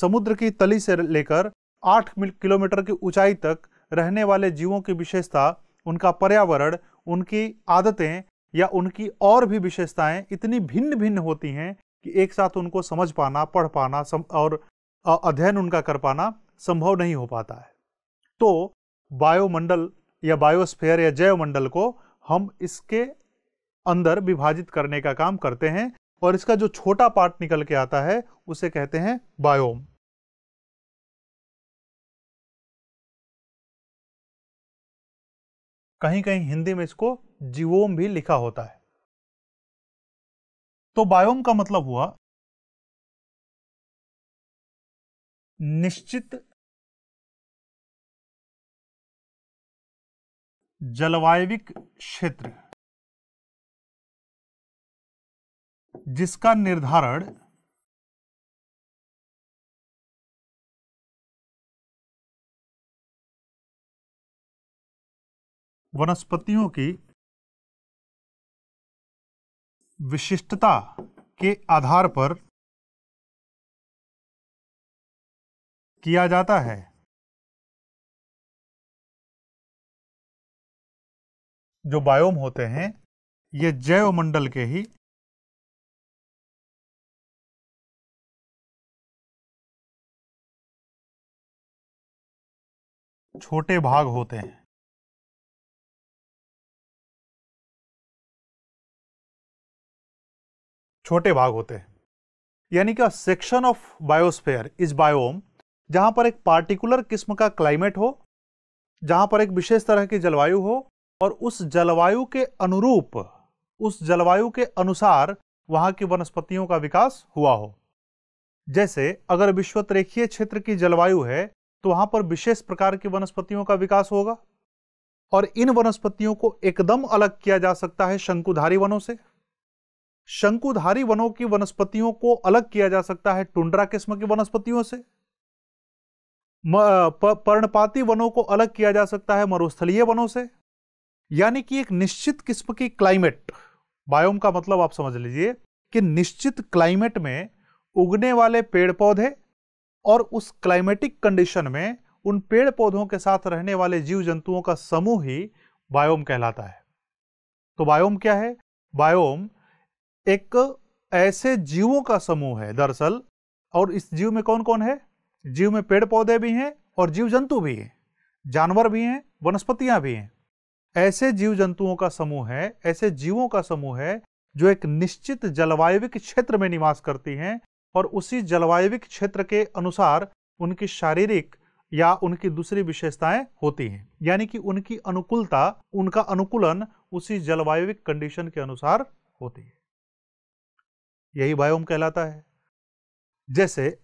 समुद्र की तली से लेकर आठ किलोमीटर की ऊंचाई तक रहने वाले जीवों की विशेषता उनका पर्यावरण उनकी आदतें या उनकी और भी विशेषताएं इतनी भिन्न भिन्न होती हैं कि एक साथ उनको समझ पाना पढ़ पाना सम, और अध्ययन उनका कर पाना संभव नहीं हो पाता है तो बायोमंडल या बायोस्फेयर या जैव मंडल को हम इसके अंदर विभाजित करने का काम करते हैं और इसका जो छोटा पार्ट निकल के आता है उसे कहते हैं बायोम कहीं कहीं हिंदी में इसको जीवोम भी लिखा होता है तो बायोम का मतलब हुआ निश्चित जलवायविक क्षेत्र जिसका निर्धारण वनस्पतियों की विशिष्टता के आधार पर किया जाता है जो बायोम होते हैं ये जैव मंडल के ही छोटे भाग होते हैं छोटे भाग होते हैं यानी कि section of biosphere is biome जहां पर एक पार्टिकुलर किस्म का क्लाइमेट हो जहां पर एक विशेष तरह की जलवायु हो और उस जलवायु के अनुरूप उस जलवायु के अनुसार वहां की वनस्पतियों का विकास हुआ हो जैसे अगर विश्व रेखीय क्षेत्र की जलवायु है तो वहां पर विशेष प्रकार की वनस्पतियों का विकास होगा और इन वनस्पतियों को एकदम अलग किया जा सकता है शंकुधारी वनों से शंकुधारी वनों की वनस्पतियों को अलग किया जा सकता है टुंड्रा किस्म की वनस्पतियों से पर्णपाती वनों को अलग किया जा सकता है मरुस्थलीय वनों से यानी कि एक निश्चित किस्म की क्लाइमेट बायोम का मतलब आप समझ लीजिए कि निश्चित क्लाइमेट में उगने वाले पेड़ पौधे और उस क्लाइमेटिक कंडीशन में उन पेड़ पौधों के साथ रहने वाले जीव जंतुओं का समूह ही बायोम कहलाता है तो बायोम क्या है बायोम एक ऐसे जीवों का समूह है दरअसल और इस जीव में कौन कौन है जीव में पेड़ पौधे भी हैं और जीव जंतु भी हैं जानवर भी हैं वनस्पतियां भी हैं ऐसे जीव जंतुओं का समूह है ऐसे जीवों का समूह है जो एक निश्चित जलवायविक क्षेत्र में निवास करती हैं और उसी जलवायविक क्षेत्र के अनुसार उनकी शारीरिक या उनकी दूसरी विशेषताएं होती हैं यानी कि उनकी अनुकूलता उनका अनुकूलन उसी जलवायविक कंडीशन के अनुसार होती है यही बायोम कहलाता है जैसे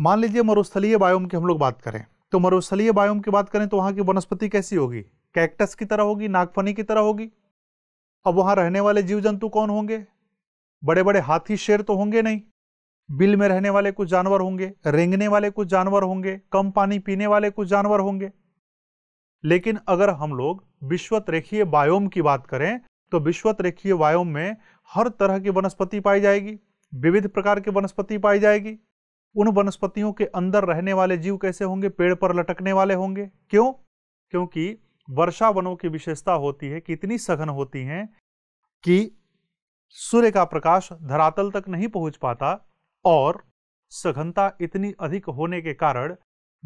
मान लीजिए मरुस्थलीय बायोम की हम लोग बात करें तो मरुस्थलीय बायोम की बात करें तो वहां की वनस्पति कैसी होगी कैक्टस की तरह होगी नागफनी की तरह होगी अब वहां रहने वाले जीव जंतु कौन होंगे बड़े बड़े हाथी शेर तो होंगे नहीं बिल में रहने वाले कुछ जानवर होंगे रेंगने वाले कुछ जानवर होंगे कम पानी पीने वाले कुछ जानवर होंगे लेकिन अगर हम लोग विश्वत रेखीय बायोम की बात करें तो विश्वत रेखीय बायोम में हर तरह की वनस्पति पाई जाएगी विविध प्रकार की वनस्पति पाई जाएगी उन वनस्पतियों के अंदर रहने वाले जीव कैसे होंगे पेड़ पर लटकने वाले होंगे क्यों क्योंकि वर्षा वनों की विशेषता होती है कि इतनी सघन होती हैं कि सूर्य का प्रकाश धरातल तक नहीं पहुंच पाता और सघनता इतनी अधिक होने के कारण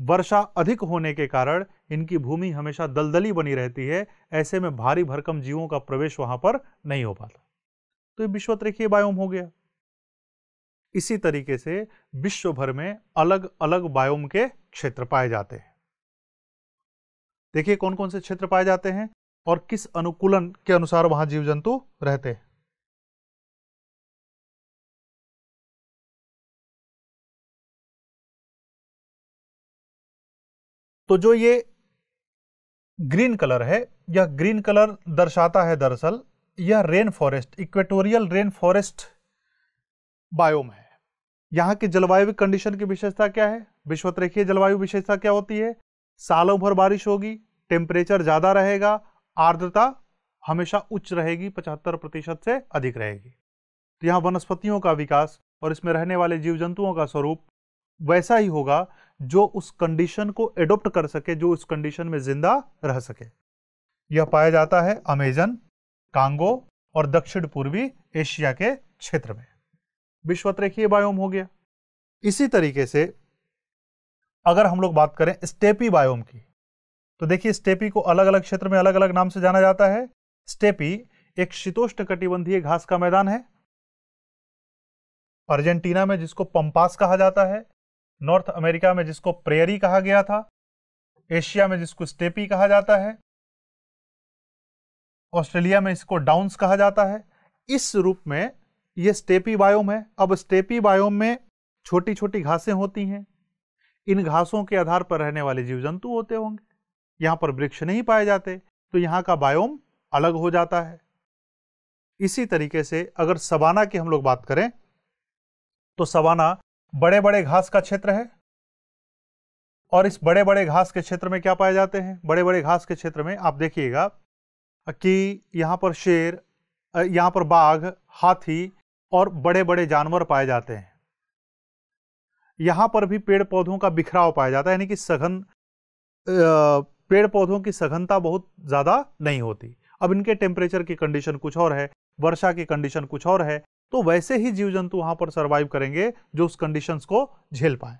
वर्षा अधिक होने के कारण इनकी भूमि हमेशा दलदली बनी रहती है ऐसे में भारी भरकम जीवों का प्रवेश वहां पर नहीं हो पाता तो विश्वत्रेखीय बायोम हो गया इसी तरीके से विश्व भर में अलग अलग बायोम के क्षेत्र पाए जाते हैं देखिए कौन कौन से क्षेत्र पाए जाते हैं और किस अनुकूलन के अनुसार वहां जीव जंतु रहते हैं तो जो ये ग्रीन कलर है यह ग्रीन कलर दर्शाता है दरअसल यह rain forest equatorial rain forest biome है यहाँ की जलवायु कंडीशन की विशेषता क्या है रेखीय जलवायु विशेषता क्या होती है सालों भर बारिश होगी टेम्परेचर ज़्यादा रहेगा आर्द्रता हमेशा उच्च रहेगी पचहत्तर प्रतिशत से अधिक रहेगी तो यहाँ वनस्पतियों का विकास और इसमें रहने वाले जीव जंतुओं का स्वरूप वैसा ही होगा जो उस कंडीशन को एडोप्ट कर सके जो उस कंडीशन में जिंदा रह सके यह पाया जाता है अमेजन कांगो और दक्षिण पूर्वी एशिया के क्षेत्र में विश्व रेखीय बायोम हो गया इसी तरीके से अगर हम लोग बात करें स्टेपी बायोम की तो देखिए स्टेपी को अलग अलग क्षेत्र में अलग अलग नाम से जाना जाता है स्टेपी एक शीतोष्ण कटिबंधीय घास का मैदान है अर्जेंटीना में जिसको पंपास कहा जाता है नॉर्थ अमेरिका में जिसको प्रेयरी कहा गया था एशिया में जिसको स्टेपी कहा जाता है ऑस्ट्रेलिया में इसको डाउन्स कहा जाता है इस रूप में ये स्टेपी बायोम है अब स्टेपी बायोम में छोटी छोटी घासें होती हैं इन घासों के आधार पर रहने वाले जीव जंतु होते होंगे यहां पर वृक्ष नहीं पाए जाते तो यहां का बायोम अलग हो जाता है इसी तरीके से अगर सवाना की हम लोग बात करें तो सवाना बड़े बड़े घास का क्षेत्र है और इस बड़े बड़े घास के क्षेत्र में क्या पाए जाते हैं बड़े बड़े घास के क्षेत्र में आप देखिएगा कि यहां पर शेर यहां पर बाघ हाथी और बड़े बड़े जानवर पाए जाते हैं यहाँ पर भी पेड़ पौधों का बिखराव पाया जाता है यानी कि सघन पेड़ पौधों की सघनता बहुत ज़्यादा नहीं होती अब इनके टेम्परेचर की कंडीशन कुछ और है वर्षा की कंडीशन कुछ और है तो वैसे ही जीव जंतु वहाँ पर सर्वाइव करेंगे जो उस कंडीशंस को झेल पाए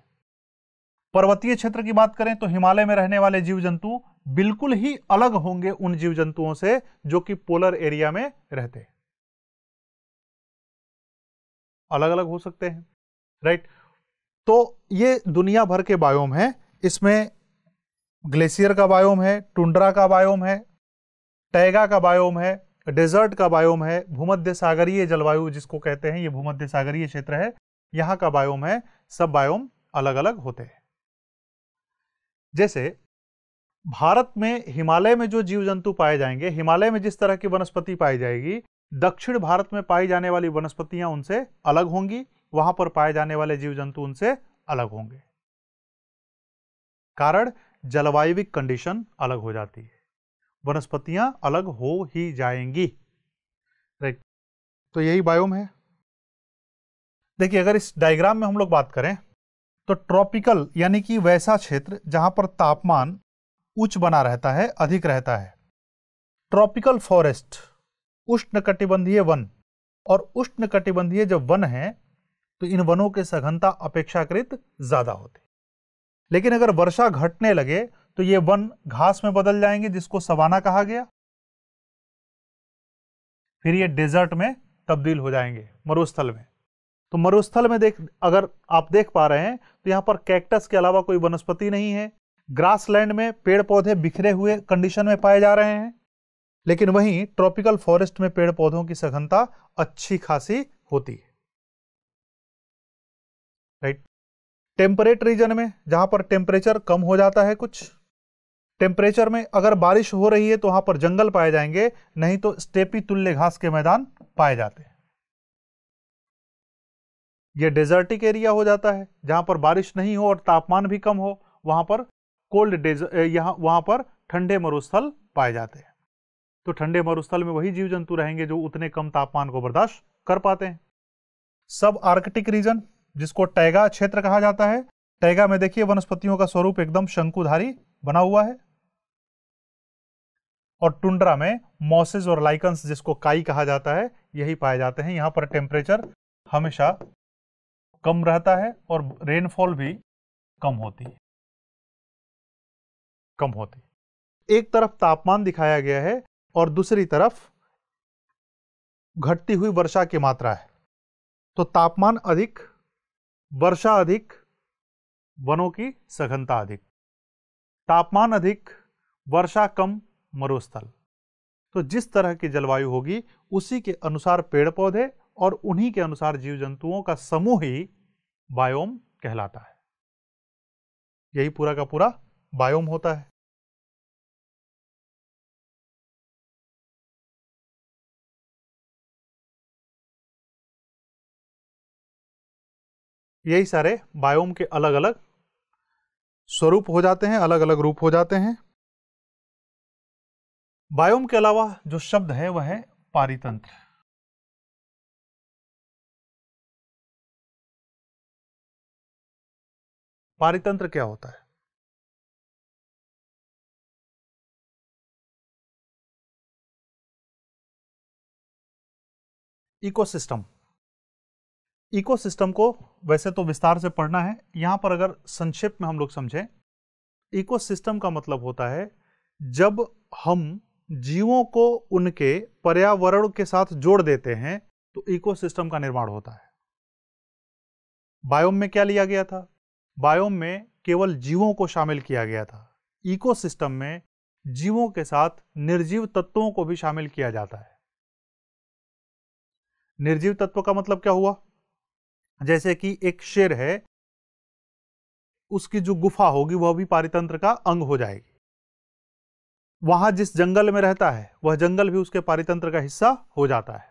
पर्वतीय क्षेत्र की बात करें तो हिमालय में रहने वाले जीव जंतु बिल्कुल ही अलग होंगे उन जीव जंतुओं से जो कि पोलर एरिया में रहते हैं अलग अलग हो सकते हैं राइट right? तो ये दुनिया भर के बायोम हैं इसमें ग्लेशियर का बायोम है टुंड्रा का बायोम है टैगा का बायोम है डेजर्ट का बायोम है भूमध्य सागरीय जलवायु जिसको कहते हैं ये भूमध्य सागरीय क्षेत्र है यहाँ का बायोम है सब बायोम अलग अलग होते हैं जैसे भारत में हिमालय में जो जीव जंतु पाए जाएंगे हिमालय में जिस तरह की वनस्पति पाई जाएगी दक्षिण भारत में पाई जाने वाली वनस्पतियां उनसे अलग होंगी वहां पर पाए जाने वाले जीव जंतु उनसे अलग होंगे कारण जलवायुविक कंडीशन अलग हो जाती है वनस्पतियां अलग हो ही जाएंगी राइट तो यही बायोम है देखिए अगर इस डायग्राम में हम लोग बात करें तो ट्रॉपिकल यानी कि वैसा क्षेत्र जहां पर तापमान उच्च बना रहता है अधिक रहता है ट्रॉपिकल फॉरेस्ट उष्ण कटिबंधीय वन और उष्ण कटिबंधीय जो वन है तो इन वनों की सघनता अपेक्षाकृत ज्यादा होती लेकिन अगर वर्षा घटने लगे तो ये वन घास में बदल जाएंगे जिसको सवाना कहा गया फिर ये डेजर्ट में तब्दील हो जाएंगे मरुस्थल में तो मरुस्थल में देख अगर आप देख पा रहे हैं तो यहां पर कैक्टस के अलावा कोई वनस्पति नहीं है ग्रासलैंड में पेड़ पौधे बिखरे हुए कंडीशन में पाए जा रहे हैं लेकिन वहीं ट्रॉपिकल फॉरेस्ट में पेड़ पौधों की सघनता अच्छी खासी होती है राइट टेम्परेट रीजन में जहां पर टेम्परेचर कम हो जाता है कुछ टेम्परेचर में अगर बारिश हो रही है तो वहां पर जंगल पाए जाएंगे नहीं तो स्टेपी तुल्य घास के मैदान पाए जाते हैं यह डेजर्टिक एरिया हो जाता है जहां पर बारिश नहीं हो और तापमान भी कम हो वहां पर कोल्ड यहां वहां पर ठंडे मरुस्थल पाए जाते हैं तो ठंडे मरुस्थल में वही जीव जंतु रहेंगे जो उतने कम तापमान को बर्दाश्त कर पाते हैं सब आर्कटिक रीजन जिसको टैगा क्षेत्र कहा जाता है टैगा में देखिए वनस्पतियों का स्वरूप एकदम शंकुधारी बना हुआ है और टुंड्रा में मॉसेज और लाइकन्स जिसको काई कहा जाता है यही पाए जाते हैं यहाँ पर टेम्परेचर हमेशा कम रहता है और रेनफॉल भी कम होती है कम होती है एक तरफ तापमान दिखाया गया है और दूसरी तरफ घटती हुई वर्षा की मात्रा है तो तापमान अधिक वर्षा अधिक वनों की सघनता अधिक तापमान अधिक वर्षा कम मरुस्थल तो जिस तरह की जलवायु होगी उसी के अनुसार पेड़ पौधे और उन्हीं के अनुसार जीव जंतुओं का समूह ही बायोम कहलाता है यही पूरा का पूरा बायोम होता है यही सारे बायोम के अलग अलग स्वरूप हो जाते हैं अलग अलग रूप हो जाते हैं बायोम के अलावा जो शब्द है वह है पारितंत्र पारितंत्र क्या होता है इकोसिस्टम इकोसिस्टम को वैसे तो विस्तार से पढ़ना है यहां पर अगर संक्षेप में हम लोग समझें इकोसिस्टम का मतलब होता है जब हम जीवों को उनके पर्यावरण के साथ जोड़ देते हैं तो इकोसिस्टम का निर्माण होता है बायोम में क्या लिया गया था बायोम में केवल जीवों को शामिल किया गया था इकोसिस्टम में जीवों के साथ निर्जीव तत्वों को भी शामिल किया जाता है निर्जीव तत्व का मतलब क्या हुआ जैसे कि एक शेर है उसकी जो गुफा होगी वह भी पारितंत्र का अंग हो जाएगी वहां जिस जंगल में रहता है वह जंगल भी उसके पारितंत्र का हिस्सा हो जाता है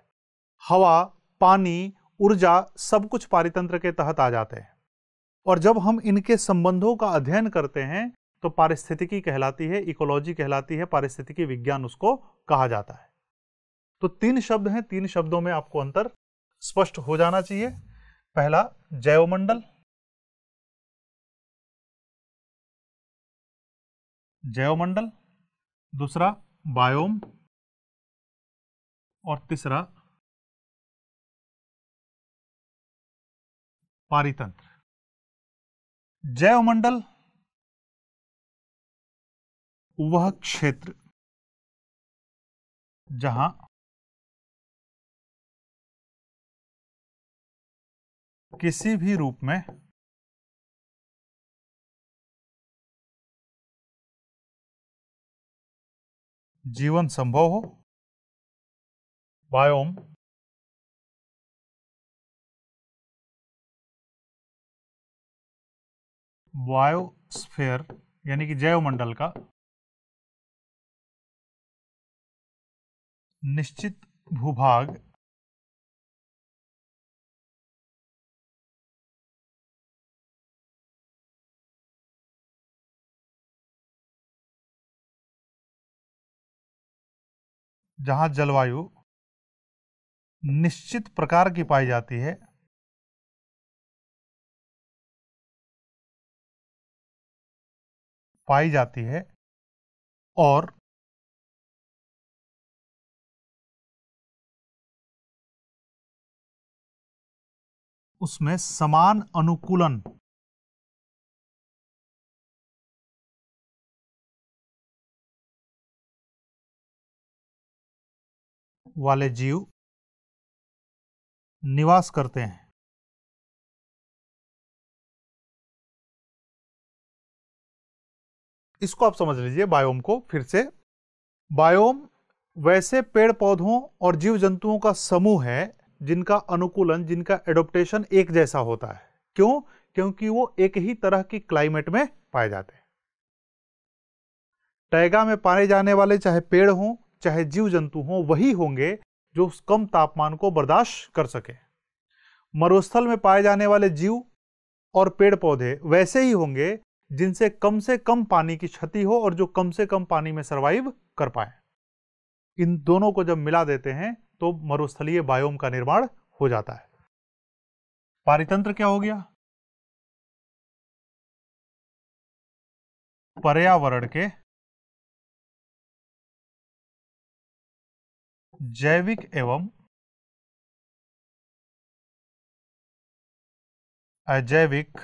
हवा पानी ऊर्जा सब कुछ पारितंत्र के तहत आ जाते हैं और जब हम इनके संबंधों का अध्ययन करते हैं तो पारिस्थितिकी कहलाती है इकोलॉजी कहलाती है पारिस्थितिकी विज्ञान उसको कहा जाता है तो तीन शब्द हैं तीन शब्दों में आपको अंतर स्पष्ट हो जाना चाहिए पहला जैवमंडल जैवमंडल दूसरा बायोम और तीसरा पारितंत्र जैवमंडल वह क्षेत्र जहां किसी भी रूप में जीवन संभव हो बायोम बायोस्फेयर यानी कि जैवमंडल का निश्चित भूभाग जहाँ जलवायु निश्चित प्रकार की पाई जाती है पाई जाती है और उसमें समान अनुकूलन वाले जीव निवास करते हैं इसको आप समझ लीजिए बायोम को फिर से बायोम वैसे पेड़ पौधों और जीव जंतुओं का समूह है जिनका अनुकूलन जिनका एडोप्टेशन एक जैसा होता है क्यों क्योंकि वो एक ही तरह की क्लाइमेट में पाए जाते हैं टैगा में पाए जाने वाले चाहे पेड़ हों चाहे जीव जंतु हों वही होंगे जो उस कम तापमान को बर्दाश्त कर सके मरुस्थल में पाए जाने वाले जीव और पेड़ पौधे वैसे ही होंगे जिनसे कम से कम पानी की क्षति हो और जो कम से कम पानी में सरवाइव कर पाए इन दोनों को जब मिला देते हैं तो मरुस्थलीय बायोम का निर्माण हो जाता है पारितंत्र क्या हो गया पर्यावरण के जैविक एवं अजैविक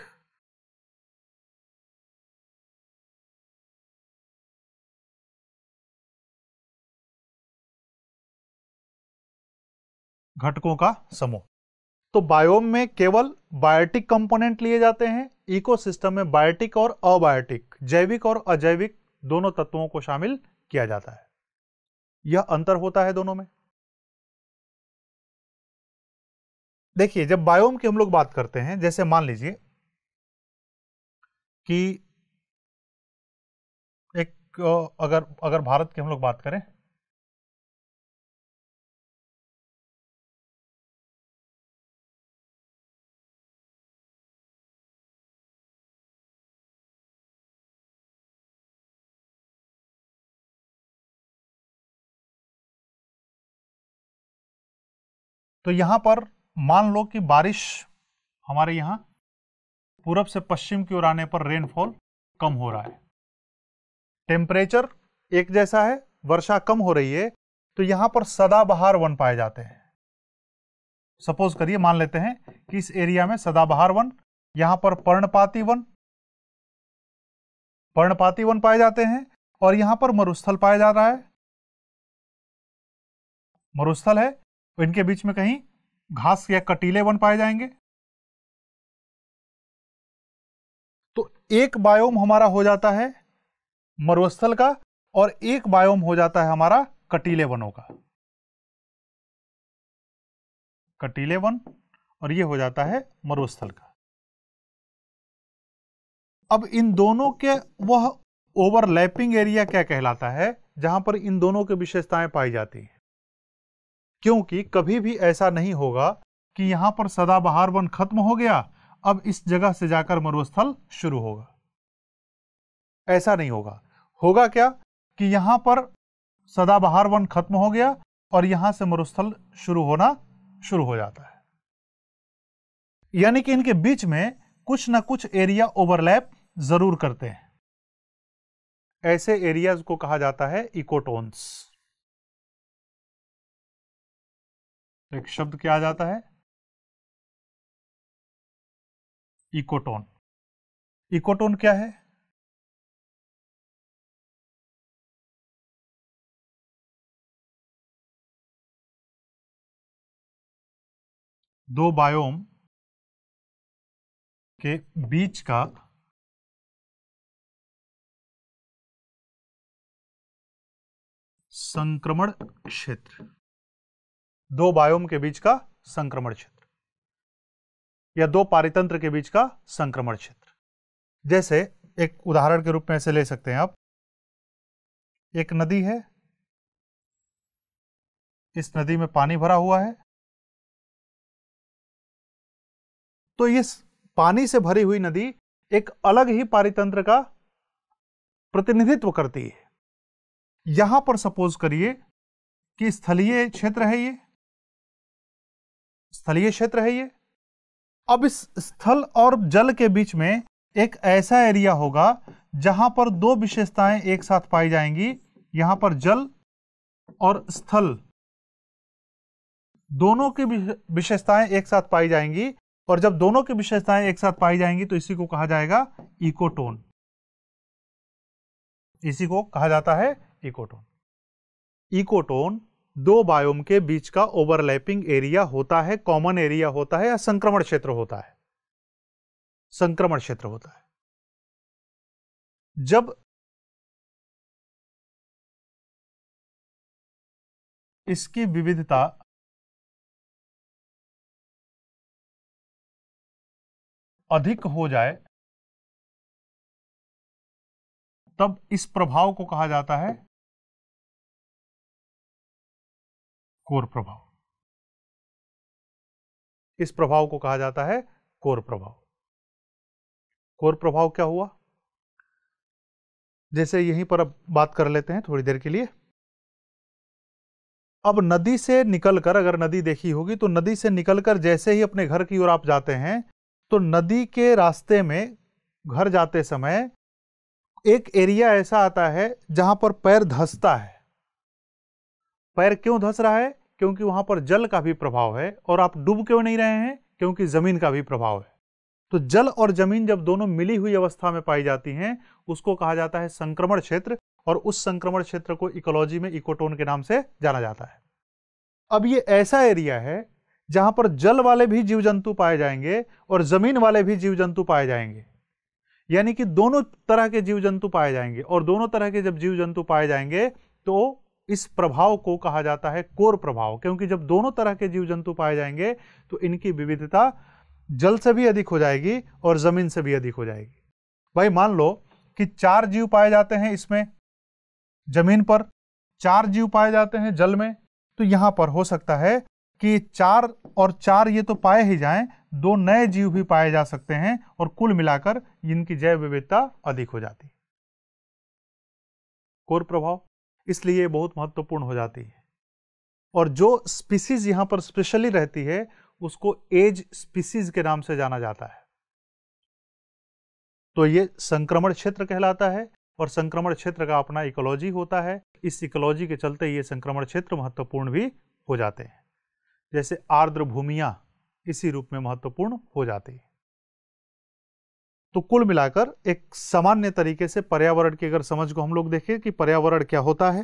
घटकों का समूह तो बायोम में केवल बायोटिक कंपोनेंट लिए जाते हैं इकोसिस्टम में बायोटिक और अबायोटिक जैविक और अजैविक दोनों तत्वों को शामिल किया जाता है यह अंतर होता है दोनों में देखिए जब बायोम की हम लोग बात करते हैं जैसे मान लीजिए कि एक अगर अगर भारत की हम लोग बात करें तो यहां पर मान लो कि बारिश हमारे यहां पूरब से पश्चिम की ओर आने पर रेनफॉल कम हो रहा है टेम्परेचर एक जैसा है वर्षा कम हो रही है तो यहां पर सदाबहार वन पाए जाते हैं सपोज करिए मान लेते हैं कि इस एरिया में सदाबहार वन यहां पर पर्णपाती वन पर्णपाती वन पाए जाते हैं और यहां पर मरुस्थल पाया जा रहा है मरुस्थल है तो इनके बीच में कहीं घास या कटीले वन पाए जाएंगे तो एक बायोम हमारा हो जाता है मरुस्थल का और एक बायोम हो जाता है हमारा कटीले वनों का कटीले वन और ये हो जाता है मरुस्थल का अब इन दोनों के वह ओवरलैपिंग एरिया क्या कहलाता है जहां पर इन दोनों की विशेषताएं पाई जाती हैं क्योंकि कभी भी ऐसा नहीं होगा कि यहाँ पर सदाबहार वन खत्म हो गया अब इस जगह से जाकर मरुस्थल शुरू होगा ऐसा नहीं होगा होगा क्या कि यहां पर सदाबहार वन खत्म हो गया और यहां से मरुस्थल शुरू होना शुरू हो जाता है यानी कि इनके बीच में कुछ ना कुछ एरिया ओवरलैप जरूर करते हैं ऐसे एरियाज को कहा जाता है इकोटोन्स तो एक शब्द क्या आ जाता है इकोटोन इकोटोन क्या है दो बायोम के बीच का संक्रमण क्षेत्र दो बायोम के बीच का संक्रमण क्षेत्र या दो पारितंत्र के बीच का संक्रमण क्षेत्र जैसे एक उदाहरण के रूप में ऐसे ले सकते हैं आप एक नदी है इस नदी में पानी भरा हुआ है तो ये पानी से भरी हुई नदी एक अलग ही पारितंत्र का प्रतिनिधित्व करती है यहां पर सपोज करिए कि स्थलीय क्षेत्र है ये स्थलीय क्षेत्र है ये अब इस स्थल और जल के बीच में एक ऐसा एरिया होगा जहां पर दो विशेषताएं एक साथ पाई जाएंगी यहां पर जल और स्थल दोनों की विशेषताएं एक साथ पाई जाएंगी और जब दोनों की विशेषताएं एक साथ पाई जाएंगी तो इसी को कहा जाएगा इकोटोन इसी को कहा जाता है इकोटोन इकोटोन दो बायोम के बीच का ओवरलैपिंग एरिया होता है कॉमन एरिया होता है या संक्रमण क्षेत्र होता है संक्रमण क्षेत्र होता है जब इसकी विविधता अधिक हो जाए तब इस प्रभाव को कहा जाता है कोर प्रभाव इस प्रभाव को कहा जाता है कोर प्रभाव कोर प्रभाव क्या हुआ जैसे यहीं पर अब बात कर लेते हैं थोड़ी देर के लिए अब नदी से निकलकर अगर नदी देखी होगी तो नदी से निकलकर जैसे ही अपने घर की ओर आप जाते हैं तो नदी के रास्ते में घर जाते समय एक एरिया ऐसा आता है जहां पर पैर धसता है पैर क्यों धस रहा है क्योंकि वहां पर जल का भी प्रभाव है और आप डूब क्यों नहीं रहे हैं क्योंकि जमीन का भी प्रभाव है तो जल और जमीन जब दोनों मिली हुई अवस्था में पाई जाती हैं उसको कहा जाता है संक्रमण क्षेत्र और उस संक्रमण क्षेत्र को इकोलॉजी में इकोटोन के नाम से जाना जाता है अब ये ऐसा एरिया है जहां पर जल वाले भी जीव जंतु पाए जाएंगे और जमीन वाले भी जीव जंतु पाए जाएंगे यानी कि दोनों तरह के जीव जंतु पाए जाएंगे और दोनों तरह के जब जीव जंतु पाए जाएंगे तो इस प्रभाव को कहा जाता है कोर प्रभाव क्योंकि जब दोनों तरह के जीव जंतु पाए जाएंगे तो इनकी विविधता जल से भी अधिक हो जाएगी और जमीन से भी अधिक हो जाएगी भाई मान लो कि चार जीव पाए जाते हैं इसमें जमीन पर चार जीव पाए जाते हैं जल में तो यहां पर हो सकता है कि चार और चार ये तो पाए ही जाएं दो नए जीव भी पाए जा सकते हैं और कुल मिलाकर इनकी जैव विविधता अधिक हो जाती कोर प्रभाव इसलिए ये बहुत महत्वपूर्ण हो जाती है और जो स्पीसीज यहाँ पर स्पेशली रहती है उसको एज स्पीसीज के नाम से जाना जाता है तो ये संक्रमण क्षेत्र कहलाता है और संक्रमण क्षेत्र का अपना इकोलॉजी होता है इस इकोलॉजी के चलते ये संक्रमण क्षेत्र महत्वपूर्ण भी हो जाते हैं जैसे आर्द्र भूमिया इसी रूप में महत्वपूर्ण हो जाती है तो कुल मिलाकर एक सामान्य तरीके से पर्यावरण की अगर समझ को हम लोग देखें कि पर्यावरण क्या होता है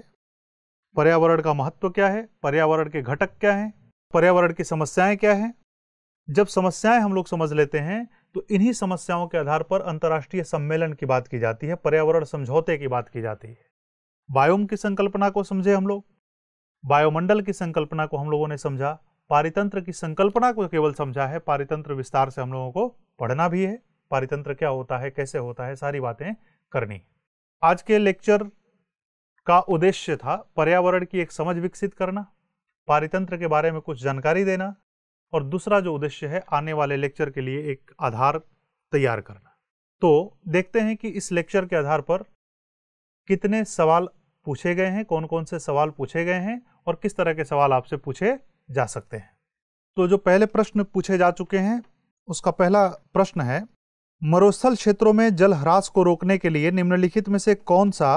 पर्यावरण का महत्व क्या है पर्यावरण के घटक क्या हैं पर्यावरण की समस्याएं क्या हैं जब समस्याएं हम लोग समझ लेते हैं तो इन्हीं समस्याओं के आधार पर अंतर्राष्ट्रीय सम्मेलन की बात की जाती है पर्यावरण समझौते की बात की जाती है बायोम की संकल्पना को समझे हम लोग वायुमंडल की संकल्पना को हम लोगों ने समझा पारितंत्र की संकल्पना को केवल समझा है पारितंत्र विस्तार से हम लोगों को पढ़ना भी है पारितंत्र क्या होता है कैसे होता है सारी बातें करनी आज के लेक्चर का उद्देश्य था पर्यावरण की एक समझ विकसित करना पारितंत्र के बारे में कुछ जानकारी देना और दूसरा जो उद्देश्य है आने वाले लेक्चर के लिए एक आधार तैयार करना तो देखते हैं कि इस लेक्चर के आधार पर कितने सवाल पूछे गए हैं कौन कौन से सवाल पूछे गए हैं और किस तरह के सवाल आपसे पूछे जा सकते हैं तो जो पहले प्रश्न पूछे जा चुके हैं उसका पहला प्रश्न है मरुस्थल क्षेत्रों में जल ह्रास को रोकने के लिए निम्नलिखित में से कौन सा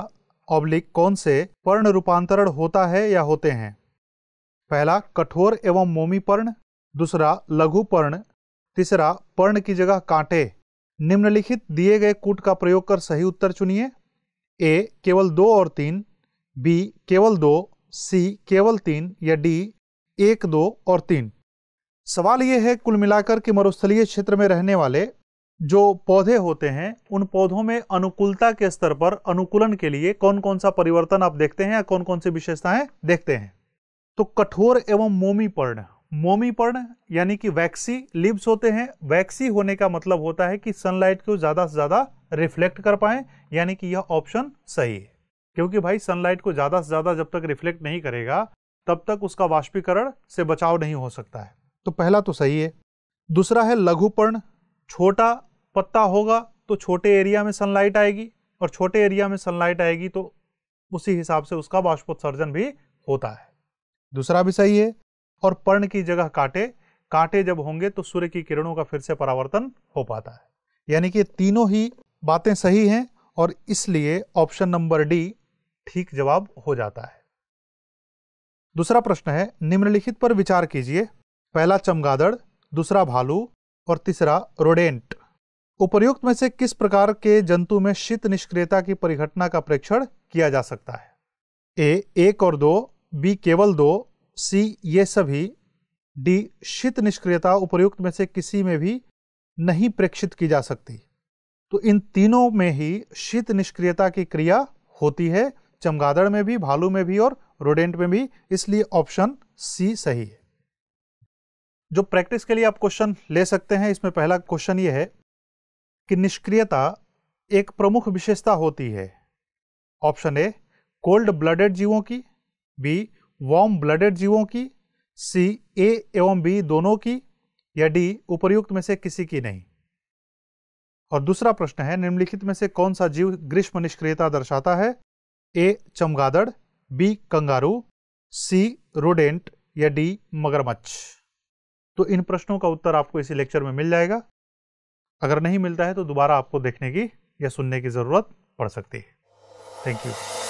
ऑब्लिक कौन से पर्ण रूपांतरण होता है या होते हैं पहला कठोर एवं मोमी पर्ण दूसरा लघु पर्ण तीसरा पर्ण की जगह कांटे निम्नलिखित दिए गए कूट का प्रयोग कर सही उत्तर चुनिए ए केवल दो और तीन बी केवल दो सी केवल तीन या डी एक दो और तीन सवाल यह है कुल मिलाकर कि मरुस्थलीय क्षेत्र में रहने वाले जो पौधे होते हैं उन पौधों में अनुकूलता के स्तर पर अनुकूलन के लिए कौन कौन सा परिवर्तन आप देखते हैं या कौन कौन सी विशेषताएं देखते हैं तो कठोर एवं मोमीपर्ण मोमीपर्ण यानी कि वैक्सी लिप्स होते हैं वैक्सी होने का मतलब होता है कि सनलाइट को ज्यादा से ज्यादा रिफ्लेक्ट कर पाए यानी कि यह ऑप्शन सही है क्योंकि भाई सनलाइट को ज्यादा से ज्यादा जब तक रिफ्लेक्ट नहीं करेगा तब तक उसका वाष्पीकरण से बचाव नहीं हो सकता है तो पहला तो सही है दूसरा है लघुपर्ण छोटा पत्ता होगा तो छोटे एरिया में सनलाइट आएगी और छोटे एरिया में सनलाइट आएगी तो उसी हिसाब से उसका बाष्पोत्सर्जन भी होता है दूसरा भी सही है और पर्ण की जगह कांटे कांटे जब होंगे तो सूर्य की किरणों का फिर से परावर्तन हो पाता है यानी कि तीनों ही बातें सही हैं और इसलिए ऑप्शन नंबर डी ठीक जवाब हो जाता है दूसरा प्रश्न है निम्नलिखित पर विचार कीजिए पहला चमगादड़ दूसरा भालू और तीसरा रोडेंट उपर्युक्त में से किस प्रकार के जंतु में शीत निष्क्रियता की परिघटना का परीक्षण किया जा सकता है ए एक और दो बी केवल दो सी ये सभी डी शीत निष्क्रियता उपर्युक्त में से किसी में भी नहीं प्रेक्षित की जा सकती तो इन तीनों में ही शीत निष्क्रियता की क्रिया होती है चमगादड़ में भी भालू में भी और रोडेंट में भी इसलिए ऑप्शन सी सही है जो प्रैक्टिस के लिए आप क्वेश्चन ले सकते हैं इसमें पहला क्वेश्चन ये है कि निष्क्रियता एक प्रमुख विशेषता होती है ऑप्शन ए कोल्ड ब्लडेड जीवों की बी वार्म ब्लडेड जीवों की सी ए एवं बी दोनों की या डी उपर्युक्त में से किसी की नहीं और दूसरा प्रश्न है निम्नलिखित में से कौन सा जीव ग्रीष्म निष्क्रियता दर्शाता है ए चमगादड़ बी कंगारू सी रोडेंट या डी मगरमच्छ तो इन प्रश्नों का उत्तर आपको इसी लेक्चर में मिल जाएगा अगर नहीं मिलता है तो दोबारा आपको देखने की या सुनने की ज़रूरत पड़ सकती है थैंक यू